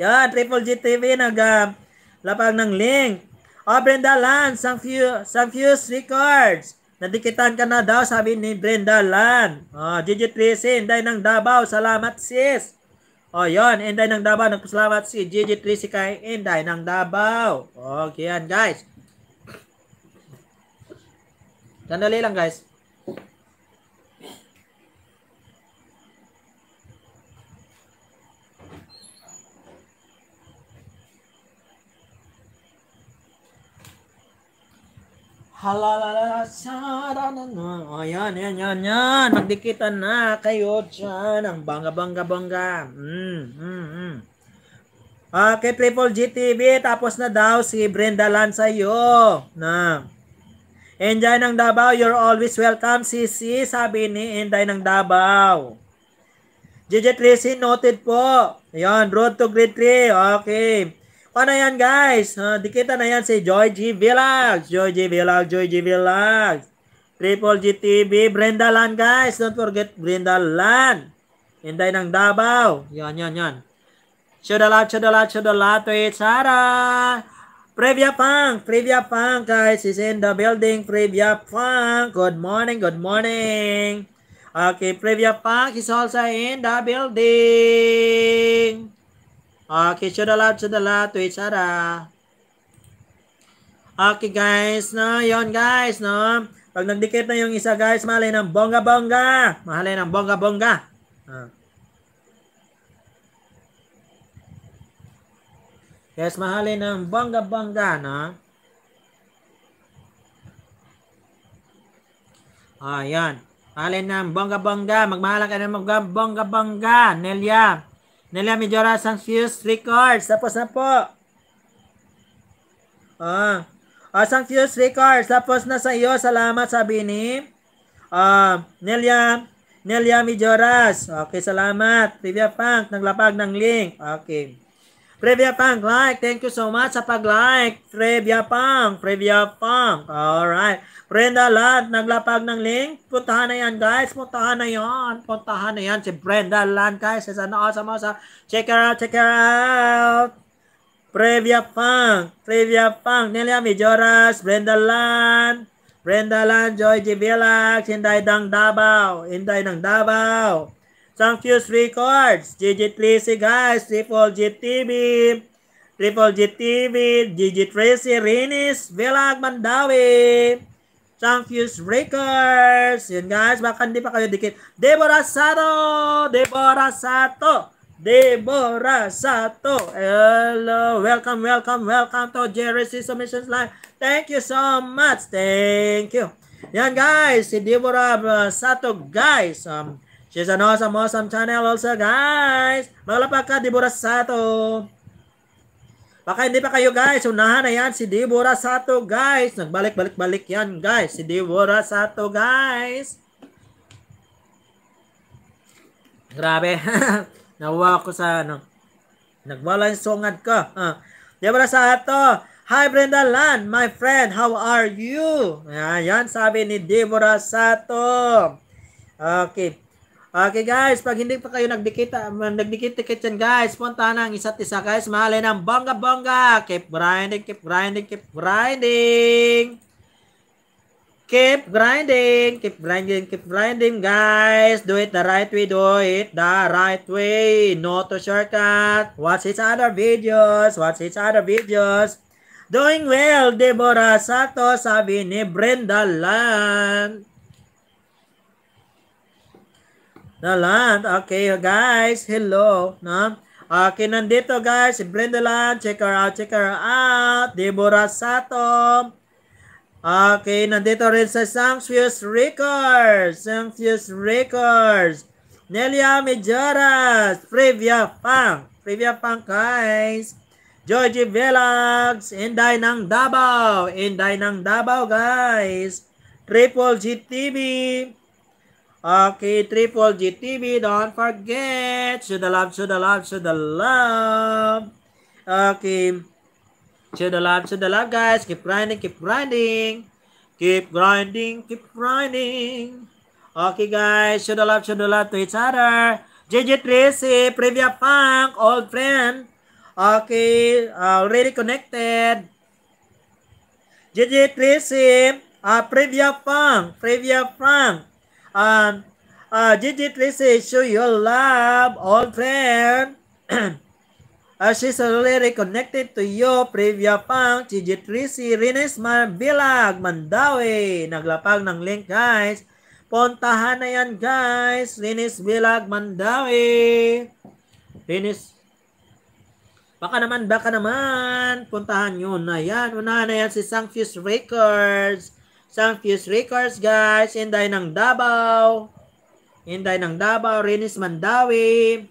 A: Yan, Triple G TV nag uh, lapag ng link. Oh, Brenda Lan, Sanfuse Records. Nadikitan ka na daw, sabi ni Brenda Lan. Oh, Gigi Tracy, Inday ng Davao. Salamat sis. O, oh, yon, Enday ng Davao. Nagpasalamat si GG3 si Kai Enday ng Davao. Okay yan, guys. Sandali lang, guys. Halalala, sarananan. O, yan, yan, yan, yan. Magdikitan na kayo dyan. Ang bangga, bangga, bangga. Mm, mm, mm. Okay, Playful GTV. Tapos na daw si Brenda Lan sa'yo. Na. Enjoy ng Davao. You're always welcome, sisi. Sabi ni Enjoy ng Davao. JJ Tracy, noted po. Ayan, road to grade 3. Okay na yan guys? Uh, dikita na yan si Joy G. Vlogs. Joy G. Vlogs. Triple G TV. Brenda Lan guys. Don't forget Brenda Lan. Inday ng Davao. Yan, yan, yan. Shodalat, shodalat, shodalat. Wait, Sarah. Previa Punk. Previa Punk guys is in the building. Previa Punk. Good morning, good morning. Okay, Previa Punk is also in the building. Okay, shout out, shout out to each other. Okay guys, no, yon guys, no. Pag nagdikit na yung isa guys, mahalay ng bongga-bongga. Mahalay ng bongga-bongga. Ah. Yes, mahalay ng bongga-bongga, no. Ayan. mahalay ng bongga-bongga. Magmahalan ka ng bongga-bongga, Nelia. Nila Medjoras ang fuse records. Tapos na po. Ah. Uh, ah, sang fuse records. Tapos na sa iyo. Salamat sabi ni uh, Nelia Nelia Mijoras. Okay, salamat. Trivia Punk, naglapag ng link. Okay. Previa Pang, like. Thank you so much sa pag-like. Previa Pang, Previa Pang. Alright. Brenda Ladd, naglapag ng link. Puntahan na yan, guys. Puntahan na yan. Puntahan na yan. Si Brenda Ladd, guys. It's an awesome, awesome. Check her out, check her out. Previa Pang, Previa Pang. Nelia Mijoras, Brenda Ladd. Brenda Lan, Joy G. Villag, Inday ng Davao, Inday ng Davao. Sanctus Records, GG Tracy guys, Triple G TV, Triple G TV, GG Tracy, Rinis, Velag, Mandawi, Sanctus Records, yun guys, baka hindi pa kayo dikit, Deborah Sato, Deborah Sato, Deborah Sato, hello, welcome, welcome, welcome to JRC Submissions Live, thank you so much, thank you, yan guys, si Deborah Sato guys, um, She's an awesome, awesome channel also, guys. Maglapag ka, Deborah Sato. Baka hindi pa kayo, guys. Unahan na yan si Deborah Sato, guys. Nagbalik-balik-balik yan, guys. Si Deborah Sato, guys. Grabe. Nawa ko sa ano. Nagwala yung sungad ko. Uh. Deborah Sato. Hi, Brenda Lan. My friend, how are you? Ayan, sabi ni Deborah Sato. Okay. Okay guys, pag hindi pa kayo nagdikit, nagdikit-dikit yan guys, punta ng isa't isa guys, mahalin ng bongga-bongga. Keep grinding, keep grinding, keep grinding. Keep grinding, keep grinding, keep grinding guys. Do it the right way, do it the right way. No to shortcut. Watch his other videos, watch his other videos. Doing well, Deborah Sato, sabi ni Brenda Land. na land. Okay, guys. Hello. No? Okay, nandito guys. Si Brenda Land. Check her out. Check her out. Deborah Satom. Okay, nandito rin sa Sanctius Records. Sanctius Records. Nelia Mejoras. Previa Pang. Previa Pang, guys. Georgie Vlogs. Inday ng Davao. Inday ng Davao, guys. Triple G TV. Okay, Triple G TV, don't forget. Show the love, show the love, show the love. Okay. Show the love, show the love, guys. Keep grinding, keep grinding. Keep grinding, keep grinding. Okay, guys. Show the love, show the love to each other. JJ Tracy, Previa Punk, old friend. Okay, uh, already connected. JJ Tracy, uh, Previa Punk, Previa Punk. Um, uh, Gigi, please show your love, old friend. uh, she's already connected to you, Previa Pang, Gigi Tracy, Rines Marbilag, Mandawi. Naglapag ng link, guys. Puntahan na yan, guys. Rinis Bilag, Mandawi. Rinis. Baka naman, baka naman. Puntahan yun. Ayan, unahan na yan si Sangfuse Records. Sanfius Records, guys. Inday ng Davao. Inday ng Davao. Rinis Mandawi.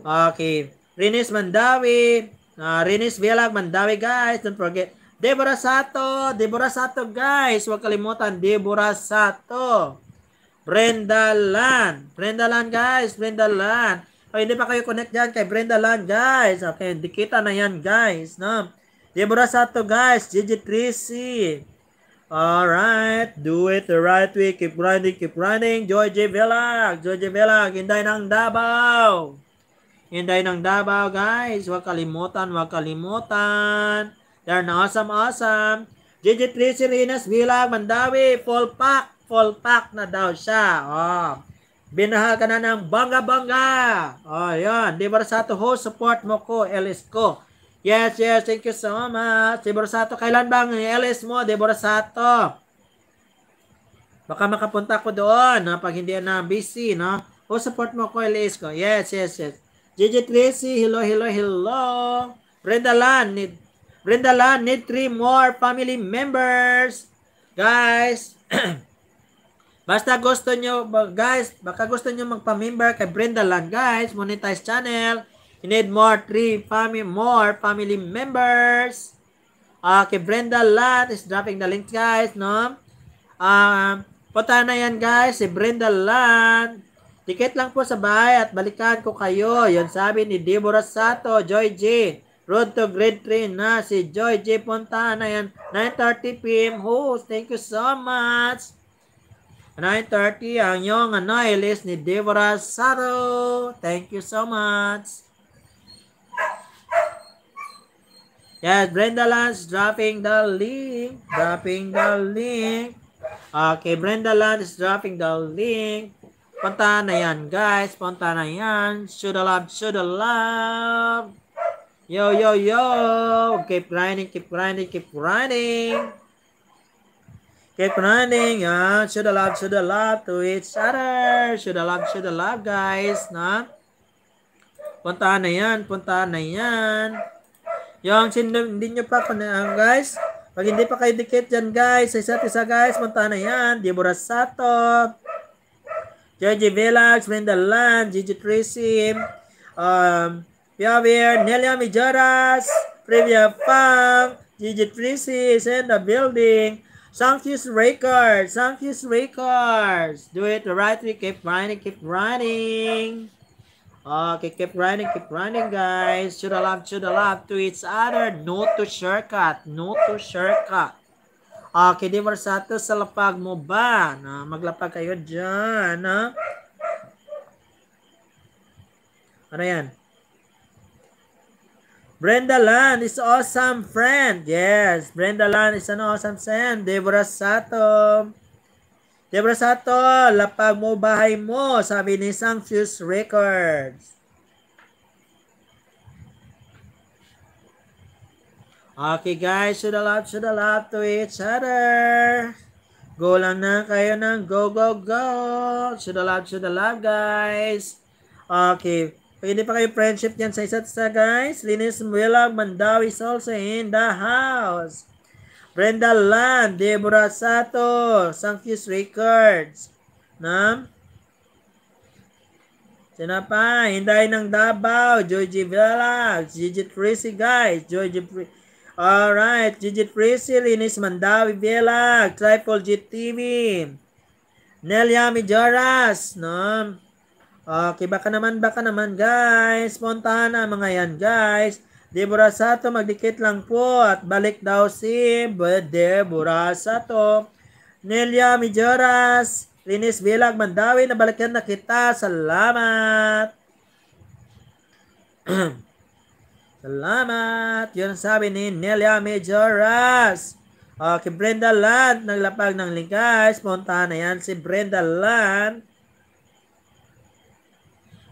A: Okay. Rinis Mandawi. Uh, Rinis Vlog Mandawi, guys. Don't forget. Deborah Sato. Deborah Sato, guys. Huwag kalimutan. Deborah Sato. Brenda Lan. Brenda Lan, guys. Brenda Lan. O, oh, hindi pa kayo connect dyan kay Brenda Lan, guys. Okay. kita na yan, guys. No? Deborah Sato, guys. Gigi Tracy. All right, do it the right way. Keep grinding, keep running. Joy J. Velag, Joy J. Velag, hinday ng Davao. Hinday ng Davao, guys. Huwag kalimutan, huwag kalimutan. They're awesome, awesome. JJ Tracy Rinas Velag, Mandawi, full pack, full pack na daw siya. Oh. Binahal ka na ng bangga-bangga. Oh, yun. Di ba sa to host, support mo ko, Elis ko. Yes, yes, thank you so much. Deborah Sato, kailan bang LS mo, Deborah Sato? Baka makapunta ko doon, no? pag hindi na busy, no? O support mo ko, LS ko. Yes, yes, yes. JJ Tracy, hello, hello, hello. Brenda Lan, need, Brenda Lan, need three more family members. Guys, basta gusto nyo, guys, baka gusto nyo magpa-member kay Brenda Lan, guys, monetize channel. You need more three family more family members. Okay, ah, Brenda Lat is dropping the link guys, no? Um, ah, pata na yan guys, si Brenda Lat. tiket lang po sa bahay at balikan ko kayo. Yon sabi ni Deborah Sato, Joy G. Road to Great Train na si Joy J. Punta na yan. 9.30 p.m. host. Thank you so much. 9.30 ang yung ano, list ni Deborah Sato. Thank you so much. Yes, Brenda Lance dropping the link. Dropping the link. Okay, Brenda Lance dropping the link. Punta na yan, guys. Punta na yan. Shoulda love, shoulda love. Yo, yo, yo. Keep grinding, keep grinding, keep grinding. Keep grinding. Yeah. Shoulda love, shoulda love to each other. Shoulda love, shoulda love, guys. Na? Punta na yan, punta na yan. Yung chin, hindi nyo pa kunaan, ah, guys. Pag hindi pa kayo dikit dyan, guys, sa isa't isa, guys, punta na yan. Deborah Sato, Georgie Village, Wendell Land, Gigi Tracy, um, Piavir, Nelia Mijaras, Previa Pang, Gigi Tracy is in the building. Sanctus Records, Sanctus Records. Do it the right way, keep grinding, keep grinding. Okay, ah, keep grinding, keep running, guys. Should I love, to I love to each other. No to shortcut, no to shortcut. Okay, ah, di versato sa lapag mo ba? Na, maglapag kayo dyan, ha? Ano yan? Brenda Lan is awesome friend. Yes, Brenda Lan is an awesome friend. Deborah Sato. Debra Sato, lapag mo bahay mo, sabi ni Sanctus Records. Okay guys, should love, should love to each other. Go lang na kayo ng go, go, go. Should love, should love guys. Okay. Pag hindi pa kayo friendship dyan sa isa't isa guys, Linis Muelag Mandawi is also in the house. Brenda Land, Deborah Sato, Sanctus Records. Na? Sino pa? Hinday ng Davao, Joji Vlog, Gigi Tracy guys, Joji Pre- Alright, Gigi Tracy, Linis Mandawi Vlog, Triple G GTV, Nelia Mijoras, no? Okay, baka naman, baka naman guys, Spontana, mga yan guys. Deborah Sato, magdikit lang po at balik daw si Deborah Sato. Nelia Mijoras, Linis Bilag Mandawi, nabalikan na kita. Salamat! Salamat! Yun sabi ni Nelia Majoras. Okay, Brenda Land, naglapag ng lingkay. Puntahan na yan si Brenda Land.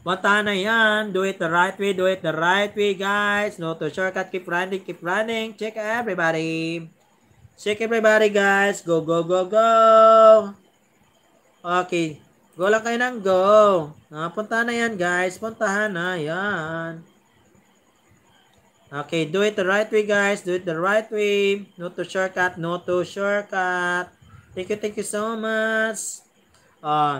A: Bata na yan. Do it the right way. Do it the right way, guys. No to shortcut. Keep running. Keep running. Check everybody. Check everybody, guys. Go, go, go, go. Okay. Go lang kayo ng go. Ah, punta na yan, guys. Puntahan na yan. Okay. Do it the right way, guys. Do it the right way. No to shortcut. No to shortcut. Thank you, thank you so much. Ah, uh,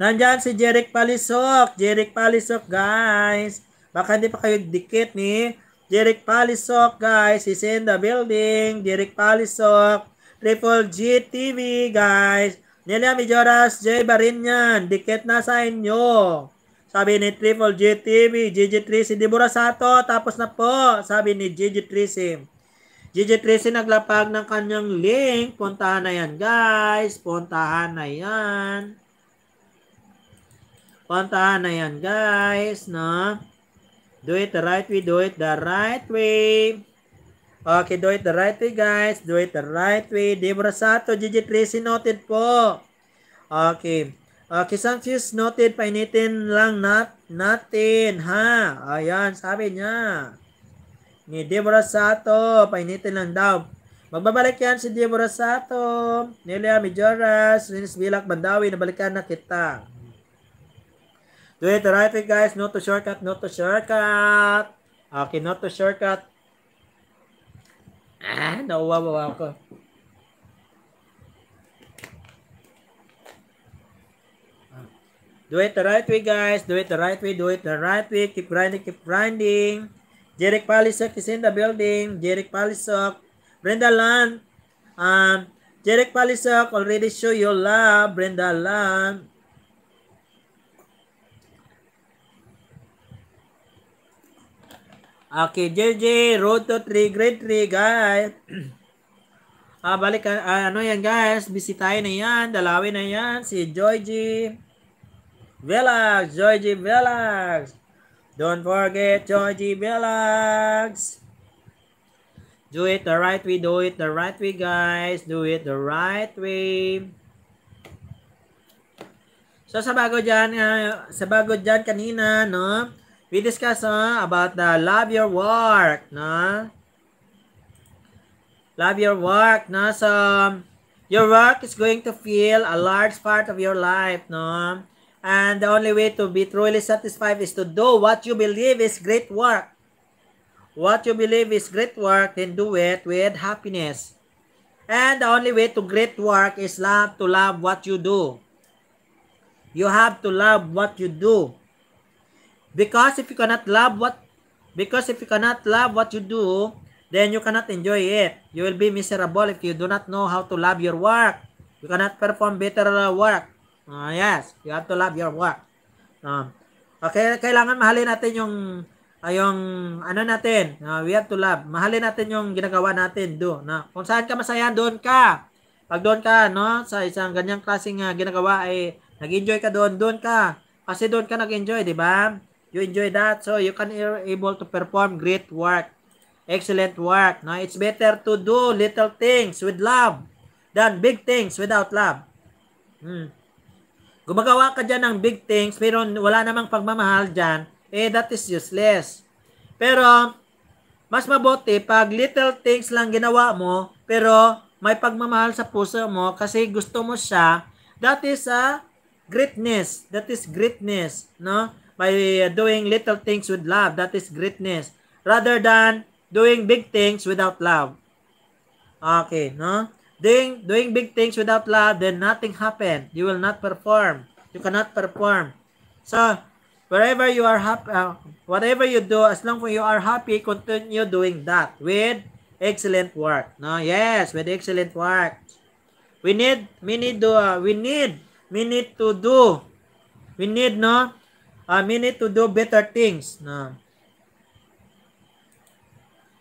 A: Nandyan si Jeric Palisok. Jeric Palisok, guys. Baka hindi pa kayo dikit ni Jeric Palisok, guys. He's in the building. Jeric Palisok. Triple G TV, guys. Nelia Mijoras, J. Barinyan. Dikit na sa inyo. Sabi ni Triple G TV, GG3 si Dibura Sato, tapos na po. Sabi ni Gigi Trisi. Gigi Tracy naglapag ng kanyang link. Puntahan na yan, guys. Puntahan na yan. Puntahan na yan, guys. No? Do it the right way. Do it the right way. Okay, do it the right way, guys. Do it the right way. Debra Sato, Gigi Tracy, noted po. Okay. Okay, Sanchez, noted. Painitin lang nat natin, ha? Ayan, sabi niya. Ni Debra Sato, painitin lang daw. Magbabalik yan si Deborah Sato, Nelia Majoras, Rinis Bilak Bandawi, nabalikan na kita. Do it right guys. Not to shortcut, Not to shortcut. Okay, not to shortcut. Ah, nauwawawa ako. Do it the right way, guys. Do it the right way. Do it the right way. Keep grinding, keep grinding. Jeric Palisok is in the building. Jeric Palisok. Brenda Lan. Um, Jeric Palisok already show your love. Brenda Lan. Okay, JJ, road to 3, grade 3, guys. Ah, balik, ah, ah, ano yan, guys? Bisitahin na yan, dalawin na yan, si Joyji Velax, Joyji Velax. Don't forget Joyji Velax. Do it the right way, do it the right way, guys. Do it the right way. So, sa bago dyan, uh, sa bago dyan kanina, no? we discuss uh, ah, about the love your work, no? Love your work, no? So, um, your work is going to fill a large part of your life, no? And the only way to be truly satisfied is to do what you believe is great work. What you believe is great work, then do it with happiness. And the only way to great work is love to love what you do. You have to love what you do. Because if you cannot love what because if you cannot love what you do, then you cannot enjoy it. You will be miserable if you do not know how to love your work. You cannot perform better work. Uh, yes, you have to love your work. Um, okay, kailangan mahalin natin yung uh, yung ano natin, we have to love. Mahalin natin yung ginagawa natin do. Na kung saan ka masaya, doon ka. Pag doon ka, no, sa isang ganyang klaseng uh, ginagawa ay nag-enjoy ka doon, doon ka. Kasi doon ka nag-enjoy, di ba? you enjoy that so you can e-, able to perform great work excellent work now it's better to do little things with love than big things without love hmm. gumagawa ka dyan ng big things pero wala namang pagmamahal dyan eh that is useless pero mas mabuti pag little things lang ginawa mo pero may pagmamahal sa puso mo kasi gusto mo siya that is a greatness that is greatness no by doing little things with love. That is greatness. Rather than doing big things without love. Okay, no? Doing, doing big things without love, then nothing happen. You will not perform. You cannot perform. So, wherever you are happy, uh, whatever you do, as long as you are happy, continue doing that with excellent work. No, yes, with excellent work. We need, we need to, uh, we need, we need to do. We need, no, I ah, mean to do better things. No.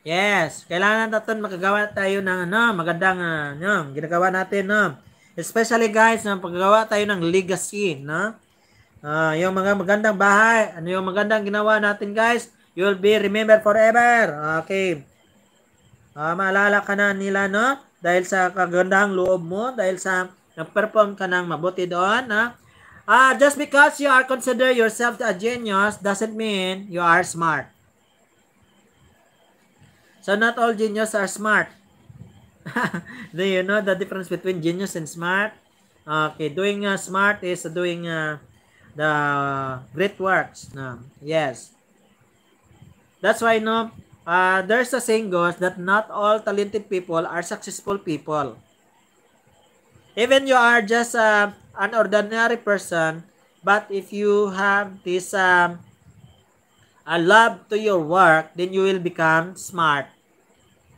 A: Yes, kailangan natin magagawa tayo ng ano, magandang uh, no, ginagawa natin. No. Especially guys, no, paggawa tayo ng legacy. No. Uh, yung mga magandang bahay, ano yung magandang ginawa natin guys, you'll be remembered forever. Okay. Uh, maalala ka na nila, no? Dahil sa kagandang loob mo, dahil sa nag-perform ka ng mabuti doon, ha? Ah, just because you are consider yourself a genius doesn't mean you are smart. So not all genius are smart. Do you know the difference between genius and smart? Okay, doing uh, smart is doing uh, the great works. No, yes. That's why no, uh, there's a saying goes that not all talented people are successful people. Even you are just a uh, an ordinary person, but if you have this um, a love to your work, then you will become smart.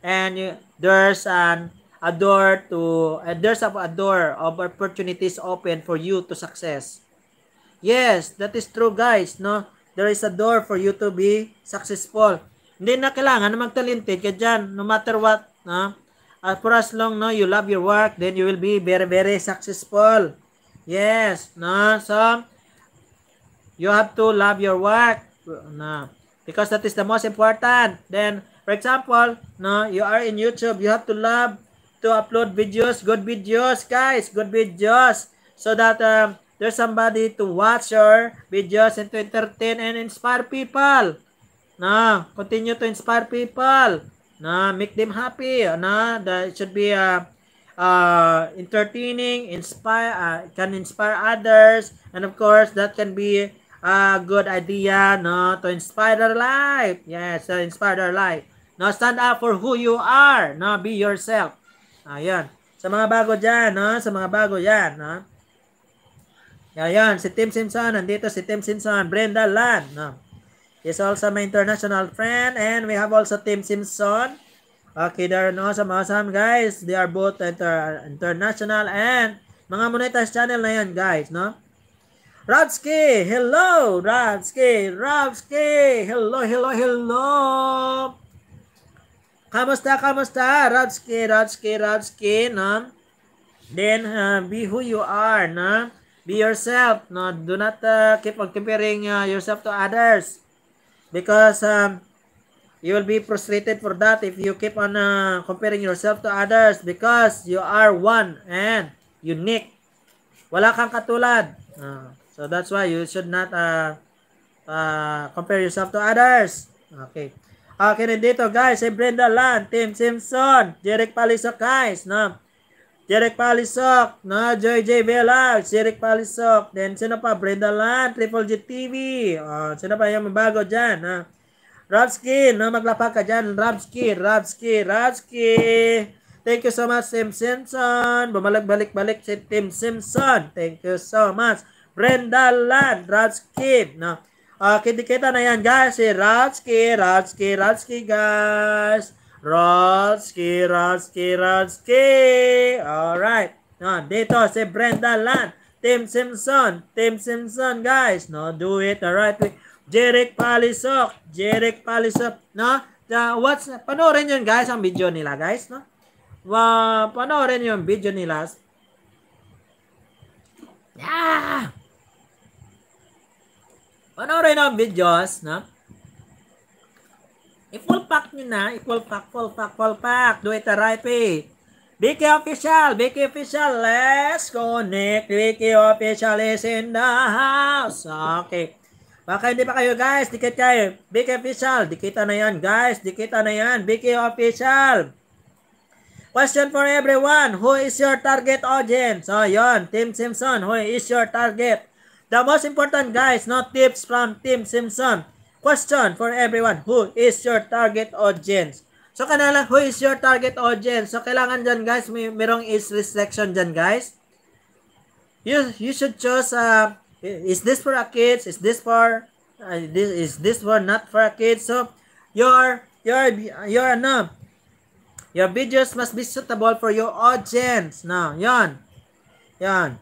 A: And you, there's an a door to uh, there's a, a door of opportunities open for you to success. Yes, that is true guys, no? There is a door for you to be successful. Hindi na kailangan na magtalented ka dyan, no matter what, no? Uh, for as long no, you love your work, then you will be very, very successful. Yes, no. So you have to love your work, no, because that is the most important. Then, for example, no, you are in YouTube, you have to love to upload videos, good videos, guys, good videos, so that um, there's somebody to watch your videos and to entertain and inspire people. No, continue to inspire people. No, make them happy. No, that should be a uh, uh, entertaining, inspire, uh, can inspire others, and of course, that can be a good idea, no, to inspire their life. Yes, to inspire their life. No, stand up for who you are. No, be yourself. Ayan. Sa mga bago dyan, no? Sa mga bago yan, no? Ayan, si Tim Simpson. Nandito si Tim Simpson. Brenda Land, no? He's also my international friend. And we have also Tim Simpson. Okay, they are awesome, awesome guys. They are both inter international and mga monetize channel na yan guys, no? Robsky, hello! Robsky, Robsky, hello, hello, hello! Kamusta, kamusta? Robsky, Robsky, Robsky, no? Then, uh, be who you are, no? Be yourself, no? Do not uh, keep on comparing uh, yourself to others. Because, um, You will be frustrated for that if you keep on uh, comparing yourself to others because you are one and unique. Wala kang katulad. Uh, so that's why you should not uh, uh, compare yourself to others. Okay. Okay na dito guys, si Brenda Lan, Tim Simpson, Jeric Palisok guys, no? Jeric Palisok, no? Joy J. Velag, Jeric Palisok. Then sino pa? Brenda Lan, Triple G TV. Uh, ah, sino pa yung bago dyan, ha? No? Rabski, no maglapa ka dyan. Rabski, Rabski, Rabski. Thank you so much, Tim Simpson. Bumalik-balik-balik si Tim Simpson. Thank you so much. Brenda Land, Rabski. No. Uh, ah, kita na yan, guys. Si Rabski, Rabski, Rabski, guys. Rodsky, Rodsky, Rodsky. Alright. No, dito si Brenda Land. Tim Simpson. Tim Simpson, guys. No, do it the right way. Jerek Palisok. Jerek Palisok. No? Uh, what's, panoorin yun guys, ang video nila guys. No? Uh, panoorin yung video nila. Ah! Panoorin ang videos. No? I-full pack nyo na. I-full pack, full pack, full pack. Do it a right way. Vicky Official, Vicky Official, let's connect. Vicky Official is in the house. Okay. Baka hindi pa kayo guys, dikit kayo. BK Official, dikita na yan guys, dikita na yan. BK Official. Question for everyone, who is your target audience? So yon, Team Simpson, who is your target? The most important guys, no tips from Team Simpson. Question for everyone, who is your target audience? So kanala, who is your target audience? So kailangan dyan guys, may merong is restriction dyan guys. You, you should choose uh, is this for a kids? Is this for uh, this is this for not for a kids? So your your your ano your videos must be suitable for your audience. now yon. Yon.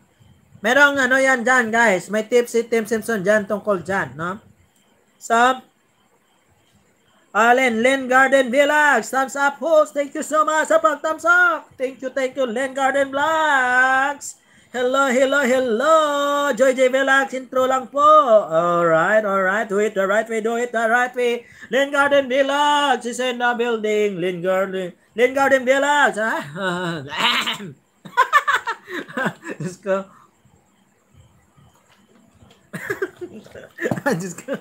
A: Merong ano yan dyan, guys. May tips si Tim Simpson dyan tungkol dyan, no? So, Alin, uh, Lynn Garden Village. Thumbs up, host. Thank you so much sa pag-thumbs up. Thank you, thank you, Lynn Garden Vlogs. Hello, hello, hello! Joy J relax. intro lang po. Alright, alright. Do it the right way, do it the right way. Lynn Garden Velax is in the building. Lynn Garden, Lynn Garden Velax. Ah? Let's go. I just go.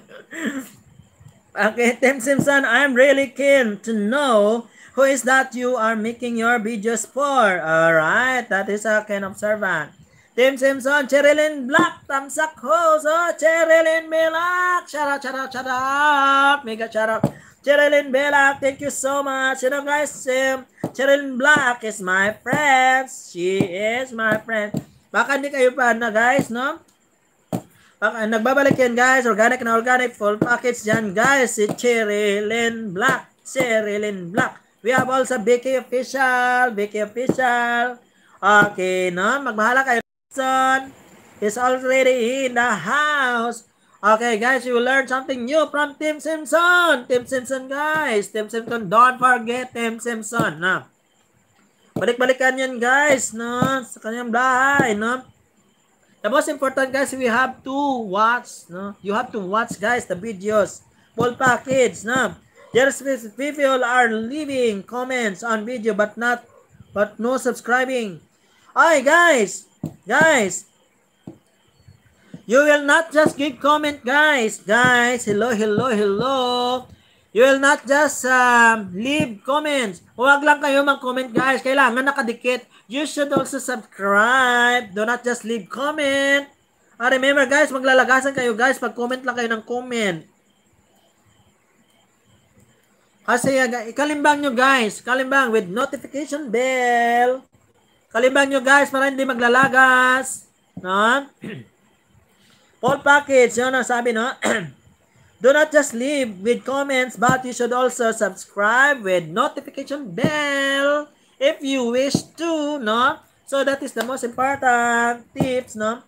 A: Okay, Tim Simpson, I'm really keen to know Who is that you are making your videos for? Alright, that is a kind of servant. Tim Simpson, Cherilyn Black, Tamsak Hoso, Cherilyn Milak, shout out, shout out, shout out, mega shout out. Cherilyn Belak, thank you so much. You know guys, Sim, Cherilyn Black is my friend. She is my friend. Baka hindi kayo pa na guys, no? Baka, nagbabalik yan guys, organic na organic, full package yan guys, si Cherilyn Black. Cherilyn Black. We have also Vicky Official. Vicky Official. Okay, no? Magbahala kayo. Son is already in the house. Okay, guys, you will learn something new from Tim Simpson. Tim Simpson, guys. Tim Simpson, don't forget Tim Simpson. No? Balik-balikan yan, guys, no? Sa kanyang bahay, no? The most important, guys, we have to watch, no? You have to watch, guys, the videos. Full package, no? There's people are leaving comments on video but not but no subscribing. Hi guys, guys. You will not just give comment, guys. Guys, hello, hello, hello. You will not just um, leave comments. Huwag lang kayo mag-comment, guys. Kailangan nakadikit. You should also subscribe. Do not just leave comment. Ah, remember, guys, maglalagasan kayo, guys. Pag-comment lang kayo ng comment. Kasi eh, kalimbang nyo guys, kalimbang with notification bell. Kalimbang nyo guys para hindi maglalagas. No? Full package, yun ang sabi no. Do not just leave with comments but you should also subscribe with notification bell if you wish to, no? So that is the most important tips, no?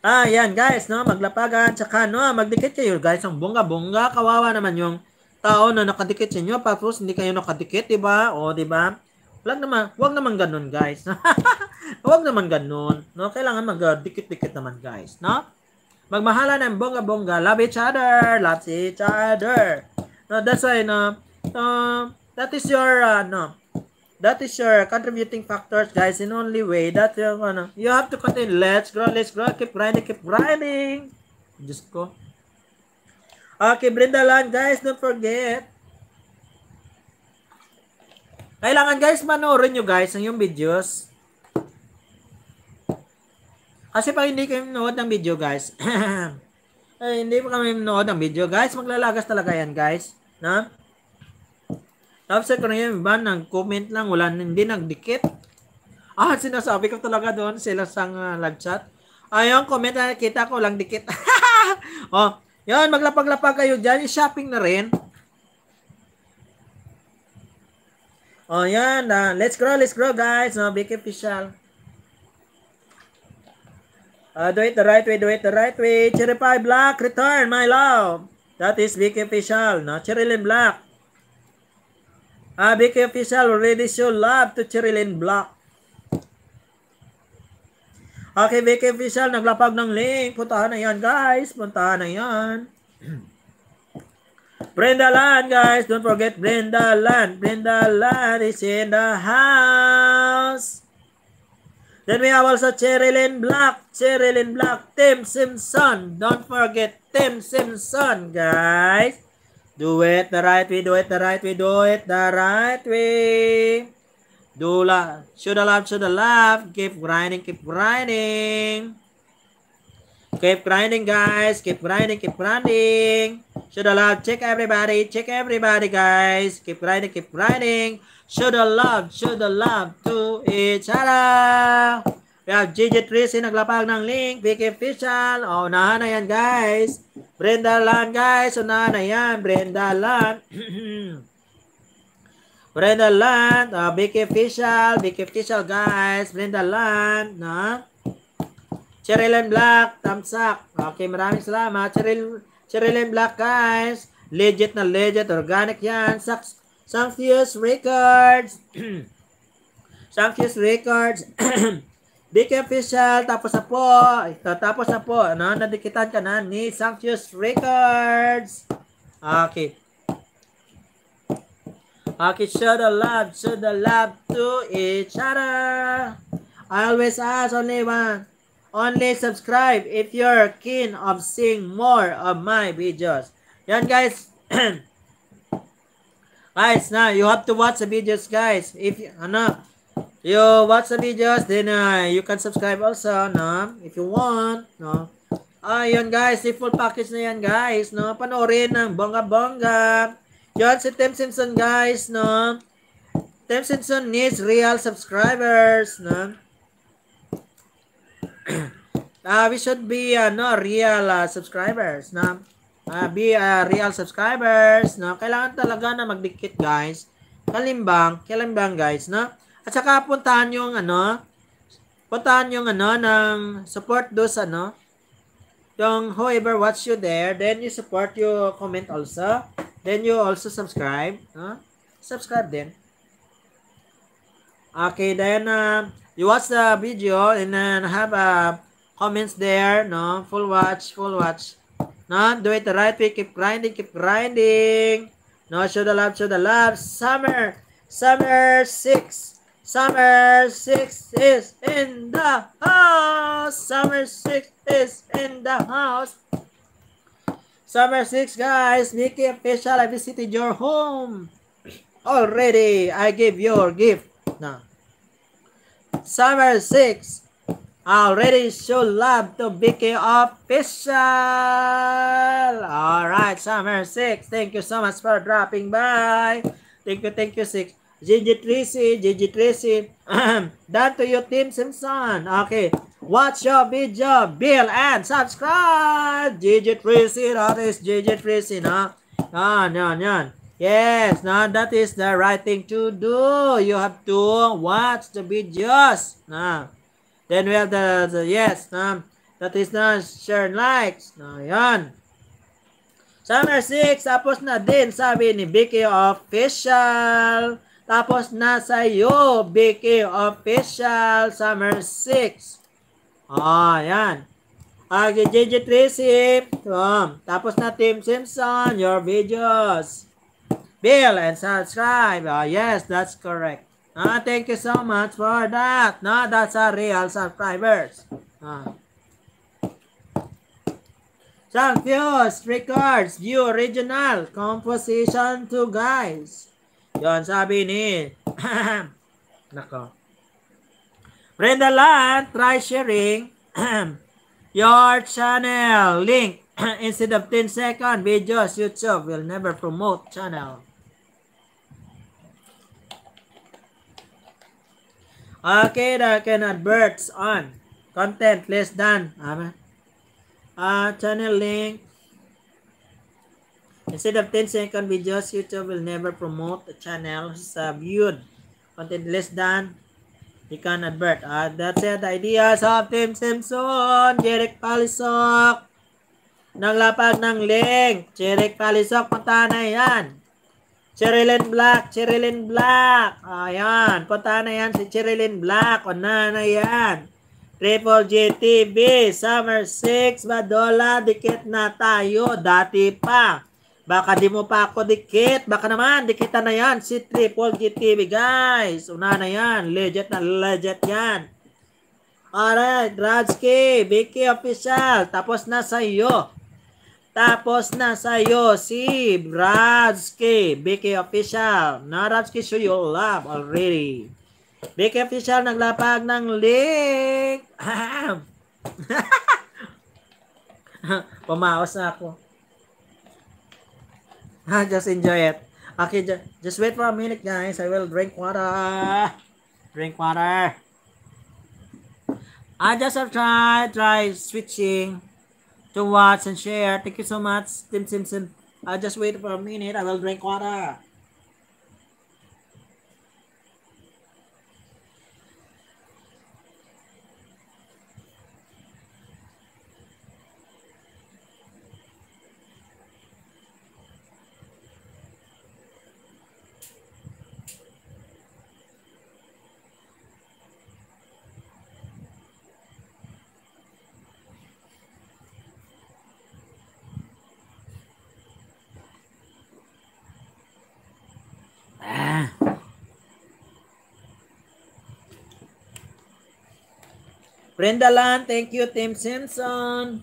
A: Ah, yan guys, no? Maglapagan, tsaka no, magdikit kayo guys. Ang bunga-bunga, kawawa naman yung tao na nakadikit sa inyo, tapos hindi kayo nakadikit, di ba? O, di ba? Wag naman, wag naman ganun, guys. wag naman ganun. No? Kailangan magdikit-dikit naman, guys. No? Magmahalan ng bongga-bongga. Love each other. Love each other. No, that's why, no? Uh, that is your, uh, no? That is your contributing factors, guys, in only way that you, ano, you have to continue. Let's grow, let's grow. Keep grinding, keep grinding. Just go. Okay, Brenda lang. guys, don't forget. Kailangan guys, manoorin nyo guys ng yung videos. Kasi pag hindi kayo manood ng video guys, ay, eh, hindi pa kami manood ng video guys, maglalagas talaga yan guys. Na? Tapos ko na yun, iba ng comment lang, wala, hindi nagdikit. Ah, sinasabi ko talaga doon sila sa uh, live chat. Ayun, ah, comment na kita ko, lang dikit. oh, yan, maglapag-lapag kayo dyan. I-shopping na rin. Oh, yan. Uh, let's grow, let's grow, guys. No, Big official. Uh, do it the right way, do it the right way. Cherry Pie Black, return, my love. That is Big official, no? Cherylin Black. Ah, uh, Big official already show love to Cherylin Black. Okay, Vicky Official, naglapag ng link. Puntahan na yan, guys. Puntahan na yan. Brenda Land, guys. Don't forget Brenda Land. Brenda Land is in the house. Then we have also Cherilyn Black. Cherilyn Black. Tim Simpson. Don't forget Tim Simpson, guys. Do it the right way. Do it the right way. Do it the right way. Do la should the left, should the left. Keep grinding, keep grinding. Keep grinding, guys. Keep grinding, keep grinding. Should the left, check everybody, check everybody, guys. Keep grinding, keep grinding. Should the love, should the love to each other. We have Gigi Tracy naglapag ng link. Vicky Official. oh, unahan na yan, guys. Brenda Lan, guys. Unahan na yan. Brenda Lan. Brenda Land, uh, Vicky Official, Vicky Official guys, Brenda Land, na? Cheryl Black, thumbs up. Okay, maraming salamat. Cheryl, Cheryl Black guys, legit na legit, organic yan. Sucks, Sanctius Records. Sanctius Records. Vicky Official, tapos na po. Ito, tapos na po. Ano, nadikitan ka na ni Sanctius Records. Okay. Okay, show the love, show the love to each other. I always ask only one. Only subscribe if you're keen of seeing more of my videos. Yan guys. guys, now you have to watch the videos guys. If you, ano, you watch the videos, then uh, you can subscribe also, no? If you want, no? Ayun guys, the full package na yan guys, no? Panoorin ng bongga-bongga. Yan si Tem Simpson guys, no? Tem Simpson needs real subscribers, no? uh, we should be uh, no real uh, subscribers, no? Uh, be uh, real subscribers, no? Kailangan talaga na magdikit guys. Kalimbang, kalimbang guys, no? At saka puntahan yung ano, puntahan yung ano ng support those ano, yung whoever watch you there, then you support you comment also. Then you also subscribe. Huh? Subscribe then. Okay, then uh, you watch the video and then have uh, comments there. No, full watch, full watch. No, do it the right way. Keep grinding, keep grinding. No, show the love, show the love. Summer, summer six. Summer six is in the house. Summer six is in the house. Summer 6, guys. Mickey Official, I visited your home. Already, I give your gift. Now, Summer 6, already show love to Vicky Official. Alright, Summer 6, thank you so much for dropping by. Thank you, thank you, 6. Gigi Tracy, Gigi Tracy. Done to you, Team Simpson. Okay, Watch your video, Bill, and subscribe! JJ Tracy, that is JJ Tracy, no? Yan, yan, yan. Yes, now that is the right thing to do. You have to watch the videos. Now, then we have the, the yes, now, that is na share likes. no? yan. Summer 6, tapos na din, sabi ni Vicky Official. Tapos na sa'yo, Vicky Official, Summer 6. Ah, yan. Ah, si JJ Tracy. Um, tapos na Tim Simpson, your videos. Bill and subscribe. Ah, yes, that's correct. Ah, thank you so much for that. No, that's our real subscribers. Ah. Some views, records, view original, composition to guys. Yon sabi ni... Nako. Brenda Lan, try sharing your channel link. Instead of 10 second videos, YouTube will never promote channel. Okay, there can adverts on content less than uh, channel link. Instead of 10 second videos, YouTube will never promote the channel viewed. Content less than He can advert. Uh, ah, that's it. Ideas of Tim Simpson, Jeric Palisok, ng lapag ng link. Jeric Palisok, punta na yan. Cherilyn Black, Cherilyn Black. Ayan, punta na yan si Cherilyn Black. Una na yan. Triple JTB, Summer 6, Badola, dikit na tayo. Dati pa. Baka di mo pa ako dikit. Baka naman, dikita na yan. Si Triple GTV, guys. Una na yan. Legit na legit yan. Alright, Radsky, Vicky Official. Tapos na sa iyo. Tapos na sa iyo si Radsky, Vicky Official. Na Radsky, show you love already. Vicky Official, naglapag ng link. Pumaos na ako just enjoy it. Okay, ju just wait for a minute, guys. I will drink water. Drink water. I just have tried, try switching to watch and share. Thank you so much, Tim Simpson. I just wait for a minute. I will drink water. Brenda Lan, thank you, Tim Simpson.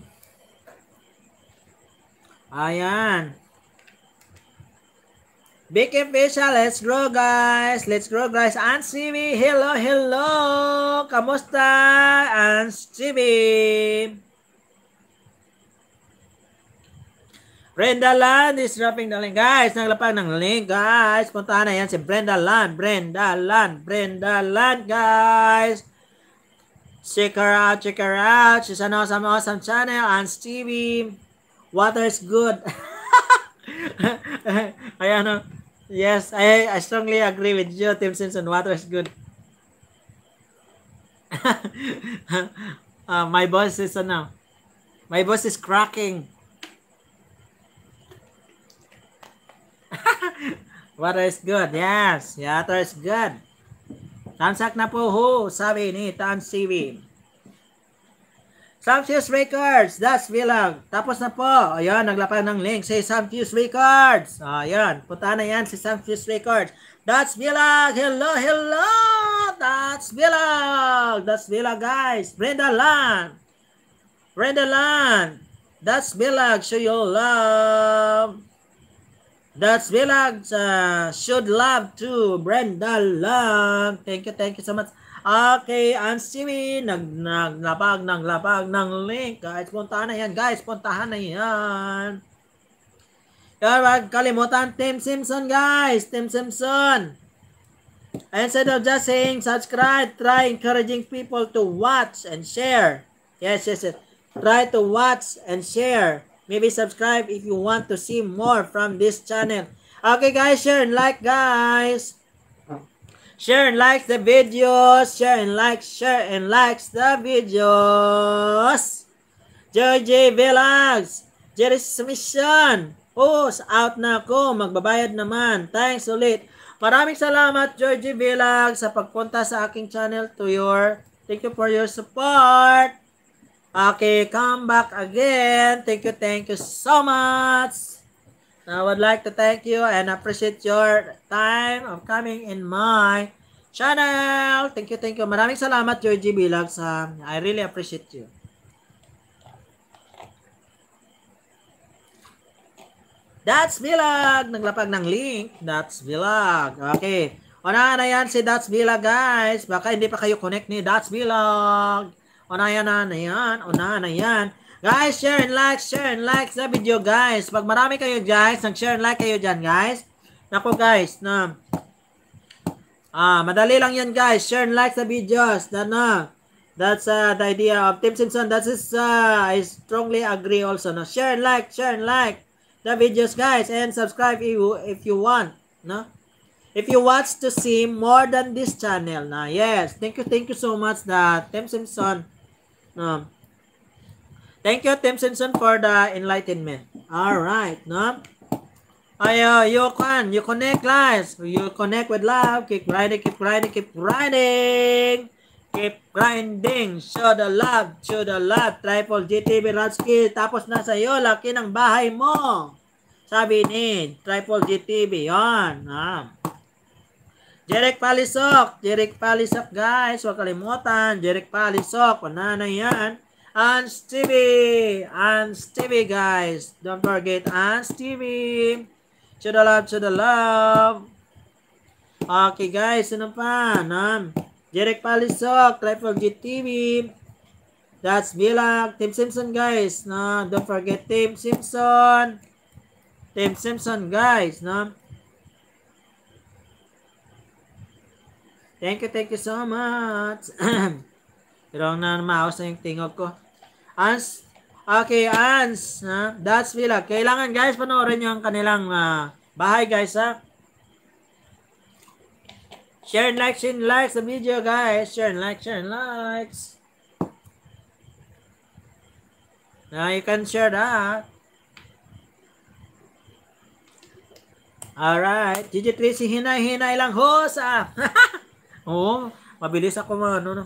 A: Ayan. Big and let's grow, guys. Let's grow, guys. Aunt Simi, hello, hello. Kamusta, Aunt Stevie? Brenda Land is dropping the link. Guys, naglapag ng link. Guys, puntahan na yan si Brenda Land. Brenda Land. Brenda Land, guys. Check her out. Check her out. She's an awesome, awesome channel. And Stevie, water is good. Ayan o. Yes, I, I strongly agree with you, Tim Simpson. Water is good. uh, my boss is ano? My boss is cracking. Water is good. Yes. Water is good. Tansak na po ho, sabi ni Tan Siwi. Samfuse Records, that's vlog. Tapos na po. Ayun, naglapag ng link si Samfuse Records. Ayun, punta na yan si Samfuse Records. That's vlog. Hello, hello. That's vlog. That's vlog, guys. Brenda Lan. Brenda Lan. That's vlog. Show your love. That's Vilag sa uh, Should Love to Brenda Lang. Thank you, thank you so much. Okay, I'm Siwi. nag, naglapag, naglapag ng link. Guys, puntahan na yan. Guys, puntahan na yan. Huwag kalimutan, Tim Simpson, guys. Tim Simpson. Instead of just saying subscribe, try encouraging people to watch and share. Yes, yes, yes. Try to watch and share. Maybe subscribe if you want to see more from this channel. Okay guys, share and like guys. Share and like the videos. Share and like, share and likes the videos. JJ Vlogs. Jerry Submission. Oh, out na ako. Magbabayad naman. Thanks ulit. Maraming salamat, Georgie Vlog, sa pagpunta sa aking channel to your. Thank you for your support. Okay, come back again. Thank you, thank you so much. I would like to thank you and appreciate your time of coming in my channel. Thank you, thank you. Maraming salamat, Georgie Bilags. I really appreciate you. That's Bilag. Naglapag ng link. That's Bilag. Okay. Una na yan si That's Bilag, guys. Baka hindi pa kayo connect ni That's Bilag. Onayan na na yan. Onahan na yan. Guys, share and like, share and like sa video guys. Pag marami kayo guys, nag-share and like kayo dyan guys. Nako guys, na Ah, madali lang yan guys. Share and like sa videos. Na na. That's uh, the idea of Tim Simpson. That is, uh, I strongly agree also. No? Share and like, share and like the videos guys. And subscribe if you, if you want. No? If you want to see more than this channel. Na, yes. Thank you, thank you so much that Tim Simpson No. Thank you, Tim Simpson, for the enlightenment. All right, no? Ayo, you can, you connect guys. You connect with love. Keep grinding, keep grinding, keep grinding. Keep grinding. Show the love, show the love. Triple GTV Radski. Tapos na sa'yo, laki ng bahay mo. Sabi ni Triple GTV. Yan. Ah. Jerek Palisok. Jerek Palisok, guys. Huwag kalimutan. Jerek Palisok. Panana yan. Ans TV. Ans TV, guys. Don't forget Ans Stevie. To the love, to the love. Okay, guys. Ano pa? Nam. Jeric Palisok. Try for GTV. That's Bilang. Team Simpson, guys. No, don't forget Team Simpson. Team Simpson, guys. No? Thank you, thank you so much. Pero na maos na yung tingog ko. Ans, okay, Ans, ha? that's Villa. Kailangan guys, panoorin nyo ang kanilang uh, bahay guys, ha? Share and like, share and like the video guys. Share and like, share and likes. Now you can share that. Alright. Gigi 3 si Hinay-Hinay lang ho sa... Oo, mabilis ako ma, ano, no?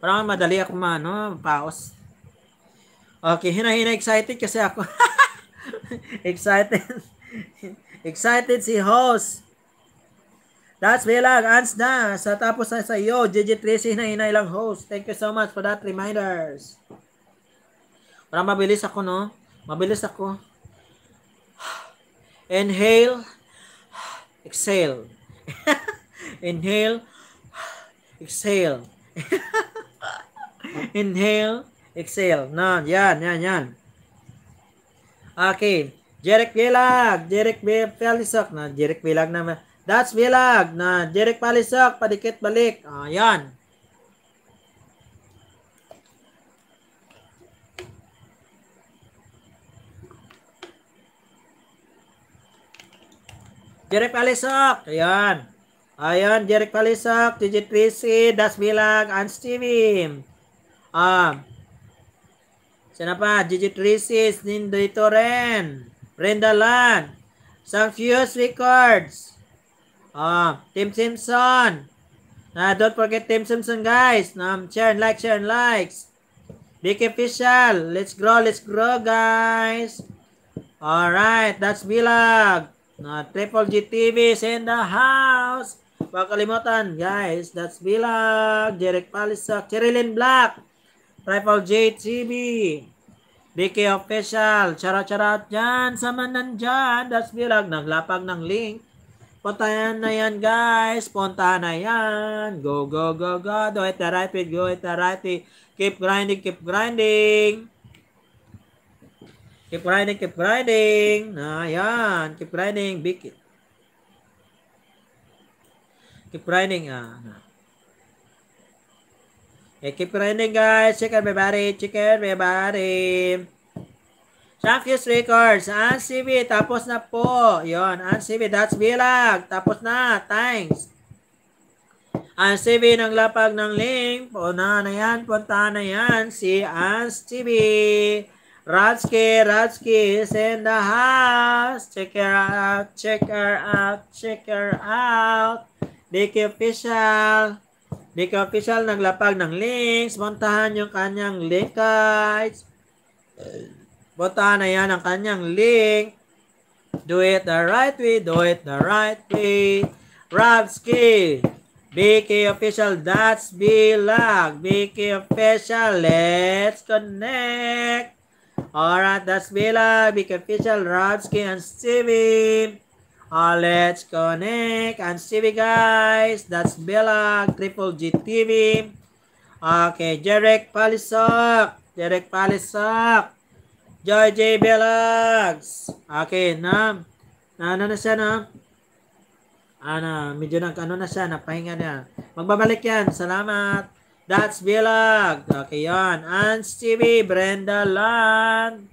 A: Parang madali ako ma, ano, paos. Okay, hinahina excited kasi ako. excited. excited si host. That's Velag, ans na. Sa tapos na sa iyo, JJ Tracy na inailang host. Thank you so much for that reminders. Parang mabilis ako, no? Mabilis ako. Inhale. Exhale. Inhale. Exhale. Inhale. Exhale. Nan, yan, yan, yan. Okay. Jerek bilag. Jerek palisak. Na, jerek bilag naman. That's bilag. Na, jerek Palisok. Padikit balik. Ah, Ayan. Jerek palisak. Ayan. Ayan, Jeric Palisak, Gigi Tracy, Das Bilag, and Stevie. Ah, sino pa? Gigi Tracy, nandito Ren, Brenda Lan, Sang Fuse Records, ah, Tim Simpson, na ah, don't forget Tim Simpson guys, um, share and like, share and likes. Big official, let's grow, let's grow guys. Alright, that's Bilag. Uh, Triple G TV is in the house. Huwag kalimutan, guys. That's Bilag, Derek Palisa, Kirillin Black, Rifle JTB, Vicky Official, charot-charot dyan, sama nandyan. That's Bilag, naglapag ng link. Puntahan na yan, guys. Puntahan na yan. Go, go, go, go. Do it the right way. Go it the right way. Keep grinding, keep grinding. Keep grinding, keep grinding. Ayan, keep grinding. Vicky. Keep grinding. Ah. Okay, keep grinding guys. Chicken my body. Chicken my body. Champions Records. ANCV. Tapos na po. Yon. ANCV. That's vlog. Tapos na. Thanks. ANCV ng lapag ng link. Puna na yan. Punta na yan. Si ANCV. Ratsky, Ratsky is in the house. Check her out, check her out, check her out. Diki Official. Diki Official naglapag ng links. Puntahan yung kanyang link, guys. Puntahan na yan ang kanyang link. Do it the right way. Do it the right way. Robski. BK Official. That's Bilag. BK Official. Let's connect. Alright, that's Bilag. BK Official. Robski and Stevie. Uh, let's connect and see we guys. That's Bella, Triple G TV. Okay, Jerek Palisok. Jerek Palisok. Joy J. Bellags. Okay, na, na ano na siya na? Ano, medyo nag ano na siya, napahinga na. Magbabalik yan. Salamat. That's Bilag. Okay, yan. And Stevie, Brenda Land.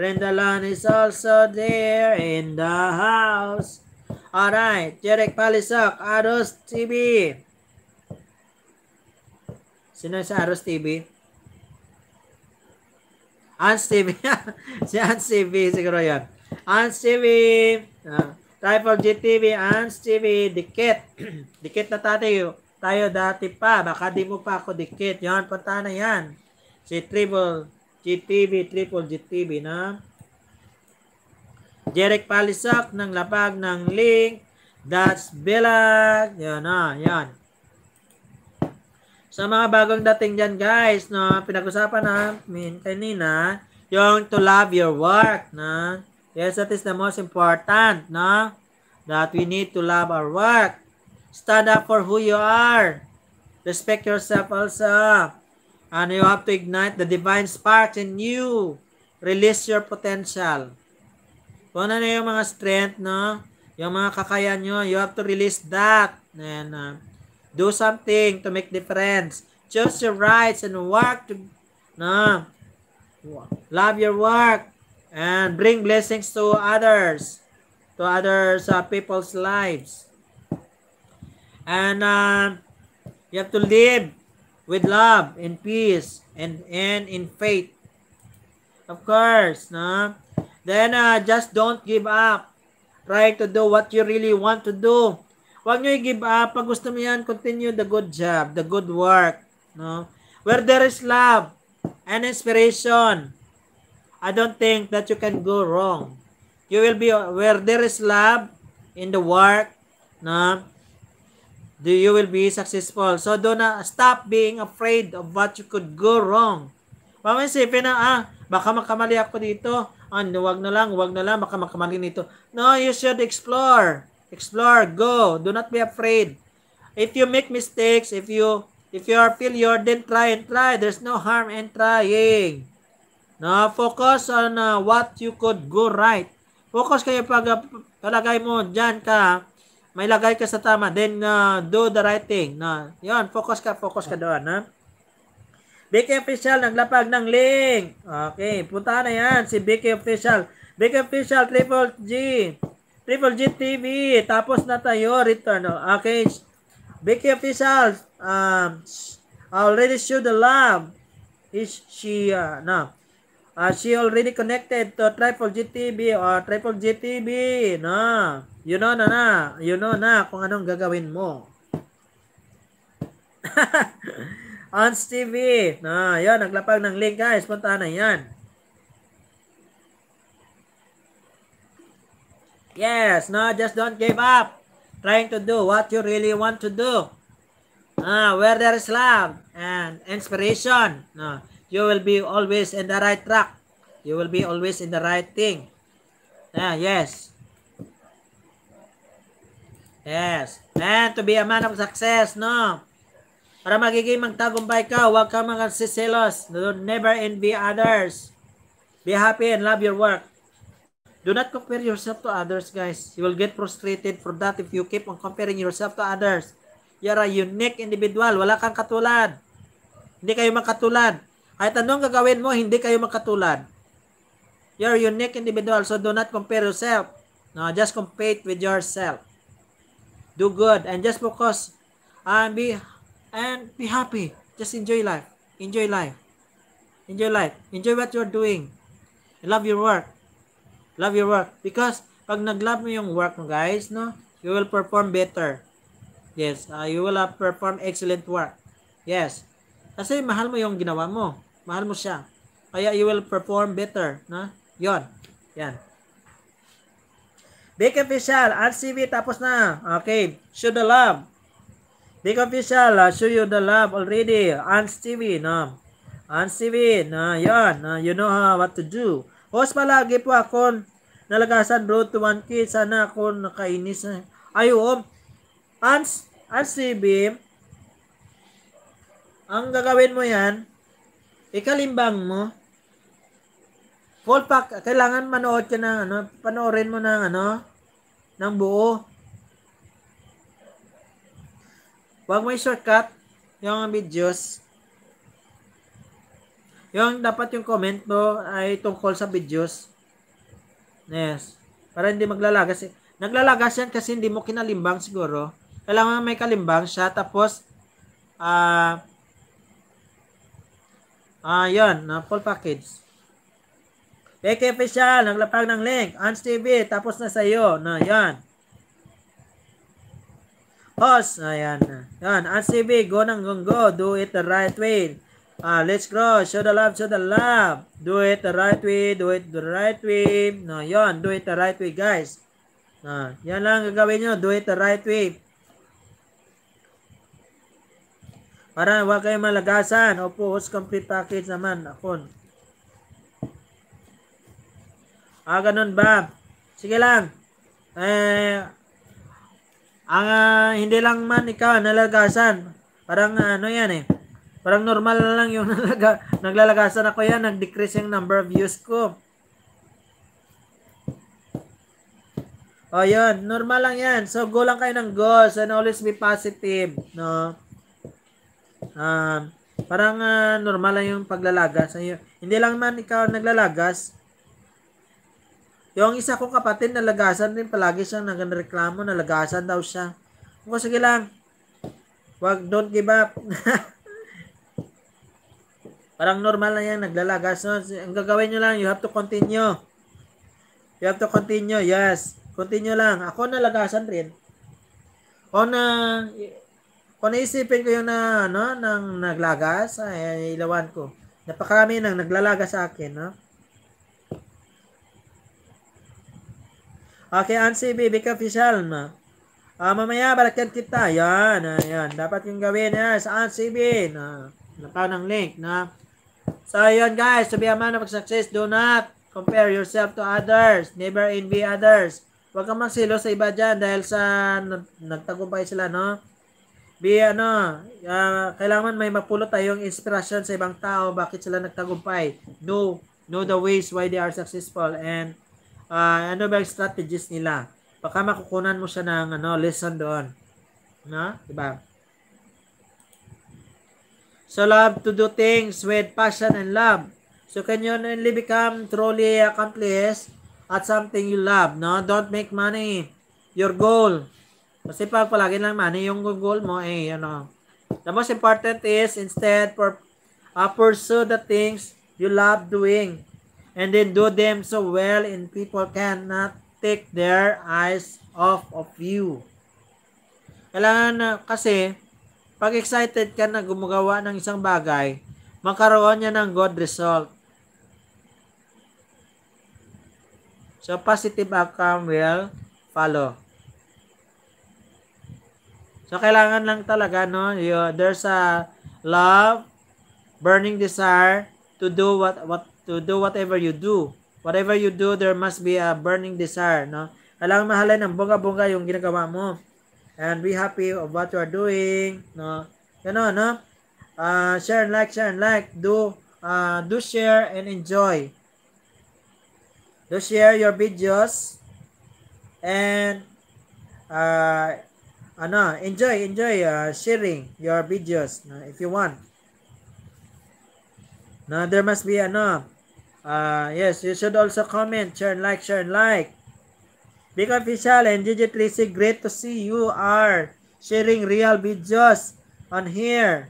A: Rendalan is also there in the house. Alright, Jerek Palisak, Aros TV. Sino sa Aros TV? Ans TV. si Ans TV, siguro yun. Ans TV. Uh, ah, Rifle GTV, Ans TV, dikit. dikit na tayo. Tayo dati pa. Baka di mo pa ako dikit. Yan, punta na yan. Si Triple GTV, triple GTV na Jeric Palisak ng lapag ng link that's Bella. Yan na, ah, yan. Sa mga bagong dating dyan guys, no, pinag-usapan namin kanina, yung to love your work, na. Yes, that is the most important, no? That we need to love our work. Stand up for who you are. Respect yourself also. And you have to ignite the divine spark in you. Release your potential. Kung ano na yung mga strength, no? Yung mga kakayan nyo, you have to release that. And uh, do something to make difference. Choose your rights and work to, no? Love your work and bring blessings to others, to others uh, people's lives. And uh, you have to live with love and peace and and in faith. Of course, no? Then uh, just don't give up. Try to do what you really want to do. Huwag nyo i-give up. Pag gusto mo yan, continue the good job, the good work. No? Where there is love and inspiration, I don't think that you can go wrong. You will be, where there is love in the work, no? do you will be successful. So do na stop being afraid of what you could go wrong. Pamisipin na, ah, baka makamali ako dito. Ah, wag na lang, wag na lang, baka makamali nito. No, you should explore. Explore, go. Do not be afraid. If you make mistakes, if you if you are failure, then try and try. There's no harm in trying. No, focus on uh, what you could go right. Focus kayo pag uh, mo dyan ka may lagay ka sa tama. Then, uh, do the right thing. Na, uh, yun, focus ka, focus ka doon. Ha? Vicky Official, naglapag ng link. Okay, punta na yan. Si Vicky Official. Vicky Official, Triple G. Triple G TV. Tapos na tayo. Return. Okay. Vicky Official, um, already show the love. Is she, uh, no. Uh, she already connected to Triple G TV or Triple G TV. No. You know na na. You know na kung anong gagawin mo. Ons TV. Na, yan. Naglapag ng link guys. Puntahan na yan. Yes. No, just don't give up. Trying to do what you really want to do. Ah, where there is love and inspiration, no, you will be always in the right track. You will be always in the right thing. Ah, yes. Yes. And to be a man of success, no? Para magiging magtagumpay ka, huwag ka mga sisilos. never envy others. Be happy and love your work. Do not compare yourself to others, guys. You will get frustrated for that if you keep on comparing yourself to others. You're a unique individual. Wala kang katulad. Hindi kayo makatulad. Kahit anong gagawin mo, hindi kayo makatulad. You're a unique individual, so do not compare yourself. No, just compete with yourself do good, and just focus and be and be happy. Just enjoy life. Enjoy life. Enjoy life. Enjoy what you're doing. Love your work. Love your work. Because pag naglove mo yung work mo, guys, no, you will perform better. Yes, uh, you will uh, perform excellent work. Yes. Kasi mahal mo yung ginawa mo. Mahal mo siya. Kaya you will perform better. No? Yon. Yan. Big official, RCV, tapos na. Okay, show the love. Big official, uh, show you the love already. Ans TV, no. Ans TV, na yan. Na, you know how, uh, what to do. Host palagi po akong nalagasan road to 1K. Sana ako nakainis. Eh. Ay, oh. Ans, Ans ang gagawin mo yan, ikalimbang mo, full pack, kailangan manood ka ng ano, panoorin mo ng ano, ng buo. Huwag mo shortcut yung videos. Yung dapat yung comment mo ay tungkol sa videos. Yes. Para hindi maglalagas. Naglalagas yan kasi hindi mo kinalimbang siguro. Kailangan may kalimbang siya. Tapos, ah, uh, ah, uh, yun, uh, full package. Peke Official, naglapag ng link. Ans TV, tapos na sa iyo. Na, yan. Host, ayan. Yan, Ans TV, go nang go. Do it the right way. Ah, let's grow. Show the love, show the love. Do it the right way, do it the right way. No, yan. do it the right way, guys. Ah, yan lang gagawin nyo. Do it the right way. Para huwag kayong malagasan. Opo, host complete package naman. Akon. Ah, ganun ba? Sige lang. Eh, ang uh, hindi lang man ikaw nalagasan. Parang uh, ano yan eh. Parang normal lang yung nalaga, naglalagasan ako yan. Nag-decrease yung number of views ko. O, oh, yun. Normal lang yan. So, go lang kayo ng goals and always be positive. No? Um, parang uh, normal lang yung paglalagas. Hindi lang man ikaw naglalagas, yung isa kong kapatid nalagasan din palagi siyang nagreklamo, nalagasan daw siya. Ako sige lang. Wag don't give up. Parang normal na yan, naglalagas. No? Ang gagawin nyo lang, you have to continue. You have to continue, yes. Continue lang. Ako nalagasan rin. O na, kung naisipin ko yung na, no, nang naglagas, ay ilawan ko. Napakarami nang naglalagas sa akin, no? Okay, Ansi B, Big Official. Uh, mamaya, balikan kita. Yan, yan. Dapat yung gawin. Yes, ah, Ansi B. Na, naka ng link. Na. So, yun guys. To be a man of success, do not compare yourself to others. Never envy others. Huwag kang magsilo sa iba dyan dahil sa nagtagumpay sila, no? Be, ano, uh, kailangan may mapulot tayong inspiration sa ibang tao bakit sila nagtagumpay. Know, know the ways why they are successful and uh, ano ba yung strategies nila. Baka makukunan mo siya ng ano, lesson doon. No? di ba So love to do things with passion and love. So can you only become truly accomplished at something you love, no? Don't make money your goal. Kasi pag palagi lang money yung goal mo, eh, ano. The most important is instead for uh, pursue the things you love doing and then do them so well and people cannot take their eyes off of you. Kailangan na kasi pag excited ka na gumagawa ng isang bagay, makaroon niya ng good result. So positive outcome will follow. So kailangan lang talaga no, you, there's a love, burning desire to do what what to do whatever you do. Whatever you do, there must be a burning desire, no? Kailangan mahalin ng bunga-bunga yung ginagawa mo. And be happy of what you are doing, no? Ganun, no? Uh, share and like, share and like. Do, uh, do share and enjoy. Do share your videos and uh, ano, enjoy, enjoy uh, sharing your videos no, if you want. No, there must be ano, Uh, yes, you should also comment, share and like, share and like. Big official and Gigi Tracy, great to see you are sharing real videos on here.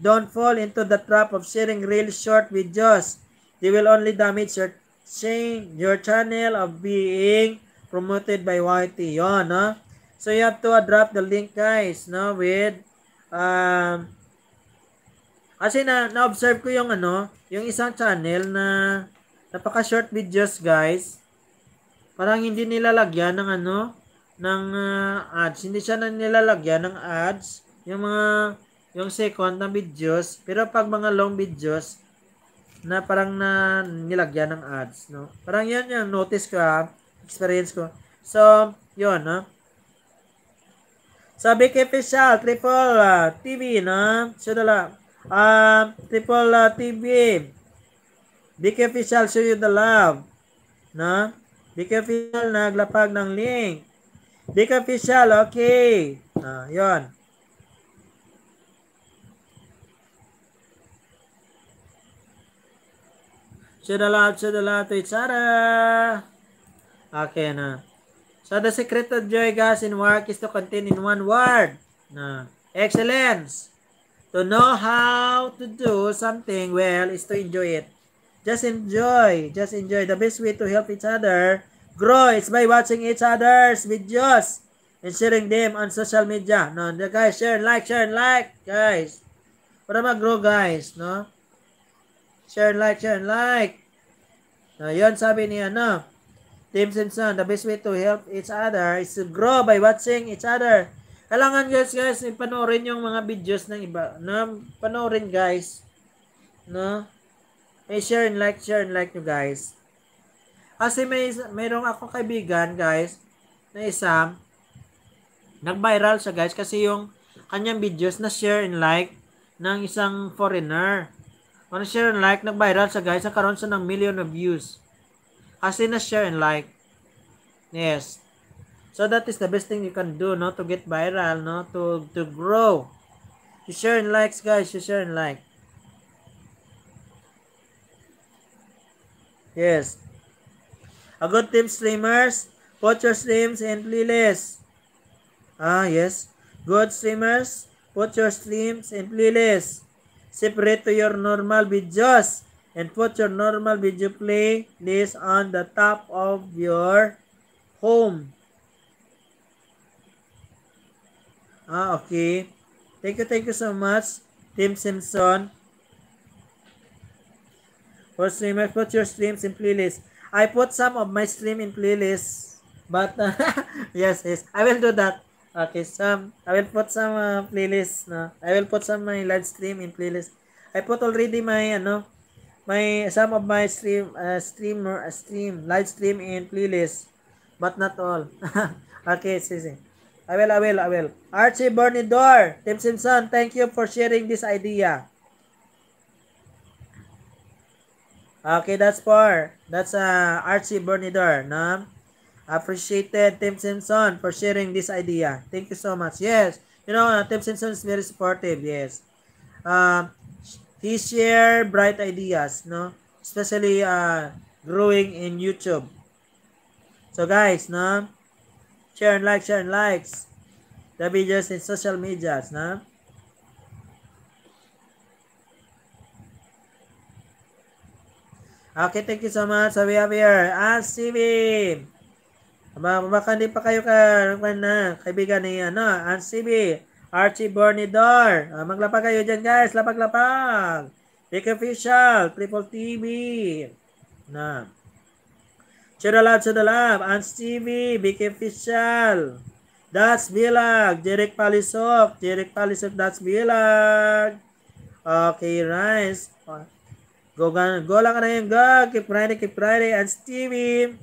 A: Don't fall into the trap of sharing real short videos. They will only damage your saying your channel of being promoted by YT. Yun, no? So you have to uh, drop the link guys, no? With, um, kasi na, na-observe ko yung ano, yung isang channel na Napaka-short videos, guys. Parang hindi nilalagyan ng ano, ng uh, ads. Hindi siya nilalagyan ng ads. Yung mga, yung second na videos. Pero pag mga long videos, na parang na nilagyan ng ads, no? Parang yan yung notice ko, ha? Ah, experience ko. So, yun, no? Sabi kay Official, Triple uh, ah, TV, no? Siya dala. Uh, triple uh, TV. BKF shall show you the love. No? BKF shall naglapag ng link. BKF shall, okay. Ah, yon. Show the love, show the love to each other. Okay na. So the secret of joy, guys, in work is to contain in one word. Na. Excellence. To know how to do something well is to enjoy it. Just enjoy. Just enjoy. The best way to help each other grow is by watching each other's videos and sharing them on social media. No, the guys share and like, share and like, guys. Para mag-grow, guys, no? Share and like, share and like. No, yun sabi niya, no? Tim Simpson, the best way to help each other is to grow by watching each other. Kailangan guys, guys, panoorin yung mga videos ng iba. No? Panoorin guys. No? Eh, share and like, share and like nyo guys. Kasi may, mayroong ako kaibigan guys, na isa, nag-viral siya guys kasi yung kanyang videos na share and like ng isang foreigner. Kung ano, share and like, nag-viral siya guys, nakaroon siya ng million of views. Kasi na-share and like. Yes. So that is the best thing you can do, no? To get viral, no? To, to grow. You share and likes guys, you share and like. Yes. A good tip, streamers. Put your streams in playlist. Ah, yes. Good streamers. Put your streams in playlist. Separate to your normal videos and put your normal video playlist on the top of your home. Ah, okay. Thank you, thank you so much, Tim Simpson. For stream, I put your streams in playlist. I put some of my stream in playlist. But, uh, yes, yes. I will do that. Okay, some, I will put some uh, playlist. No? I will put some my live stream in playlist. I put already my, ano, my, some of my stream, uh, streamer, uh, stream, live stream in playlist. But not all. okay, see, see. I will, I will, I will. Archie Bernidor, Tim Simpson, thank you for sharing this idea. Okay, that's for That's uh, Archie Bernidor, no? Appreciated Tim Simpson for sharing this idea. Thank you so much. Yes, you know, uh, Tim Simpson is very supportive, yes. Uh, he share bright ideas, no? Especially uh, growing in YouTube. So guys, no? Share and like, share and likes. The videos in social medias, no? Okay, thank you so much. So we have here, ah, CB. Baka hindi pa kayo ka, na, kaibigan ni, ano, ah, CB. Archie Bornidor. Ah, maglapag kayo dyan, guys. Lapag-lapag. Pick official, Triple TV. Na. Chuda Lab, Chuda Lab, Ans TV, Big Official, That's Bilag, Derek Palisok, Derek Palisok, That's Bilag. Okay, nice. Go, go lang ka na yun. Go. Keep Friday, keep Friday. And Stevie.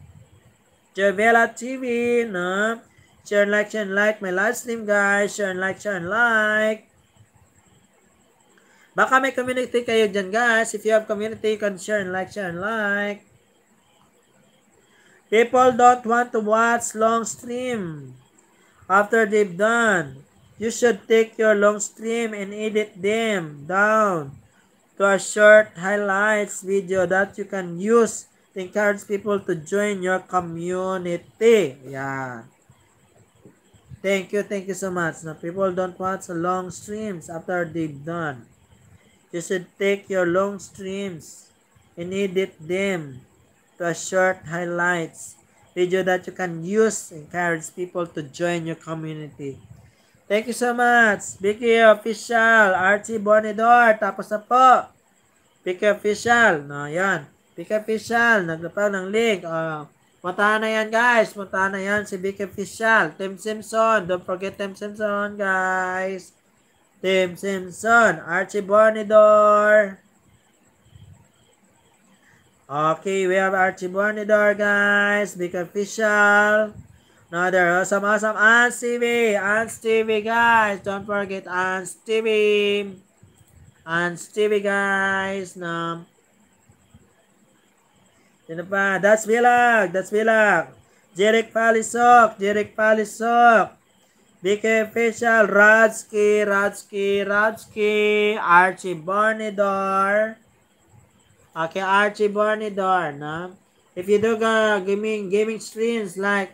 A: Javela TV. No? Share and like, share and like. My live stream, guys. Share and like, share and like. Baka may community kayo dyan, guys. If you have community, you can share and like, share and like. People don't want to watch long stream after they've done. You should take your long stream and edit them down to a short highlights video that you can use to encourage people to join your community. Yeah. Thank you, thank you so much. Now, people don't watch long streams after they've done. You should take your long streams and edit them to a short highlights video that you can use encourage people to join your community. Thank you so much. Vicky Official, Archie Bonidor, tapos na po. Vicky Official, no, yan. Vicky Official, naglapaw ng link. Uh, puntahan na yan, guys. Puntahan na yan si Vicky Official. Tim Simpson, don't forget Tim Simpson, guys. Tim Simpson, Archie Bonidor. Okay, we have Archie Bonidor, guys. Vicky Official. No, there are oh, some awesome Ants TV. Ants TV, guys. Don't forget Ants TV. Ants TV, guys. No. Sino pa? That's Bilag. That's Bilag. Jeric Palisok. Jeric Palisok. BK Official. Radsky. Radsky. Radsky. Archie Barnidor. Okay, Archie Barnidor. No? If you do uh, gaming, gaming streams like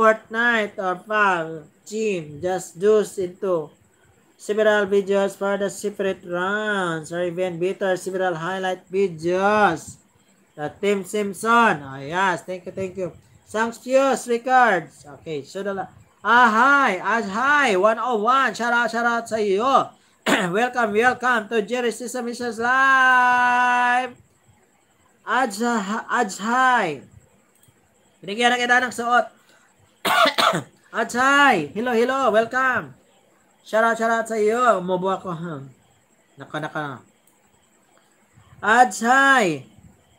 A: Fortnite or PUBG Gym just juice into several videos for the separate rounds or even better several highlight videos. The Team Simpson. Oh, yes. Thank you, thank you. Sanctious Records. Okay, so the Ah, hi. Ah, hi. 101. Shout out, shout out sa iyo. welcome, welcome to Jerry Sisa Missions Live. Ads, ads, hi. Binigyan na kita ng suot. Atsay! Hello, hello! Welcome! Shout out, shout out sa iyo. Mobo ako. Naka, naka. Atsay!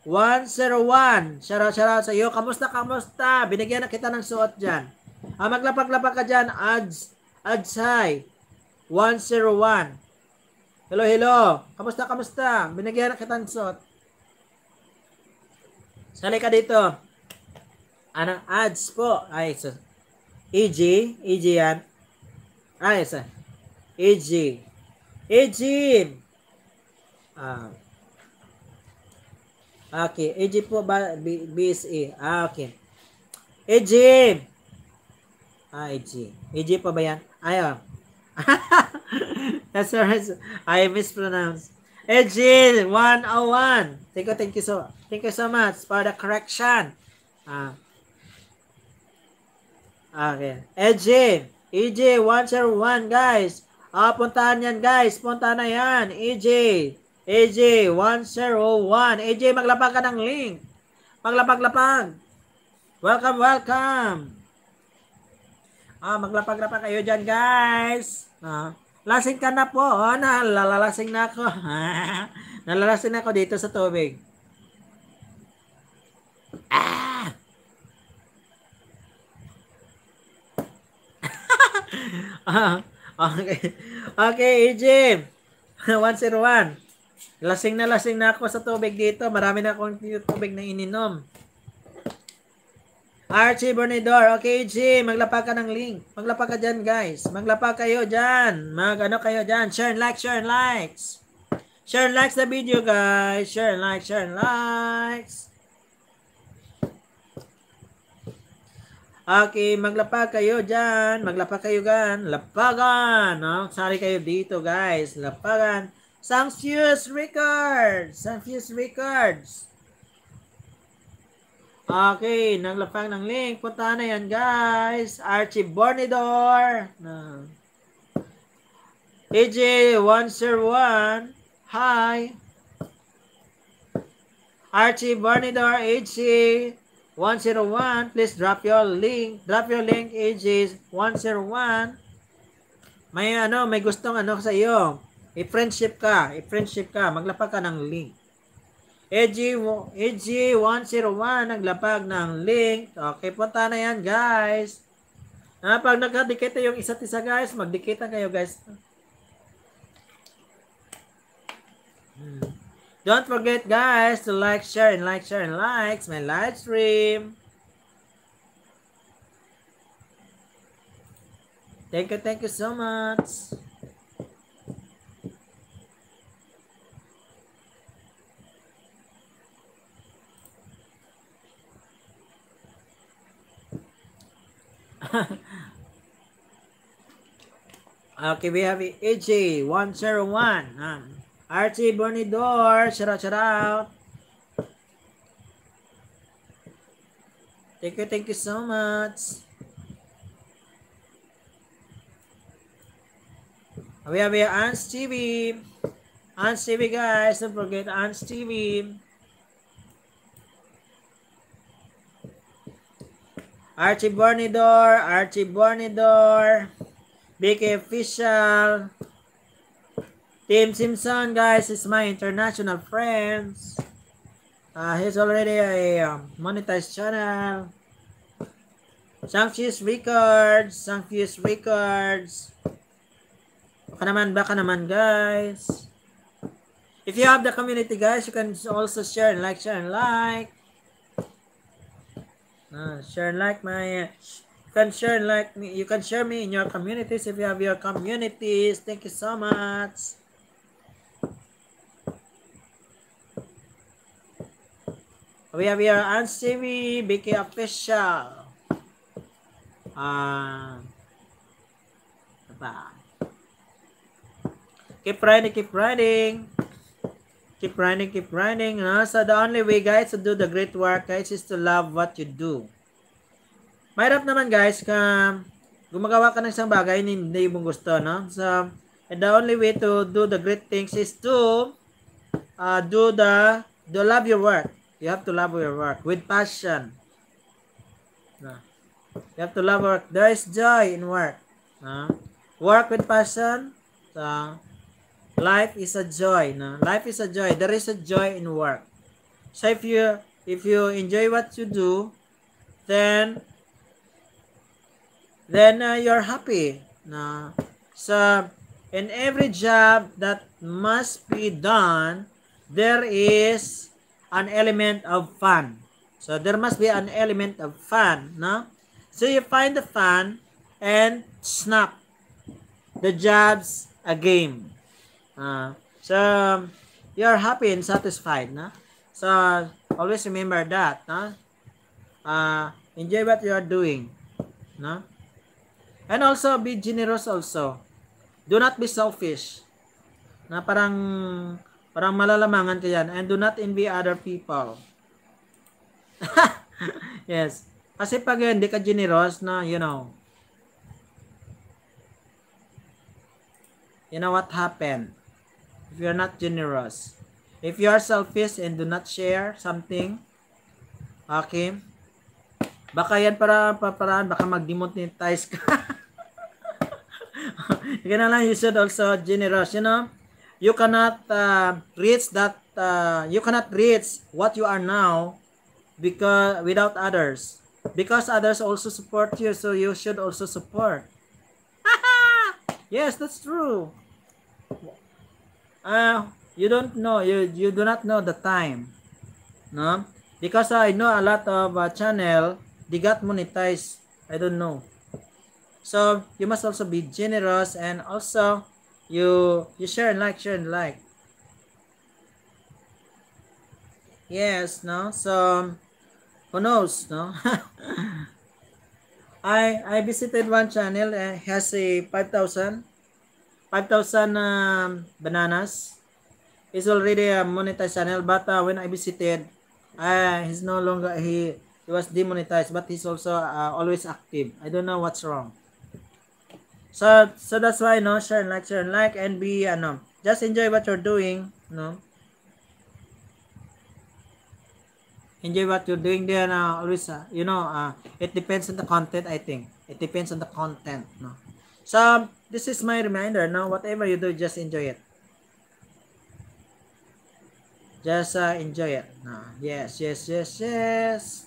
A: 101. Shout out, shout out sa iyo. Kamusta, kamusta? Binigyan na kita ng suot dyan. Ah, maglapag-lapag ka dyan. Ads, 101. Hello, hello. Kamusta, kamusta? Binigyan na kita ng suot. Sali ka dito. Anong ads po? Ay, so, EG, EG yan. Ay, so, EG. EG! Ah. Okay, EG po ba? B, BSE. Ah, okay. EG! Ah, EG. EG po ba yan? Ayaw. That's right. I mispronounced. Ejil 101. Thank you, thank you so thank you so much for the correction. Ah, Okay. EJ. EJ101, guys. Ah, puntahan yan, guys. Puntahan na yan. EJ. EJ101. EJ, maglapag ka ng link. Maglapag-lapag. Welcome, welcome. Ah, maglapag-lapag kayo dyan, guys. Ah, lasing ka na po. Oh, nalalasing na ako. nalalasing na ako dito sa tubig. Ah! ah, okay. Okay, AJ. 101. Lasing na lasing na ako sa tubig dito. Marami na akong tubig na ininom. Archie Bernidor. Okay, AJ. Maglapa ka ng link. Maglapa ka dyan, guys. Maglapa kayo dyan. Mag ano kayo dyan. Share and like, share and likes. Share and likes the video, guys. Share and like, share and likes. Okay, maglapag kayo dyan. Maglapag kayo gan. Lapagan. No? Sorry kayo dito, guys. Lapagan. Sanctius Records. Sanctius Records. Okay, naglapag ng link. Punta na yan, guys. Archie Bornidor. No. AJ101. Hi. Archie Bornidor, AJ. 101, please drop your link. Drop your link age 101. May ano, may gustong ano sa iyo. I-friendship ka, i-friendship ka, maglapag ka ng link. AG, AG101 naglapag ng link. Okay, punta na yan guys. Ah, pag nagkadikita yung isa't isa guys, magdikita kayo guys. Hmm. Don't forget, guys, to like, share, and like, share, and likes my live stream. Thank you, thank you so much. okay, we have AJ101. Um, Archie Bornidor, shout out, shout out. Thank you, thank you so much. We have Ans TV. Ans TV guys, don't forget Ans TV. Archie Bornidor, Archie Bornidor, BK Official, Tim Simpson, guys, is my international friends. Uh, he's already a um, monetized channel. Sanctius Records, Sanctius Records. Baka naman, baka naman, guys. If you have the community, guys, you can also share and like, share and like. Uh, share and like my... Uh, you can share and like me. You can share me in your communities if you have your communities. Thank you so much. We have here Ansivi, BK Official. Ah, uh, ano ba? Keep writing, keep writing. Keep writing, keep writing. Huh? So the only way guys to do the great work guys is to love what you do. Mahirap naman guys kung gumagawa ka ng isang bagay na hindi mong gusto. No? So, and the only way to do the great things is to uh, do the, do love your work. You have to love your work with passion. No. You have to love work. There is joy in work. No. Work with passion. No. Life is a joy. No. Life is a joy. There is a joy in work. So if you if you enjoy what you do, then then uh, you're happy. No. So in every job that must be done, there is an element of fun. So there must be an element of fun, no? So you find the fun and snap the jobs a game. Uh, so you are happy and satisfied, no? So always remember that, no? Uh, enjoy what you are doing, no? And also be generous also. Do not be selfish. Na parang Parang malalamangan ka yan. And do not envy other people. yes. Kasi pag hindi ka generous na, you know, you know what happened? If you're not generous, if you are selfish and do not share something, okay, baka yan para, para, baka mag-demonetize ka. Ganun lang, you should also generous, you know? you cannot uh, reach that uh, you cannot reach what you are now because without others because others also support you so you should also support yes that's true uh, you don't know you you do not know the time no because i know a lot of uh, channel they got monetized i don't know so you must also be generous and also you you share and like share and like yes no so um, who knows no I I visited one channel uh, has a 5,000 5,000 um, bananas is already a monetized channel but uh, when I visited uh, he's no longer he, he was demonetized but he's also uh, always active I don't know what's wrong So, so that's why, no, share and like, share and like, and be, ano, just enjoy what you're doing, no? Enjoy what you're doing there now, always, uh, you know, uh, it depends on the content, I think. It depends on the content, no? So, um, this is my reminder, no? Whatever you do, just enjoy it. Just uh, enjoy it. No? Yes, yes, yes, yes.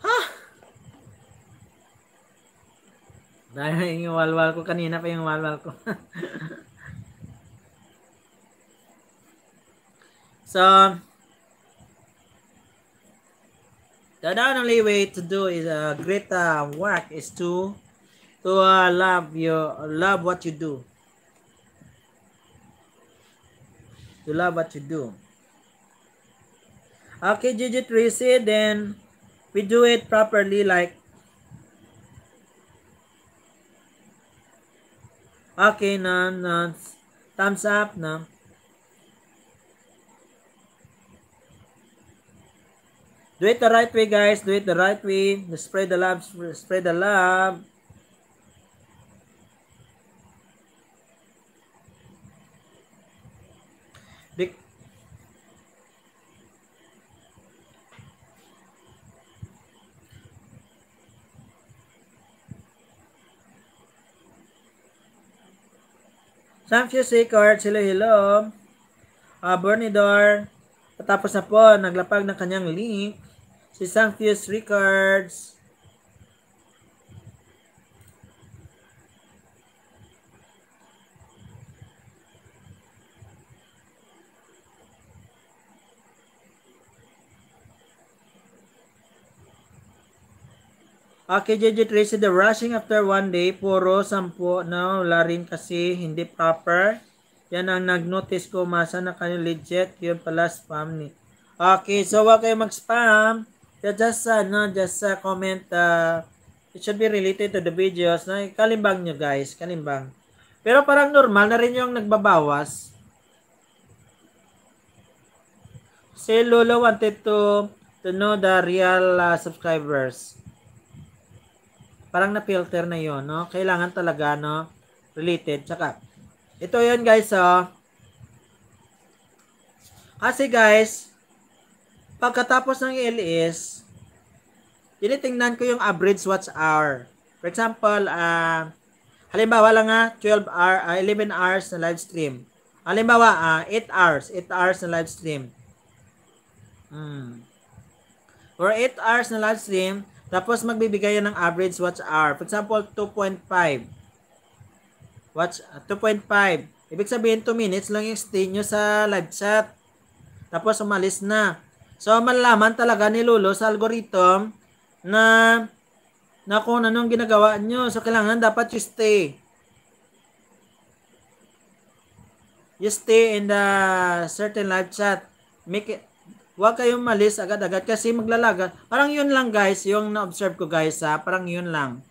A: Ha? Dahil yung walwal ko kanina pa yung walwal ko. so, the only way to do is a uh, great uh, work is to to uh, love your love what you do. To love what you do. Okay, Jujut Tracy, then we do it properly like okay na, na thumbs up na do it the right way guys do it the right way spread the love spread the love Samfusik or Chilohilom, uh, ah, Bernidor, tapos na po, naglapag ng kanyang link si Samfuse Records Okay, kay JJ Tracy, the rushing after one day, puro sampo na wala rin kasi hindi proper. Yan ang nag-notice ko, masa na kayo legit. Yun pala spam ni. Okay, so wag kayo mag-spam. Just, uh, no, just uh, comment. Uh, it should be related to the videos. Na, kalimbang nyo guys, kalimbang. Pero parang normal na rin yung nagbabawas. Si Lolo wanted to, to know the real uh, subscribers parang na-filter na yon no? Kailangan talaga, no? Related. Tsaka, ito yon guys, oh. Kasi guys, pagkatapos ng LS, tinitingnan ko yung average watch hour. For example, uh, halimbawa lang nga, ah, 12 hour, uh, ah, 11 hours na live stream. Halimbawa, uh, 8 hours, 8 hours na live stream. Hmm. For 8 hours na live stream, tapos magbibigay yan ng average watch hour. For example, 2.5. Watch 2.5. Ah, Ibig sabihin 2 minutes lang yung stay nyo sa live chat. Tapos umalis na. So malalaman talaga ni Lulo sa algorithm na na kung anong ginagawa nyo. So kailangan dapat you stay. You stay in the certain live chat. Make it, Huwag kayong malis agad-agad kasi maglalaga. Parang yun lang guys, yung na-observe ko guys ha. Parang yun lang.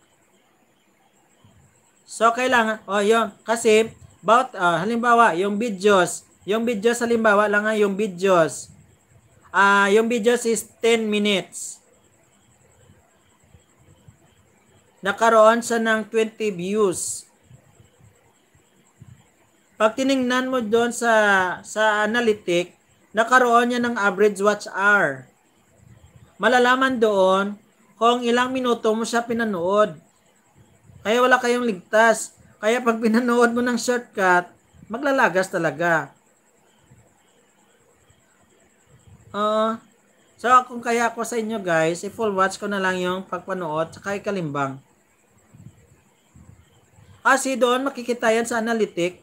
A: So, kailangan, oh yun, kasi, about, uh, halimbawa, yung videos, yung videos, halimbawa lang ha, yung videos, ah, uh, yung videos is 10 minutes. Nakaroon siya ng 20 views. Pag tiningnan mo doon sa, sa analytic, nakaroon niya ng average watch hour. Malalaman doon kung ilang minuto mo siya pinanood. Kaya wala kayong ligtas. Kaya pag pinanood mo ng shortcut, maglalagas talaga. Uh, so kung kaya ako sa inyo guys, i-full watch ko na lang yung pagpanood saka kalimbang. Kasi ah, doon makikita yan sa analytic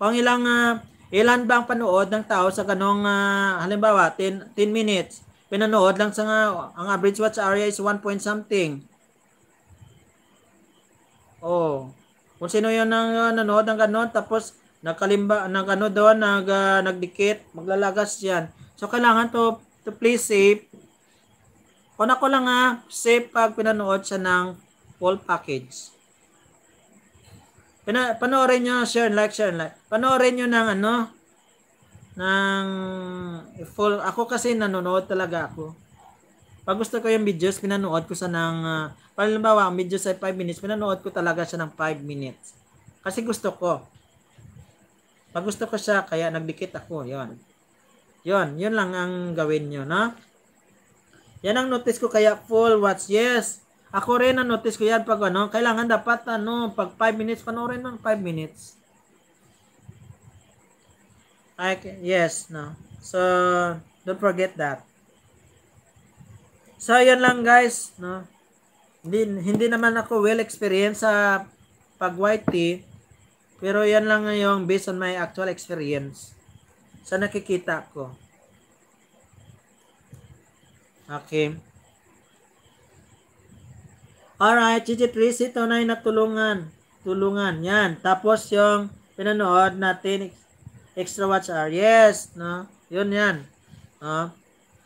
A: kung ilang uh, Ilan ba ang panood ng tao sa ganong, uh, halimbawa, 10, 10 minutes? Pinanood lang sa, uh, ang average watch area is 1 point something. Oh. Kung sino 'yon ang uh, nanood ng ganon, tapos nagkalimba, nag ano doon, nag, uh, nagdikit, maglalagas yan. So, kailangan to, to play safe. Una ko lang ha, safe pag pinanood siya ng full package. Pana, panoorin nyo, share and like, share and like. Panoorin nyo ng ano, ng full. Ako kasi nanonood talaga ako. Pag gusto ko yung videos, pinanood ko sa ng, uh, ah, palimbawa, ang videos ay 5 minutes, pinanood ko talaga siya ng 5 minutes. Kasi gusto ko. Pag gusto ko siya, kaya nagdikit ako. yon yon yun lang ang gawin nyo, no? Yan ang notice ko kaya full watch. Yes. Ako rin, na-notice ko yan pag ano, kailangan dapat ano, pag 5 minutes, panoorin ng 5 minutes. I yes, no. So, don't forget that. So, yan lang guys, no. Hindi, hindi naman ako well experience sa pag white tea, pero yan lang yung based on my actual experience sa nakikita ko. Okay. Alright, Gigi, please, ito na yung natulungan. Tulungan, yan. Tapos yung pinanood natin, extra watch hour. Yes, no? Yun yan. No?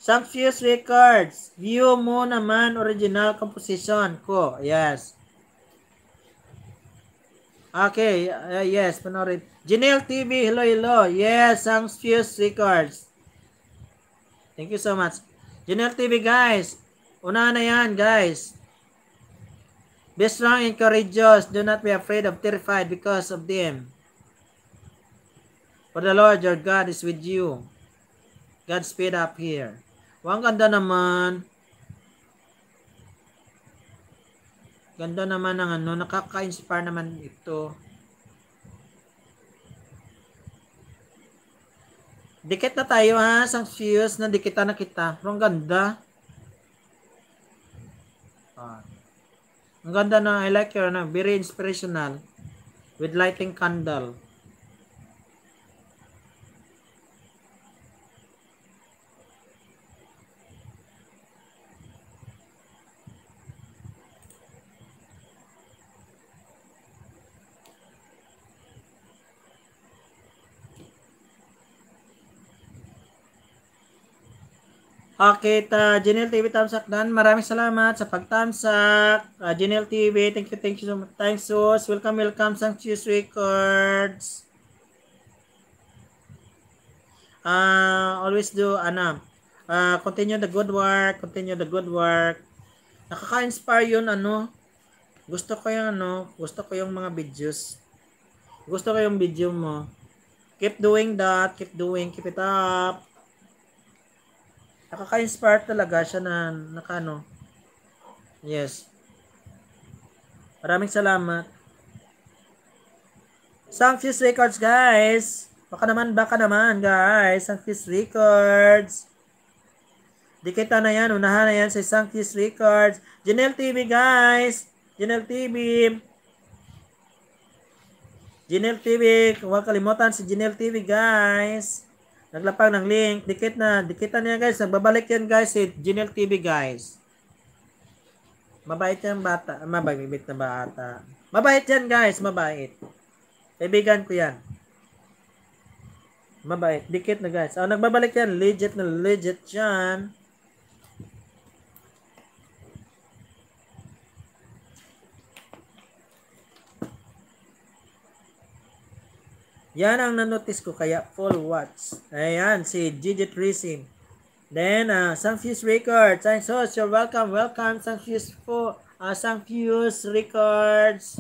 A: Some Sumptuous records. View mo naman original composition ko. Yes. Okay, uh, yes, panoorin. Janelle TV, hello, hello. Yes, Sumptuous records. Thank you so much. Janelle TV, guys. Una na yan, guys. Be strong and courageous. Do not be afraid of terrified because of them. For the Lord your God is with you. God speed up here. Wow, ang ganda naman. Ganda naman ng ano. Nakaka-inspire naman ito. Dikit na tayo ha. Isang fuse na dikita na kita. Ang ganda. Ah. Ang ganda na, I like your, ano, very inspirational with lighting candle. Okay, ta Genel TV Tamsak Dan, maraming salamat sa pagtamsak. Uh, ah, Janelle TV, thank you, thank you so much. Thanks, Sus. Welcome, welcome, Sanctuary Records. Uh, always do, ano, uh, continue the good work, continue the good work. Nakaka-inspire yun, ano. Gusto ko yung, ano, gusto ko yung mga videos. Gusto ko yung video mo. Keep doing that, keep doing, keep it up nakaka-inspire talaga siya na nakano. Yes. Maraming salamat. Sanctus Records, guys. Baka naman, baka naman, guys. Sanctus Records. Di kita na yan. Unahan na yan sa Sanctus Records. Janelle TV, guys. Janelle TV. Janelle TV. Huwag kalimutan si Janelle TV, guys. Naglapag ng link. Dikit na. Dikitan niya guys. Nagbabalik yan guys si Genial TV guys. Mabait yan bata. Ah, mabait na bata. Mabait yan guys. Mabait. Kaibigan ko yan. Mabait. Dikit na guys. Oh, nagbabalik yan. Legit na legit yan. Yan ang nanotice ko kaya full watch. Ayan, si Gigi Trisim. Then, uh, ah, Sunfuse Records. Thanks so, so welcome, welcome Sunfuse po. Uh, ah, Sunfuse Records.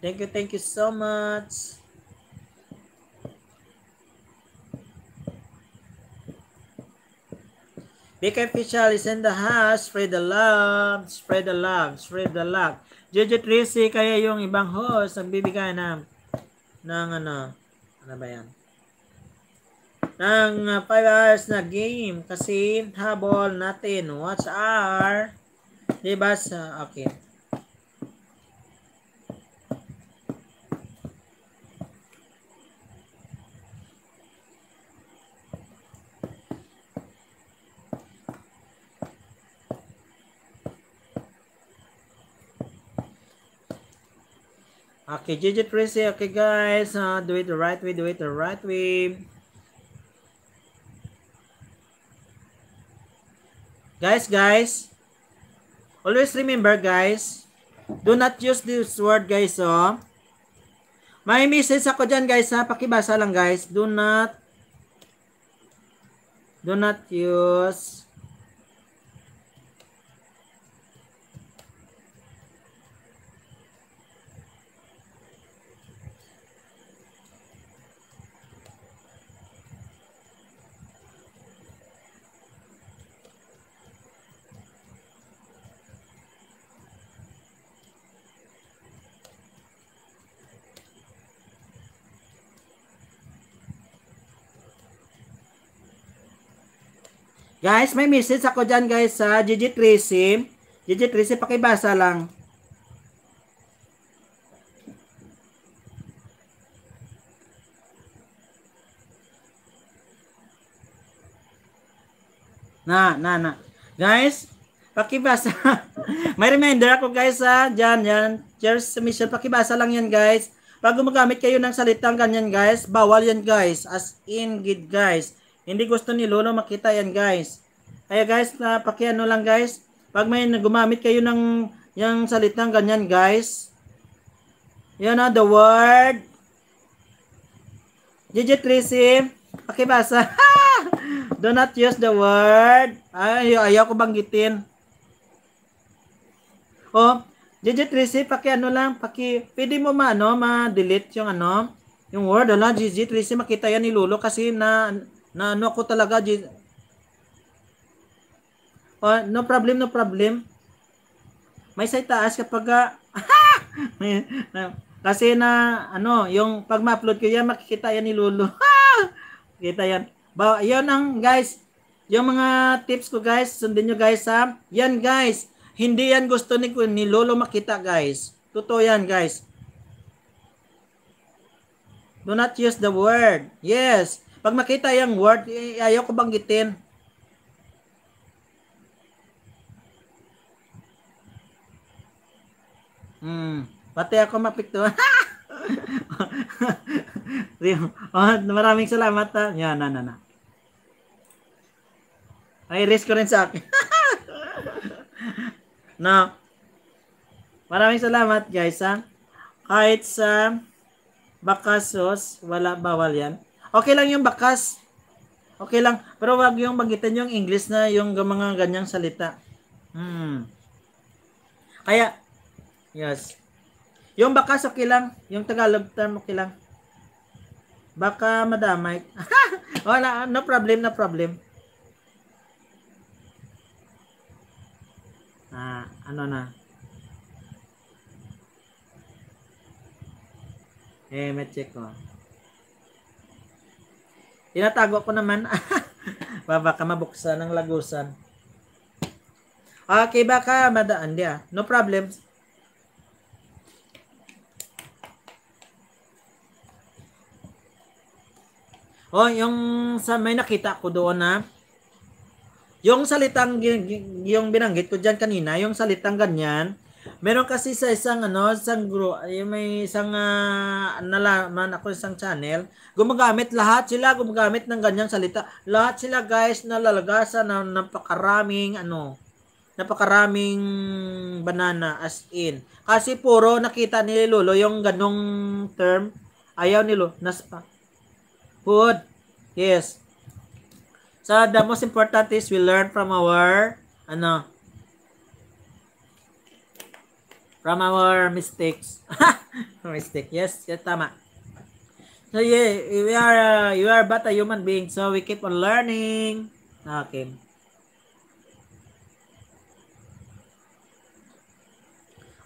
A: Thank you, thank you so much. BK Official is in the house. Spread the love. Spread the love. Spread the love. Jojo Tracy, kaya yung ibang host ang bibigay ng, ng ano, ano ba yan? Ng 5 uh, hours na game kasi habol natin. What's our? Diba? Sa, okay. Okay, Gigi Tracy. Okay, guys. Uh, do it the right way. Do it the right way. Guys, guys. Always remember, guys. Do not use this word, guys. Oh. May message ako dyan, guys. Ha? Pakibasa lang, guys. Do not do not use Guys, may message ako dyan guys sa Gigi Tracy. Gigi Tracy, pakibasa lang. Na, na, na. Guys, pakibasa. May reminder ako guys ha. Diyan, yan. Cheers submission. Pakibasa lang yan guys. Pag gumagamit kayo ng salitang ganyan guys, bawal yan guys. As in, good guys. Hindi gusto ni Lolo makita yan guys. Kaya guys, uh, pakiano lang guys. Pag may gumamit kayo ng yung salitang ganyan guys. Yan na, the word. Gigi Tracy, pakibasa. Do not use the word. Ay, ayaw ko banggitin. Oh, Gigi Tracy, pakiano lang, paki, pwede mo ma, ano, ma-delete yung ano, yung word, ano, Gigi Tracy, makita yan ni Lolo kasi na, na ano ako talaga oh, no problem no problem may sa taas kapag uh, ah, kasi na ano yung pag ma-upload ko yan makikita yan ni Lolo kita yan ba yan ang guys yung mga tips ko guys sundin nyo guys ha yan guys hindi yan gusto ni, ni Lolo makita guys totoo yan guys do not use the word yes pag makita yung word, eh, ayaw ko banggitin. Hmm. Pati ako mapikto. oh, maraming salamat. Ha. Yan, na, na, na. Ay, risk ko rin sa akin. no. Maraming salamat, guys. Ha. Kahit sa bakasos, wala bawal yan. Okay lang yung bakas. Okay lang. Pero wag yung magitan yung English na yung mga ganyang salita. Hmm. Kaya, yes. Yung bakas okay lang. Yung Tagalog term okay lang. Baka madamay. oh, na, no problem, no problem. Ah, ano na? Eh, may check ko. Oh. Tinatago ko naman. baka mabuksan ng lagusan. Okay baka ka, madaan dia? No problems. Oh, yung sa may nakita ko doon na yung salitang yung binanggit ko diyan kanina, yung salitang ganyan, Meron kasi sa isang ano, isang group, may isang uh, nalaman ako isang channel, gumagamit lahat sila gumagamit ng ganyang salita. Lahat sila guys nalalagasan ng napakaraming ano, napakaraming banana as in. Kasi puro nakita ni Lolo yung ganong term. Ayaw ni Lolo. Nas, food. Yes. So the most important is we learn from our ano, from our mistakes. Mistake. Yes, yes, tama. So yeah, we are uh, you are but a human being, so we keep on learning. Okay.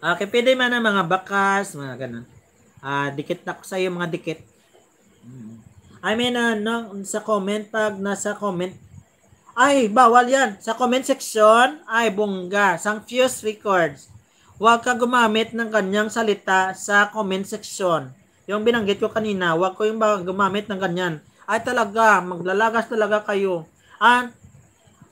A: Okay, pwede man ang mga bakas, mga ganun. Ah, uh, dikit na ko sa iyo mga dikit. Mm. I mean, uh, no, sa comment, tag, nasa comment, ay, bawal yan. Sa comment section, ay, bongga. Sang Fuse Records huwag ka gumamit ng kanyang salita sa comment section. Yung binanggit ko kanina, huwag ko yung gumamit ng ganyan. Ay talaga, maglalagas talaga kayo. At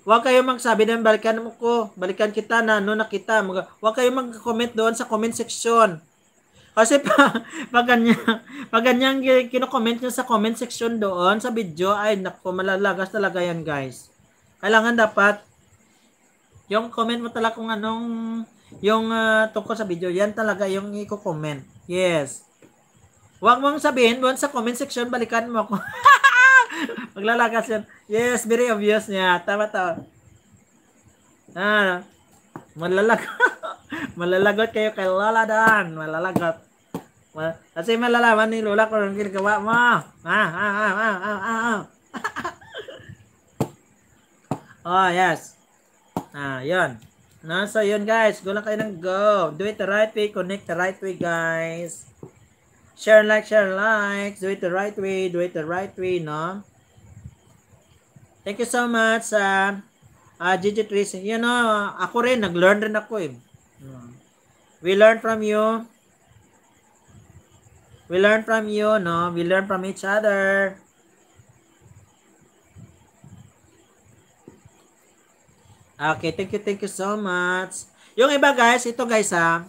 A: huwag kayo magsabi na balikan mo ko, balikan kita na ano nakita. Mag- huwag kayo mag-comment doon sa comment section. Kasi pa, pag ganyan, pag ganyan kino-comment nyo sa comment section doon sa video, ay nako, malalagas talaga yan guys. Kailangan dapat yung comment mo talaga kung anong yung uh, tungkol sa video, yan talaga yung i-comment. Yes. Huwag mong sabihin doon sa comment section, balikan mo ako. Maglalakas yan. Yes, very obvious niya. Tama, to. Ah, malalagot. malalagot kayo kay Lola Dan. Malalagot. Mal Kasi malalaman ni Lola kung anong ginagawa mo. Ah, ah, ah, ah, ah, ah. ah, ah. oh, yes. Ah, yun. No, so yun guys, go lang kayo ng go. Do it the right way, connect the right way guys. Share like, share like. Do it the right way, do it the right way, no? Thank you so much sa uh, uh, ah, Gigi Tracing. You know, ako rin, nag-learn rin ako eh. We learn from you. We learn from you, no? We learn from each other. Okay, thank you, thank you so much. Yung iba guys, ito guys ha.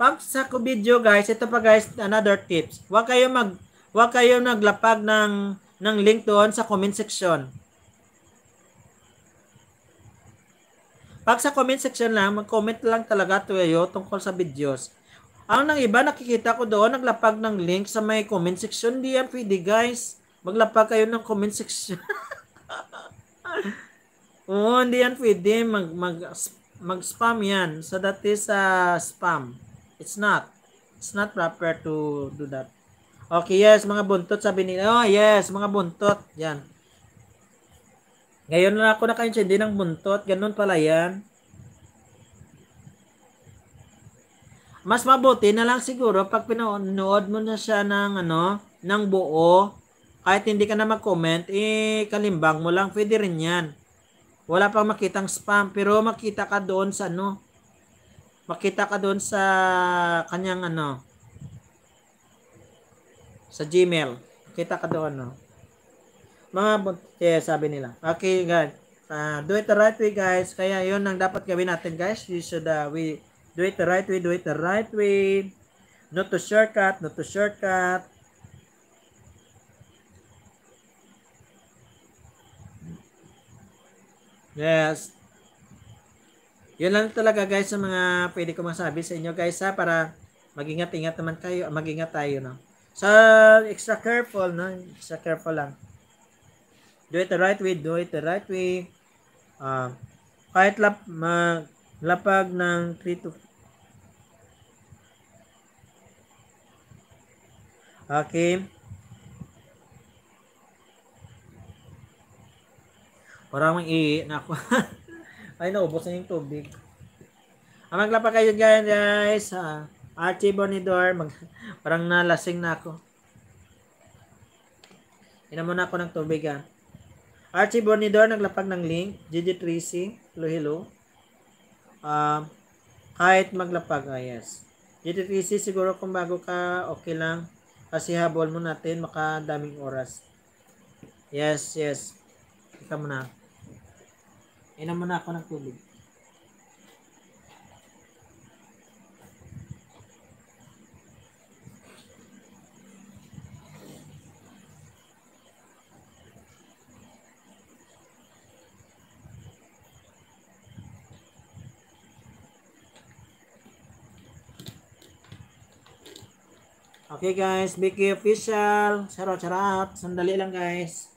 A: Pag sa video guys, ito pa guys, another tips. Huwag kayo mag huwag kayo naglapag ng ng link doon sa comment section. Pag sa comment section lang, mag-comment lang talaga tayo tungkol sa videos. Ang nang iba nakikita ko doon, naglapag ng link sa may comment section. Di yan pwede guys. Maglapag kayo ng comment section. Oo, hindi yan pwede. Mag, mag, mag-spam yan. So that is uh, spam. It's not. It's not proper to do that. Okay, yes, mga buntot, sabi nila. Oh, yes, mga buntot. Yan. Ngayon na ako nakaintindi ng buntot. Ganun pala yan. Mas mabuti na lang siguro pag pinanood mo na siya ng, ano, ng buo, kahit hindi ka na mag-comment, eh, kalimbang mo lang, pwede rin yan. Wala pang makitang spam pero makita ka doon sa ano. Makita ka doon sa kanyang ano sa Gmail. Kita ka doon no. Mga yeah, sabi nila. Okay guys. Uh, do it the right way guys. Kaya 'yon ang dapat gawin natin guys. You should uh, we do it the right way, do it the right way. Not to shortcut, not to shortcut. Yes. Yan lang talaga guys ang mga pwede ko masabi sa inyo guys ha para magingat-ingat naman kayo, magingat tayo no. So extra careful no, extra careful lang. Do it the right way, do it the right way. Uh, kahit lap, maglapag ng 3 to Okay. Parang may ihi. Naku. Ay, naubos na yung tubig. Ah, maglapa kayo guys, guys. Ah, Archie Bonidor. Mag, parang nalasing na ako. Inan muna ako ng tubig ah. Archie Bonidor, naglapag ng link. Gigi Tracy. Hello, hello. Ah, kahit maglapag, ah, yes. Gigi Tracy, siguro kung bago ka, okay lang. Kasi habol mo natin, makadaming oras. Yes, yes. Ika muna. na. Inom muna ako ng tubig. Okay guys, Mickey official. Charot charot. Sandali lang guys.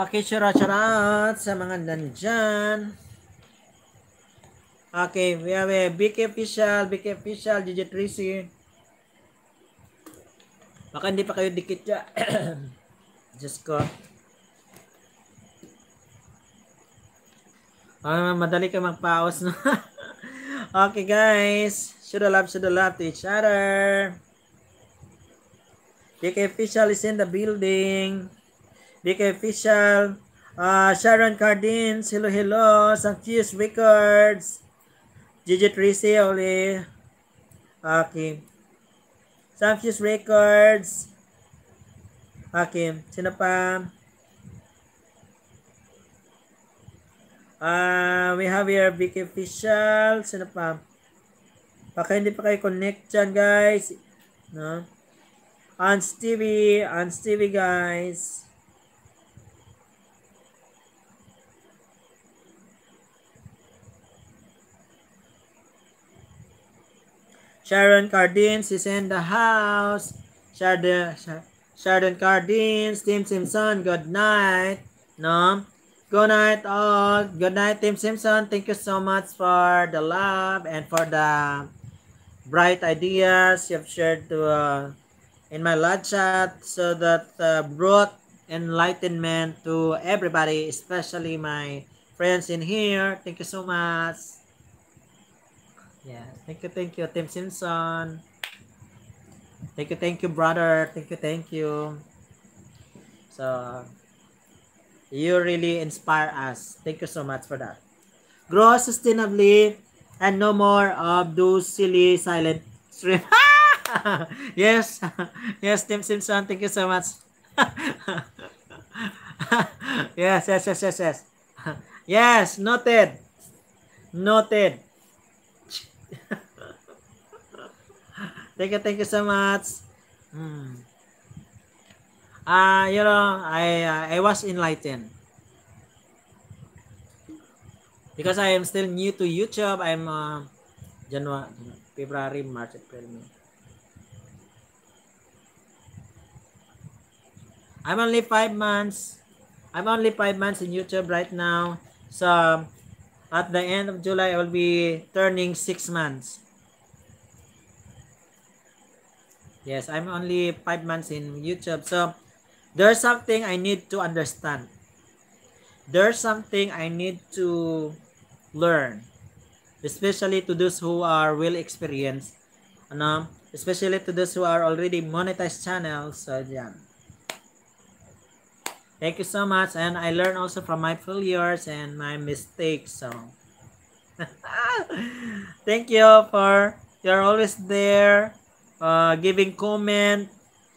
A: Okay, shout out sa mga nandyan. Okay, we have a BK official, BK official, DJ Tracy. Baka hindi pa kayo dikit ya. Just ko. Ah, madali ka mag-pause no. okay, guys. Should love, should love to each other. BK official is in the building. BK Official, uh, Sharon Cardins, Hello Hello, Sanctius Records, Gigi Trisi uli. Akim. Sanctius Records. Akim. Sino pa? Uh, we have here BK Official. Sino pa? Baka hindi pa kayo connect dyan, guys. No? Ans TV. Ans TV, guys. Sharon Cardines is in the house. Sharon, Sharon Cardines, Tim Simpson, good night. No? Good night all. Good night Tim Simpson. Thank you so much for the love and for the bright ideas you've shared to, uh, in my live chat so that uh, brought enlightenment to everybody, especially my friends in here. Thank you so much. Thank you, thank you, Tim Simpson. Thank you, thank you, brother. Thank you, thank you. So, you really inspire us. Thank you so much for that. Grow sustainably and no more of those silly silent stream. yes, yes, Tim Simpson. Thank you so much. yes, yes, yes, yes, yes. Yes, noted. Noted. thank you, thank you so much. Mm. Uh, you know, I uh, I was enlightened. Because I am still new to YouTube, I'm uh, January, February, March, April, I'm only five months. I'm only five months in YouTube right now. So at the end of July, I will be turning 6 months. Yes, I'm only 5 months in YouTube. So, there's something I need to understand. There's something I need to learn. Especially to those who are well experienced. Ano? Especially to those who are already monetized channels. So, yan. Thank you so much. And I learned also from my failures and my mistakes. So thank you for you're always there, uh, giving comment.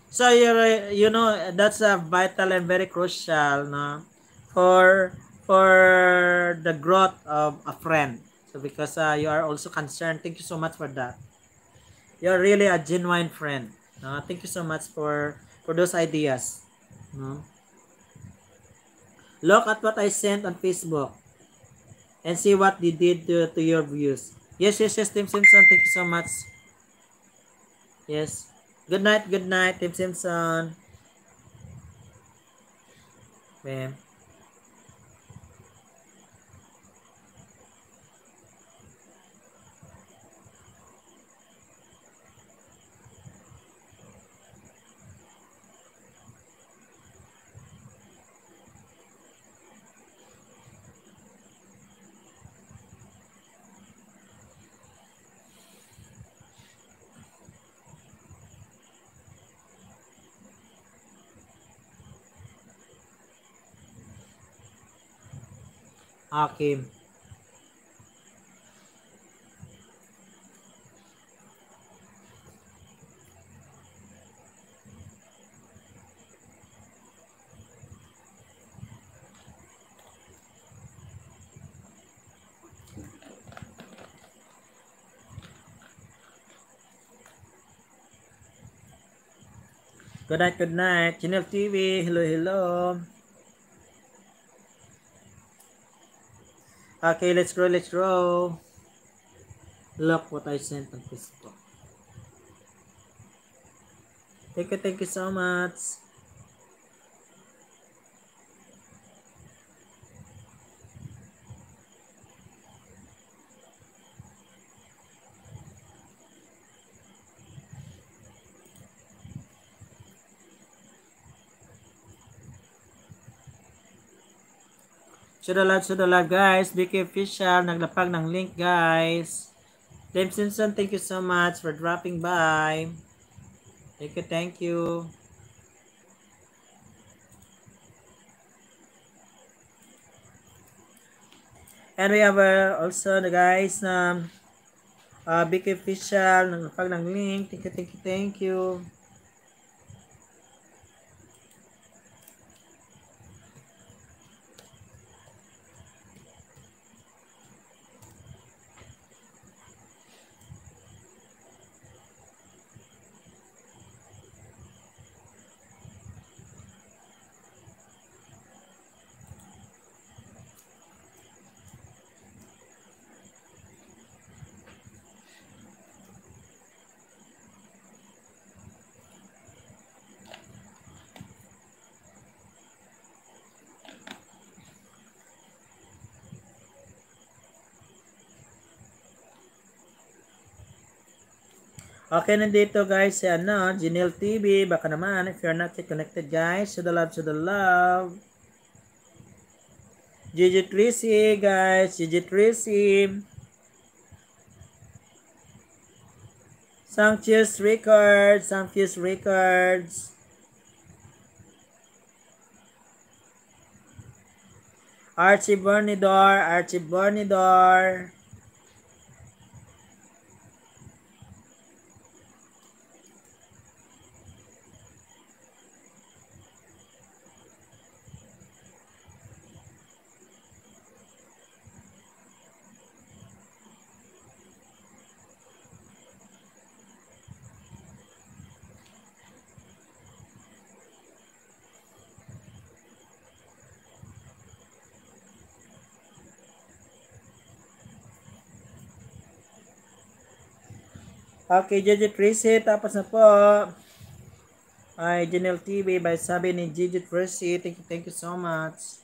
A: So you you know that's a vital and very crucial no? for for the growth of a friend. So because uh, you are also concerned. Thank you so much for that. You're really a genuine friend. No? Thank you so much for for those ideas. No? Look at what I sent on Facebook and see what they did to, to your views. Yes, yes, yes, Tim Simpson. Thank you so much. Yes. Good night, good night, Tim Simpson. Ma'am. A Good night, good night. Channel TV, hello, hello. Okay, let's grow, let's grow. Look what I sent on Facebook. Thank you, thank you so much. Shout out, shout out guys. Vicky Official, naglapag ng link guys. Dave Simpson, thank you so much for dropping by. Thank you, thank you. And we have uh, also the guys na um, uh, Vicky Official, naglapag ng link. Thank you, thank you, thank you. Okay, nandito guys si ano, Janelle TV. Baka naman, if you're not yet connected guys, to the love, to the love. Gigi Tracy guys, Gigi Tracy. Sanctius Records, Sanctius Records. Archie Bernidor, Archie Bernidor. Okay, Gigi Tracy, tapos na po. Ay, Janelle TV, by sabi ni Gigi Tracy, thank you, thank you so much.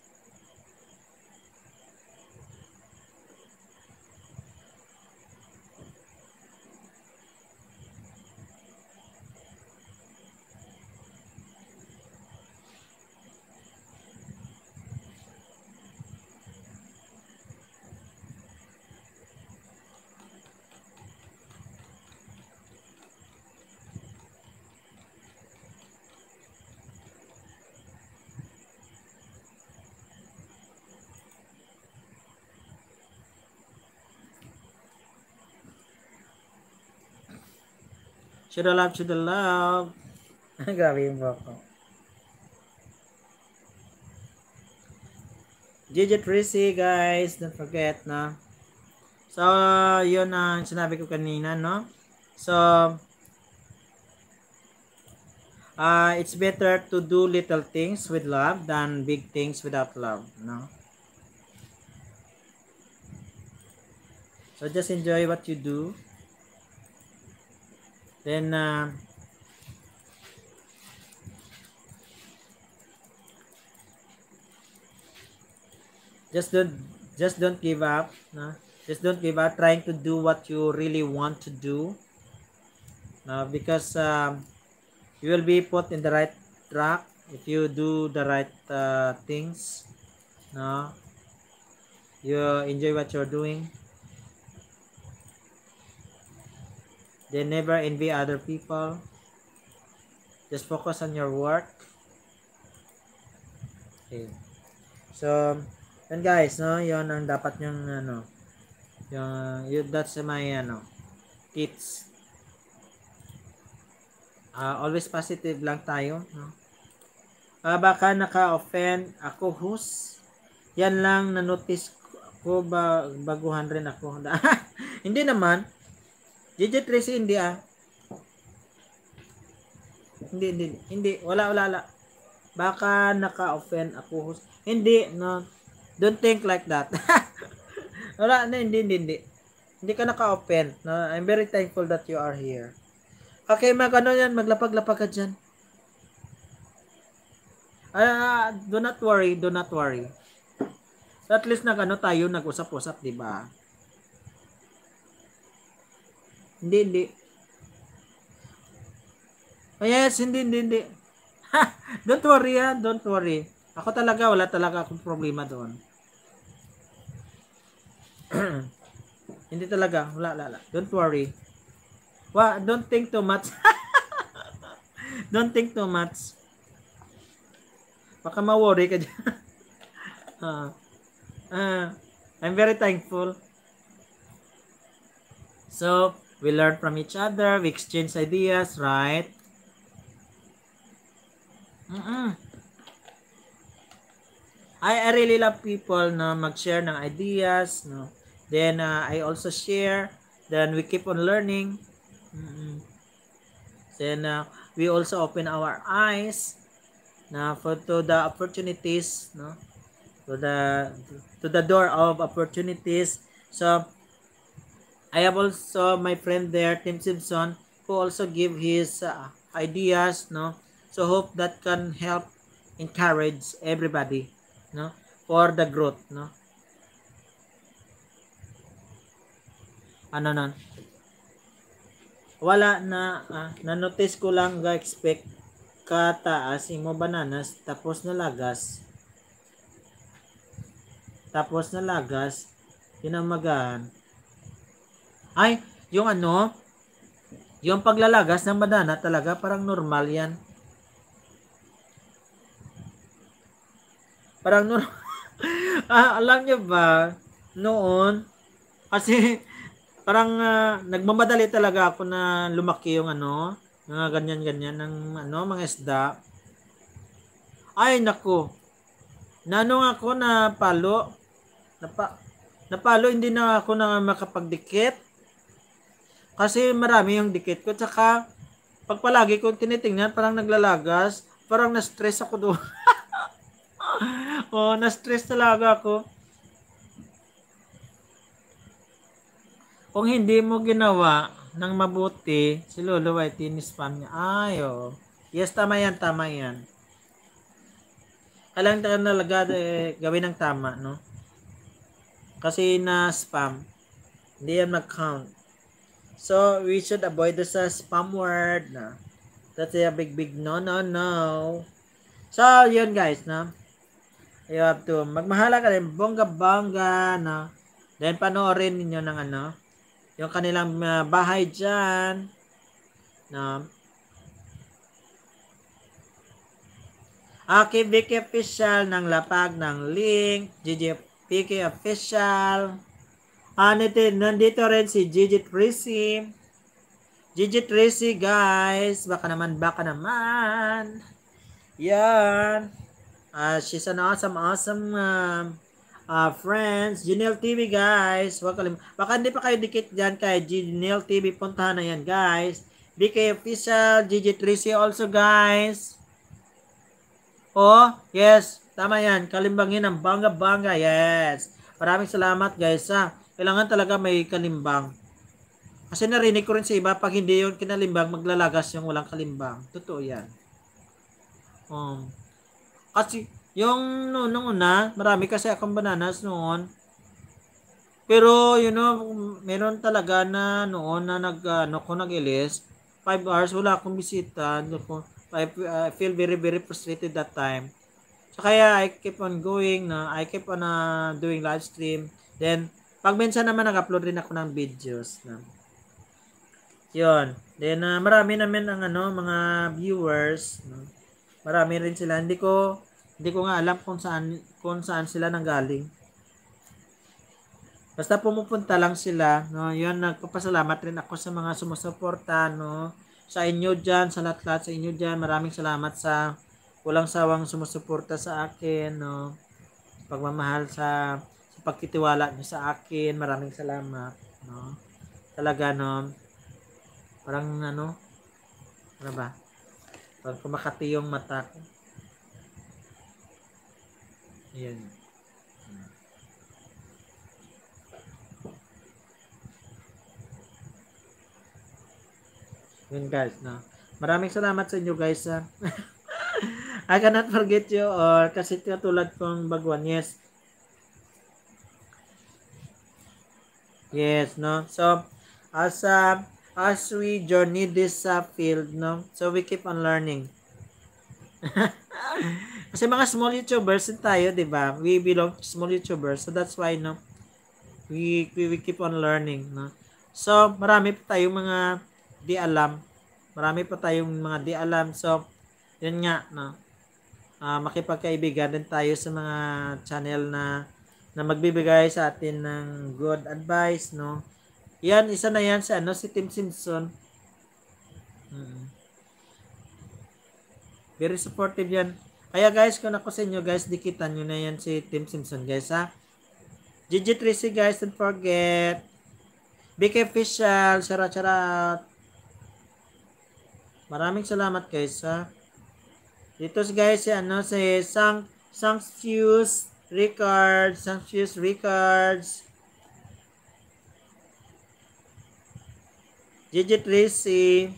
A: Should I love, should the love. Grabe yung buhok ko. Gigi Trisi, guys. Don't forget, no? So, yun ang sinabi ko kanina, no? So, uh, it's better to do little things with love than big things without love, no? So, just enjoy what you do. Then, uh, just don't just don't give up no? just don't give up trying to do what you really want to do no? because um, you will be put in the right track if you do the right uh, things no? you enjoy what you're doing Then never envy other people. Just focus on your work. Okay. So, yun guys, no? Yun ang dapat yung, ano, yung, yun, that's my, ano, tips. Uh, always positive lang tayo, no? Uh, baka naka-offend ako, hus? Yan lang, na-notice ko, ba, baguhan rin ako. Hindi naman. JJ Tracy hindi ah. Hindi, hindi, hindi. Wala, wala, wala. Baka naka-offend ako. Hindi, no. Don't think like that. wala, no, hindi, hindi, hindi. Hindi ka naka-offend. No? I'm very thankful that you are here. Okay, mag ano yan, maglapag-lapag ka dyan. Uh, do not worry, do not worry. At least nag ano tayo, nag-usap-usap, di ba? Hindi, hindi. Oh, yes, hindi, hindi, hindi. don't worry ha, don't worry. Ako talaga, wala talaga akong problema doon. hindi talaga, wala, wala, wala. Don't worry. Wa, don't think too much. don't think too much. Baka ma-worry ka dyan. uh, uh, I'm very thankful. So, We learn from each other. We exchange ideas, right? Mm -mm. I, I really love people na mag-share ng ideas. No? Then, uh, I also share. Then, we keep on learning. Mm -mm. Then, uh, we also open our eyes na for to the opportunities no to the to the door of opportunities so I have also my friend there, Tim Simpson, who also give his uh, ideas, no? So hope that can help encourage everybody, no? For the growth, no? Ano nun? Wala na, uh, na-notice ko lang ga-expect kataas imo bananas tapos nalagas tapos nalagas pinamagahan ay, yung ano, yung paglalagas ng banana talaga parang normal yan. Parang normal. ah, alam nyo ba, noon, kasi parang uh, nagmamadali talaga ako na lumaki yung ano, mga ganyan-ganyan ng ano, mga isda. Ay, nako. Nanong ako na palo. Napa, napalo, hindi na ako na makapagdikit kasi marami yung dikit ko. Tsaka, pag palagi ko tinitingnan, parang naglalagas. Parang na-stress ako doon. oh, na-stress talaga ako. Kung hindi mo ginawa ng mabuti, si Lolo White, tinispam niya. Ay, oh. Yes, tama yan, tama yan. Kailangan ka talaga eh, gawin ng tama, no? Kasi na-spam. Hindi yan mag-count. So, we should avoid this as spam word. No? That's a big, big no, no, no. So, yun guys, no? You have to, magmahala ka rin, bongga-bongga, no? Then, panoorin ninyo ng ano, yung kanilang uh, bahay dyan, no? Aki Vicky Official ng Lapag ng Link, GG Vicky Official, Ah, nandito, nandito rin si Gigi Tracy. Gigi Tracy, guys. Baka naman, baka naman. Yan. Uh, she's an awesome, awesome uh, uh, friends. Janelle TV, guys. Wag kalim baka hindi pa kayo dikit dyan kay Janelle TV. Puntahan na yan, guys. BK Official, Gigi Tracy also, guys. Oh, yes. Tama yan. Kalimbangin ang bangga-bangga. Yes. Maraming salamat, guys. Ah. Kailangan talaga may kalimbang. Kasi narinig ko rin sa iba, pag hindi yun kinalimbang, maglalagas yung walang kalimbang. Totoo yan. Um, kasi yung no, nung una, marami kasi akong bananas noon. Pero you know, meron talaga na noon na nag ano ko nag-ilis, 5 hours wala akong bisita. Ano uh, I feel very very frustrated that time. So kaya I keep on going na uh, I keep on uh, doing live stream. Then pag minsan naman nag-upload rin ako ng videos na. Yun. Then uh, marami namin ang ano mga viewers, no? Marami rin sila. Hindi ko hindi ko nga alam kung saan kung saan sila nanggaling. Basta pumupunta lang sila, no? Yun nagpapasalamat rin ako sa mga sumusuporta, no? Sa inyo diyan, sa lahat-lahat sa inyo diyan. Maraming salamat sa walang sawang sumusuporta sa akin, no? Pagmamahal sa pagtitiwala niyo sa akin. Maraming salamat. No? Talaga, no? Parang, ano? Ano ba? Parang kumakati yung mata ko. Ayan. Yun guys, no? Maraming salamat sa inyo guys. Ha? I cannot forget you or kasi tulad kong baguan. Yes, Yes, no? So, as uh, as we journey this uh, field, no? So, we keep on learning. Kasi mga small YouTubers din tayo, di ba? We belong to small YouTubers. So, that's why, no? We, we, we keep on learning, no? So, marami pa tayong mga di alam. Marami pa tayong mga di alam. So, yun nga, no? Uh, makipagkaibigan din tayo sa mga channel na na magbibigay sa atin ng good advice, no? Yan, isa na yan sa ano, si Tim Simpson. Hmm. Very supportive yan. Kaya guys, kung ako sa inyo guys, dikita nyo na yan si Tim Simpson guys ha. GG Tracy guys, don't forget. BK Official, shout out, Maraming salamat guys ha. Dito guys si ano si Sang Sang Fuse records, Sanchez records, JJ Tracy,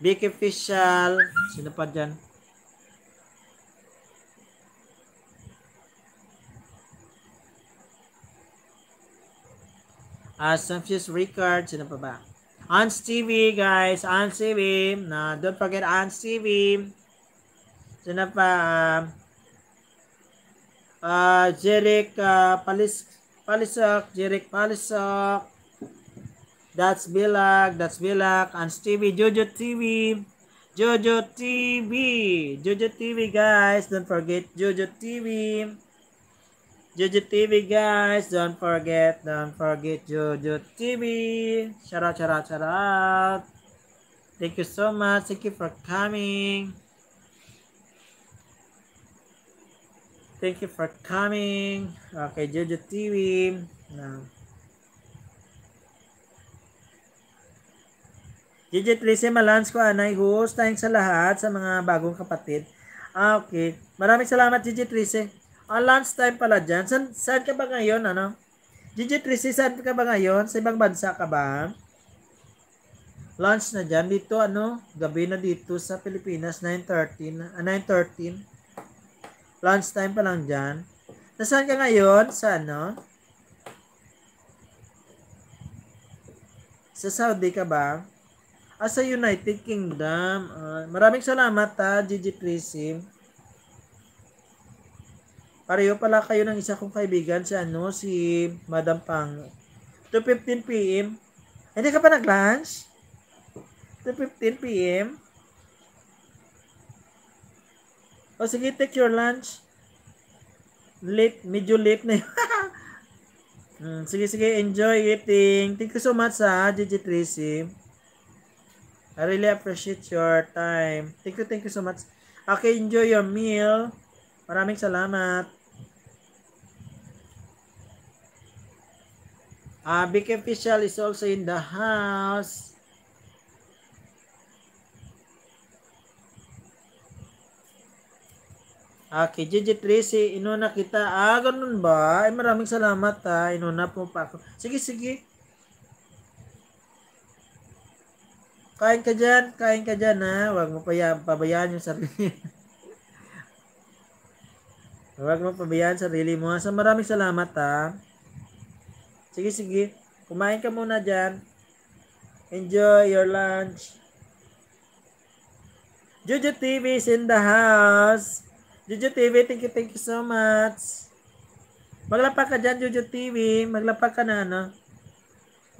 A: Vicky Official, sino pa dyan? Uh, ah, Sanchez records, sino pa ba? Aunt Stevie, guys. Aunt Stevie. uh, don't forget Aunt Stevie. Sino pa? Uh, uh, Jeric uh, Palis Palisak, Jeric Palisak, That's Bilag, That's Bilag, and Stevie, Jojo TV, Jojo TV, Jojo TV guys, don't forget Jojo TV, Jojo TV guys, don't forget, don't forget Jojo TV, shout out, shout out, shout out, thank you so much, thank you for coming, Thank you for coming. Okay, uh, Jojo TV. No. Jojo Tracy Malans ko, anay host. Thanks sa lahat, sa mga bagong kapatid. Ah, okay. Maraming salamat, Jojo Tracy. Ah, lunch time pala dyan. San, saan ka ba ngayon, ano? Jojo Tracy, saan ka ba ngayon? Sa ibang bansa ka ba? Lunch na dyan. Dito, ano? Gabi na dito sa Pilipinas, 9.13. Ah, 9.13. Lunch time pa lang dyan. Nasaan ka ngayon? Sa ano? Sa Saudi ka ba? Ah, sa United Kingdom. Uh, maraming salamat ha, ah, Gigi Prism. Pareho pala kayo ng isa kong kaibigan si ano, si Madam Pang. 2.15 p.m. Hindi ka pa nag-lunch? 2.15 p.m. O oh, sige, take your lunch. Late, medyo late na yun. mm, sige, sige, enjoy eating. Thank you so much sa ah, JJ Tracy. I really appreciate your time. Thank you, thank you so much. Okay, enjoy your meal. Maraming salamat. Uh, Big Official is also in the house. Ah, kay Gigi Tracy, inuna kita. Ah, ganun ba? Ay, maraming salamat ha. Ah. Inuna po pa ako. Sige, sige. Kain ka dyan. Kain ka dyan ha. Ah. Huwag mo payaan, pabayaan yung sarili. Huwag mo pabayaan sarili mo. Ah. So, maraming salamat ha. Sige, sige. Kumain ka muna dyan. Enjoy your lunch. Juju TV is in the house. Jojo TV, thank you, thank you so much. Maglapak ka dyan, Jojo TV. Maglapak ka na, ano?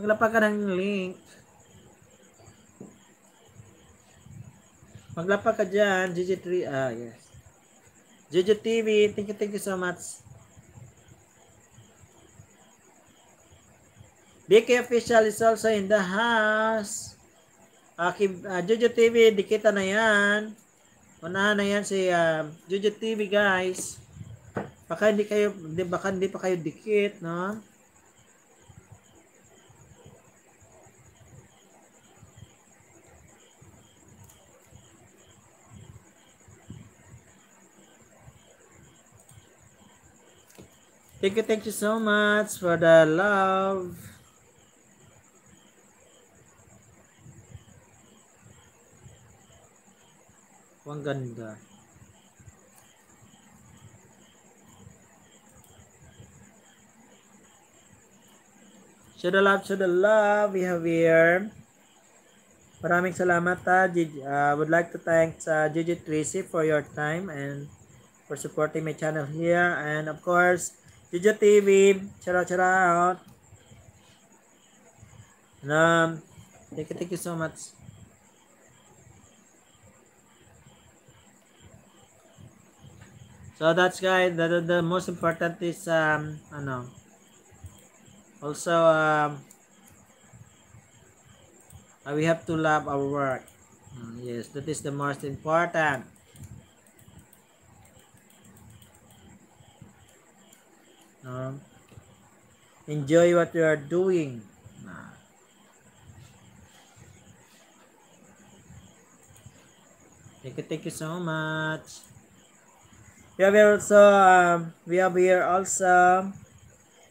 A: Maglapak ka ng link. Maglapak ka dyan, Jojo 3. Ah, yes. Jojo TV, thank you, thank you so much. BK Official is also in the house. Aki, uh, ah, Jojo TV, di kita na yan. Unahan na yan si uh, ah, Jujut TV guys. Baka hindi kayo, baka hindi pa kayo dikit, no? Thank you, thank you so much for the love. Ang ganda. Shout out, shout out, we have here. Maraming salamat ha. Uh, ah, would like to thank uh, Gigi Tracy for your time and for supporting my channel here. And of course, Gigi TV, shout out, shout out. And, um, thank you, thank you so much. So that's guy. the, the, the most important is um ano also um uh, we have to love our work. Mm, yes, that is the most important. Um, enjoy what you are doing. Thank you, thank you so much. We have here also, um, we have here also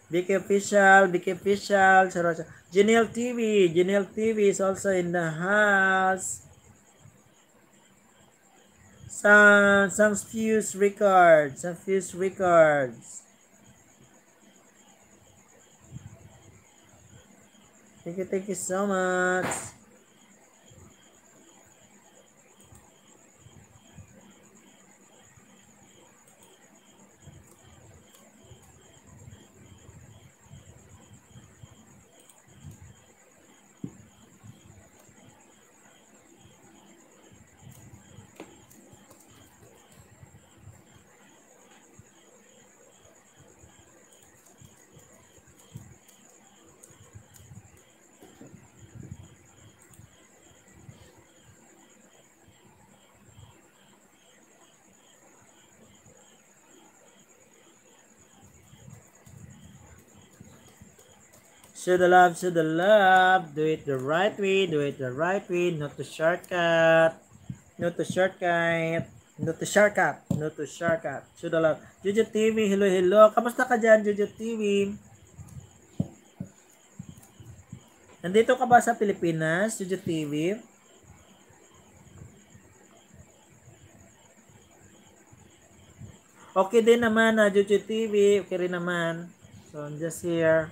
A: BK Official, BK Official, Genial TV. Genial TV is also in the house. Some, some fuse records, some fuse records. Thank you, thank you so much. Should the love, should the love. Do it the right way, do it the right way. Not the shortcut. Not the shortcut. Not the shortcut. Not the shortcut. Should the love. Jojo TV, hello, hello. Kamusta ka dyan, Juju TV? Nandito ka ba sa Pilipinas, Juju TV? Okay din naman ah, Juju TV. Okay rin naman. So, I'm just here.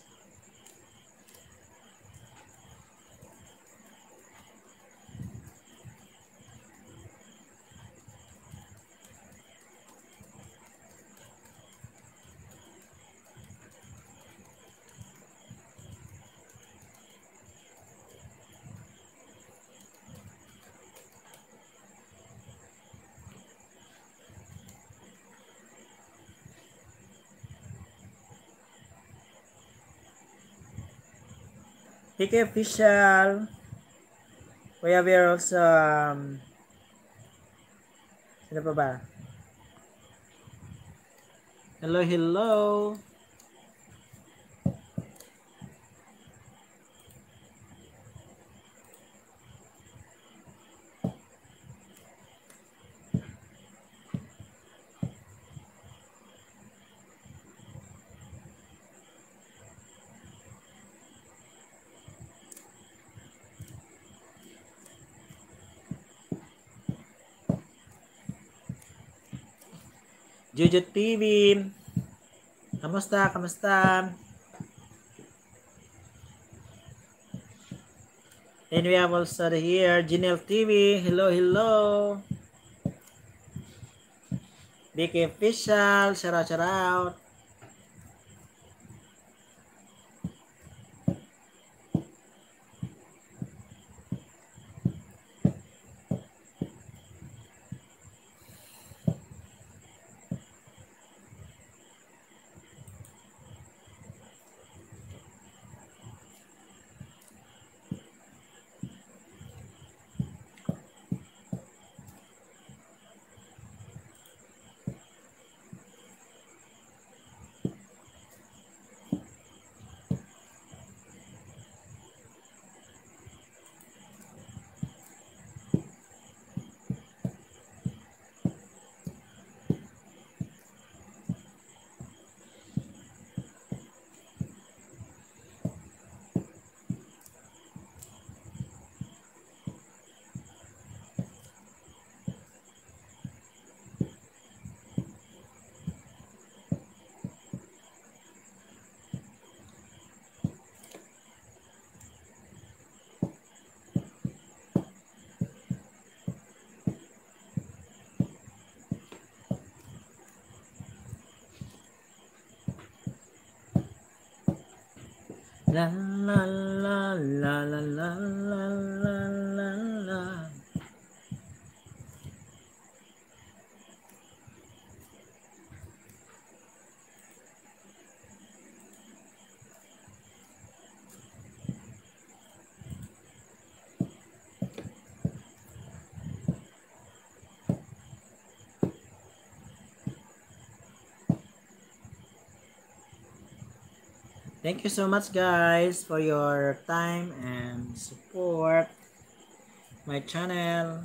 A: Hiki Official. We have here also, um, sino pa ba? Hello, hello. Jujut TV. Kamusta? Kamusta? And we have also here Janelle TV. Hello, hello. BK Official. Shout out, shout out. La la la la la la. Thank you so much guys for your time and support my channel.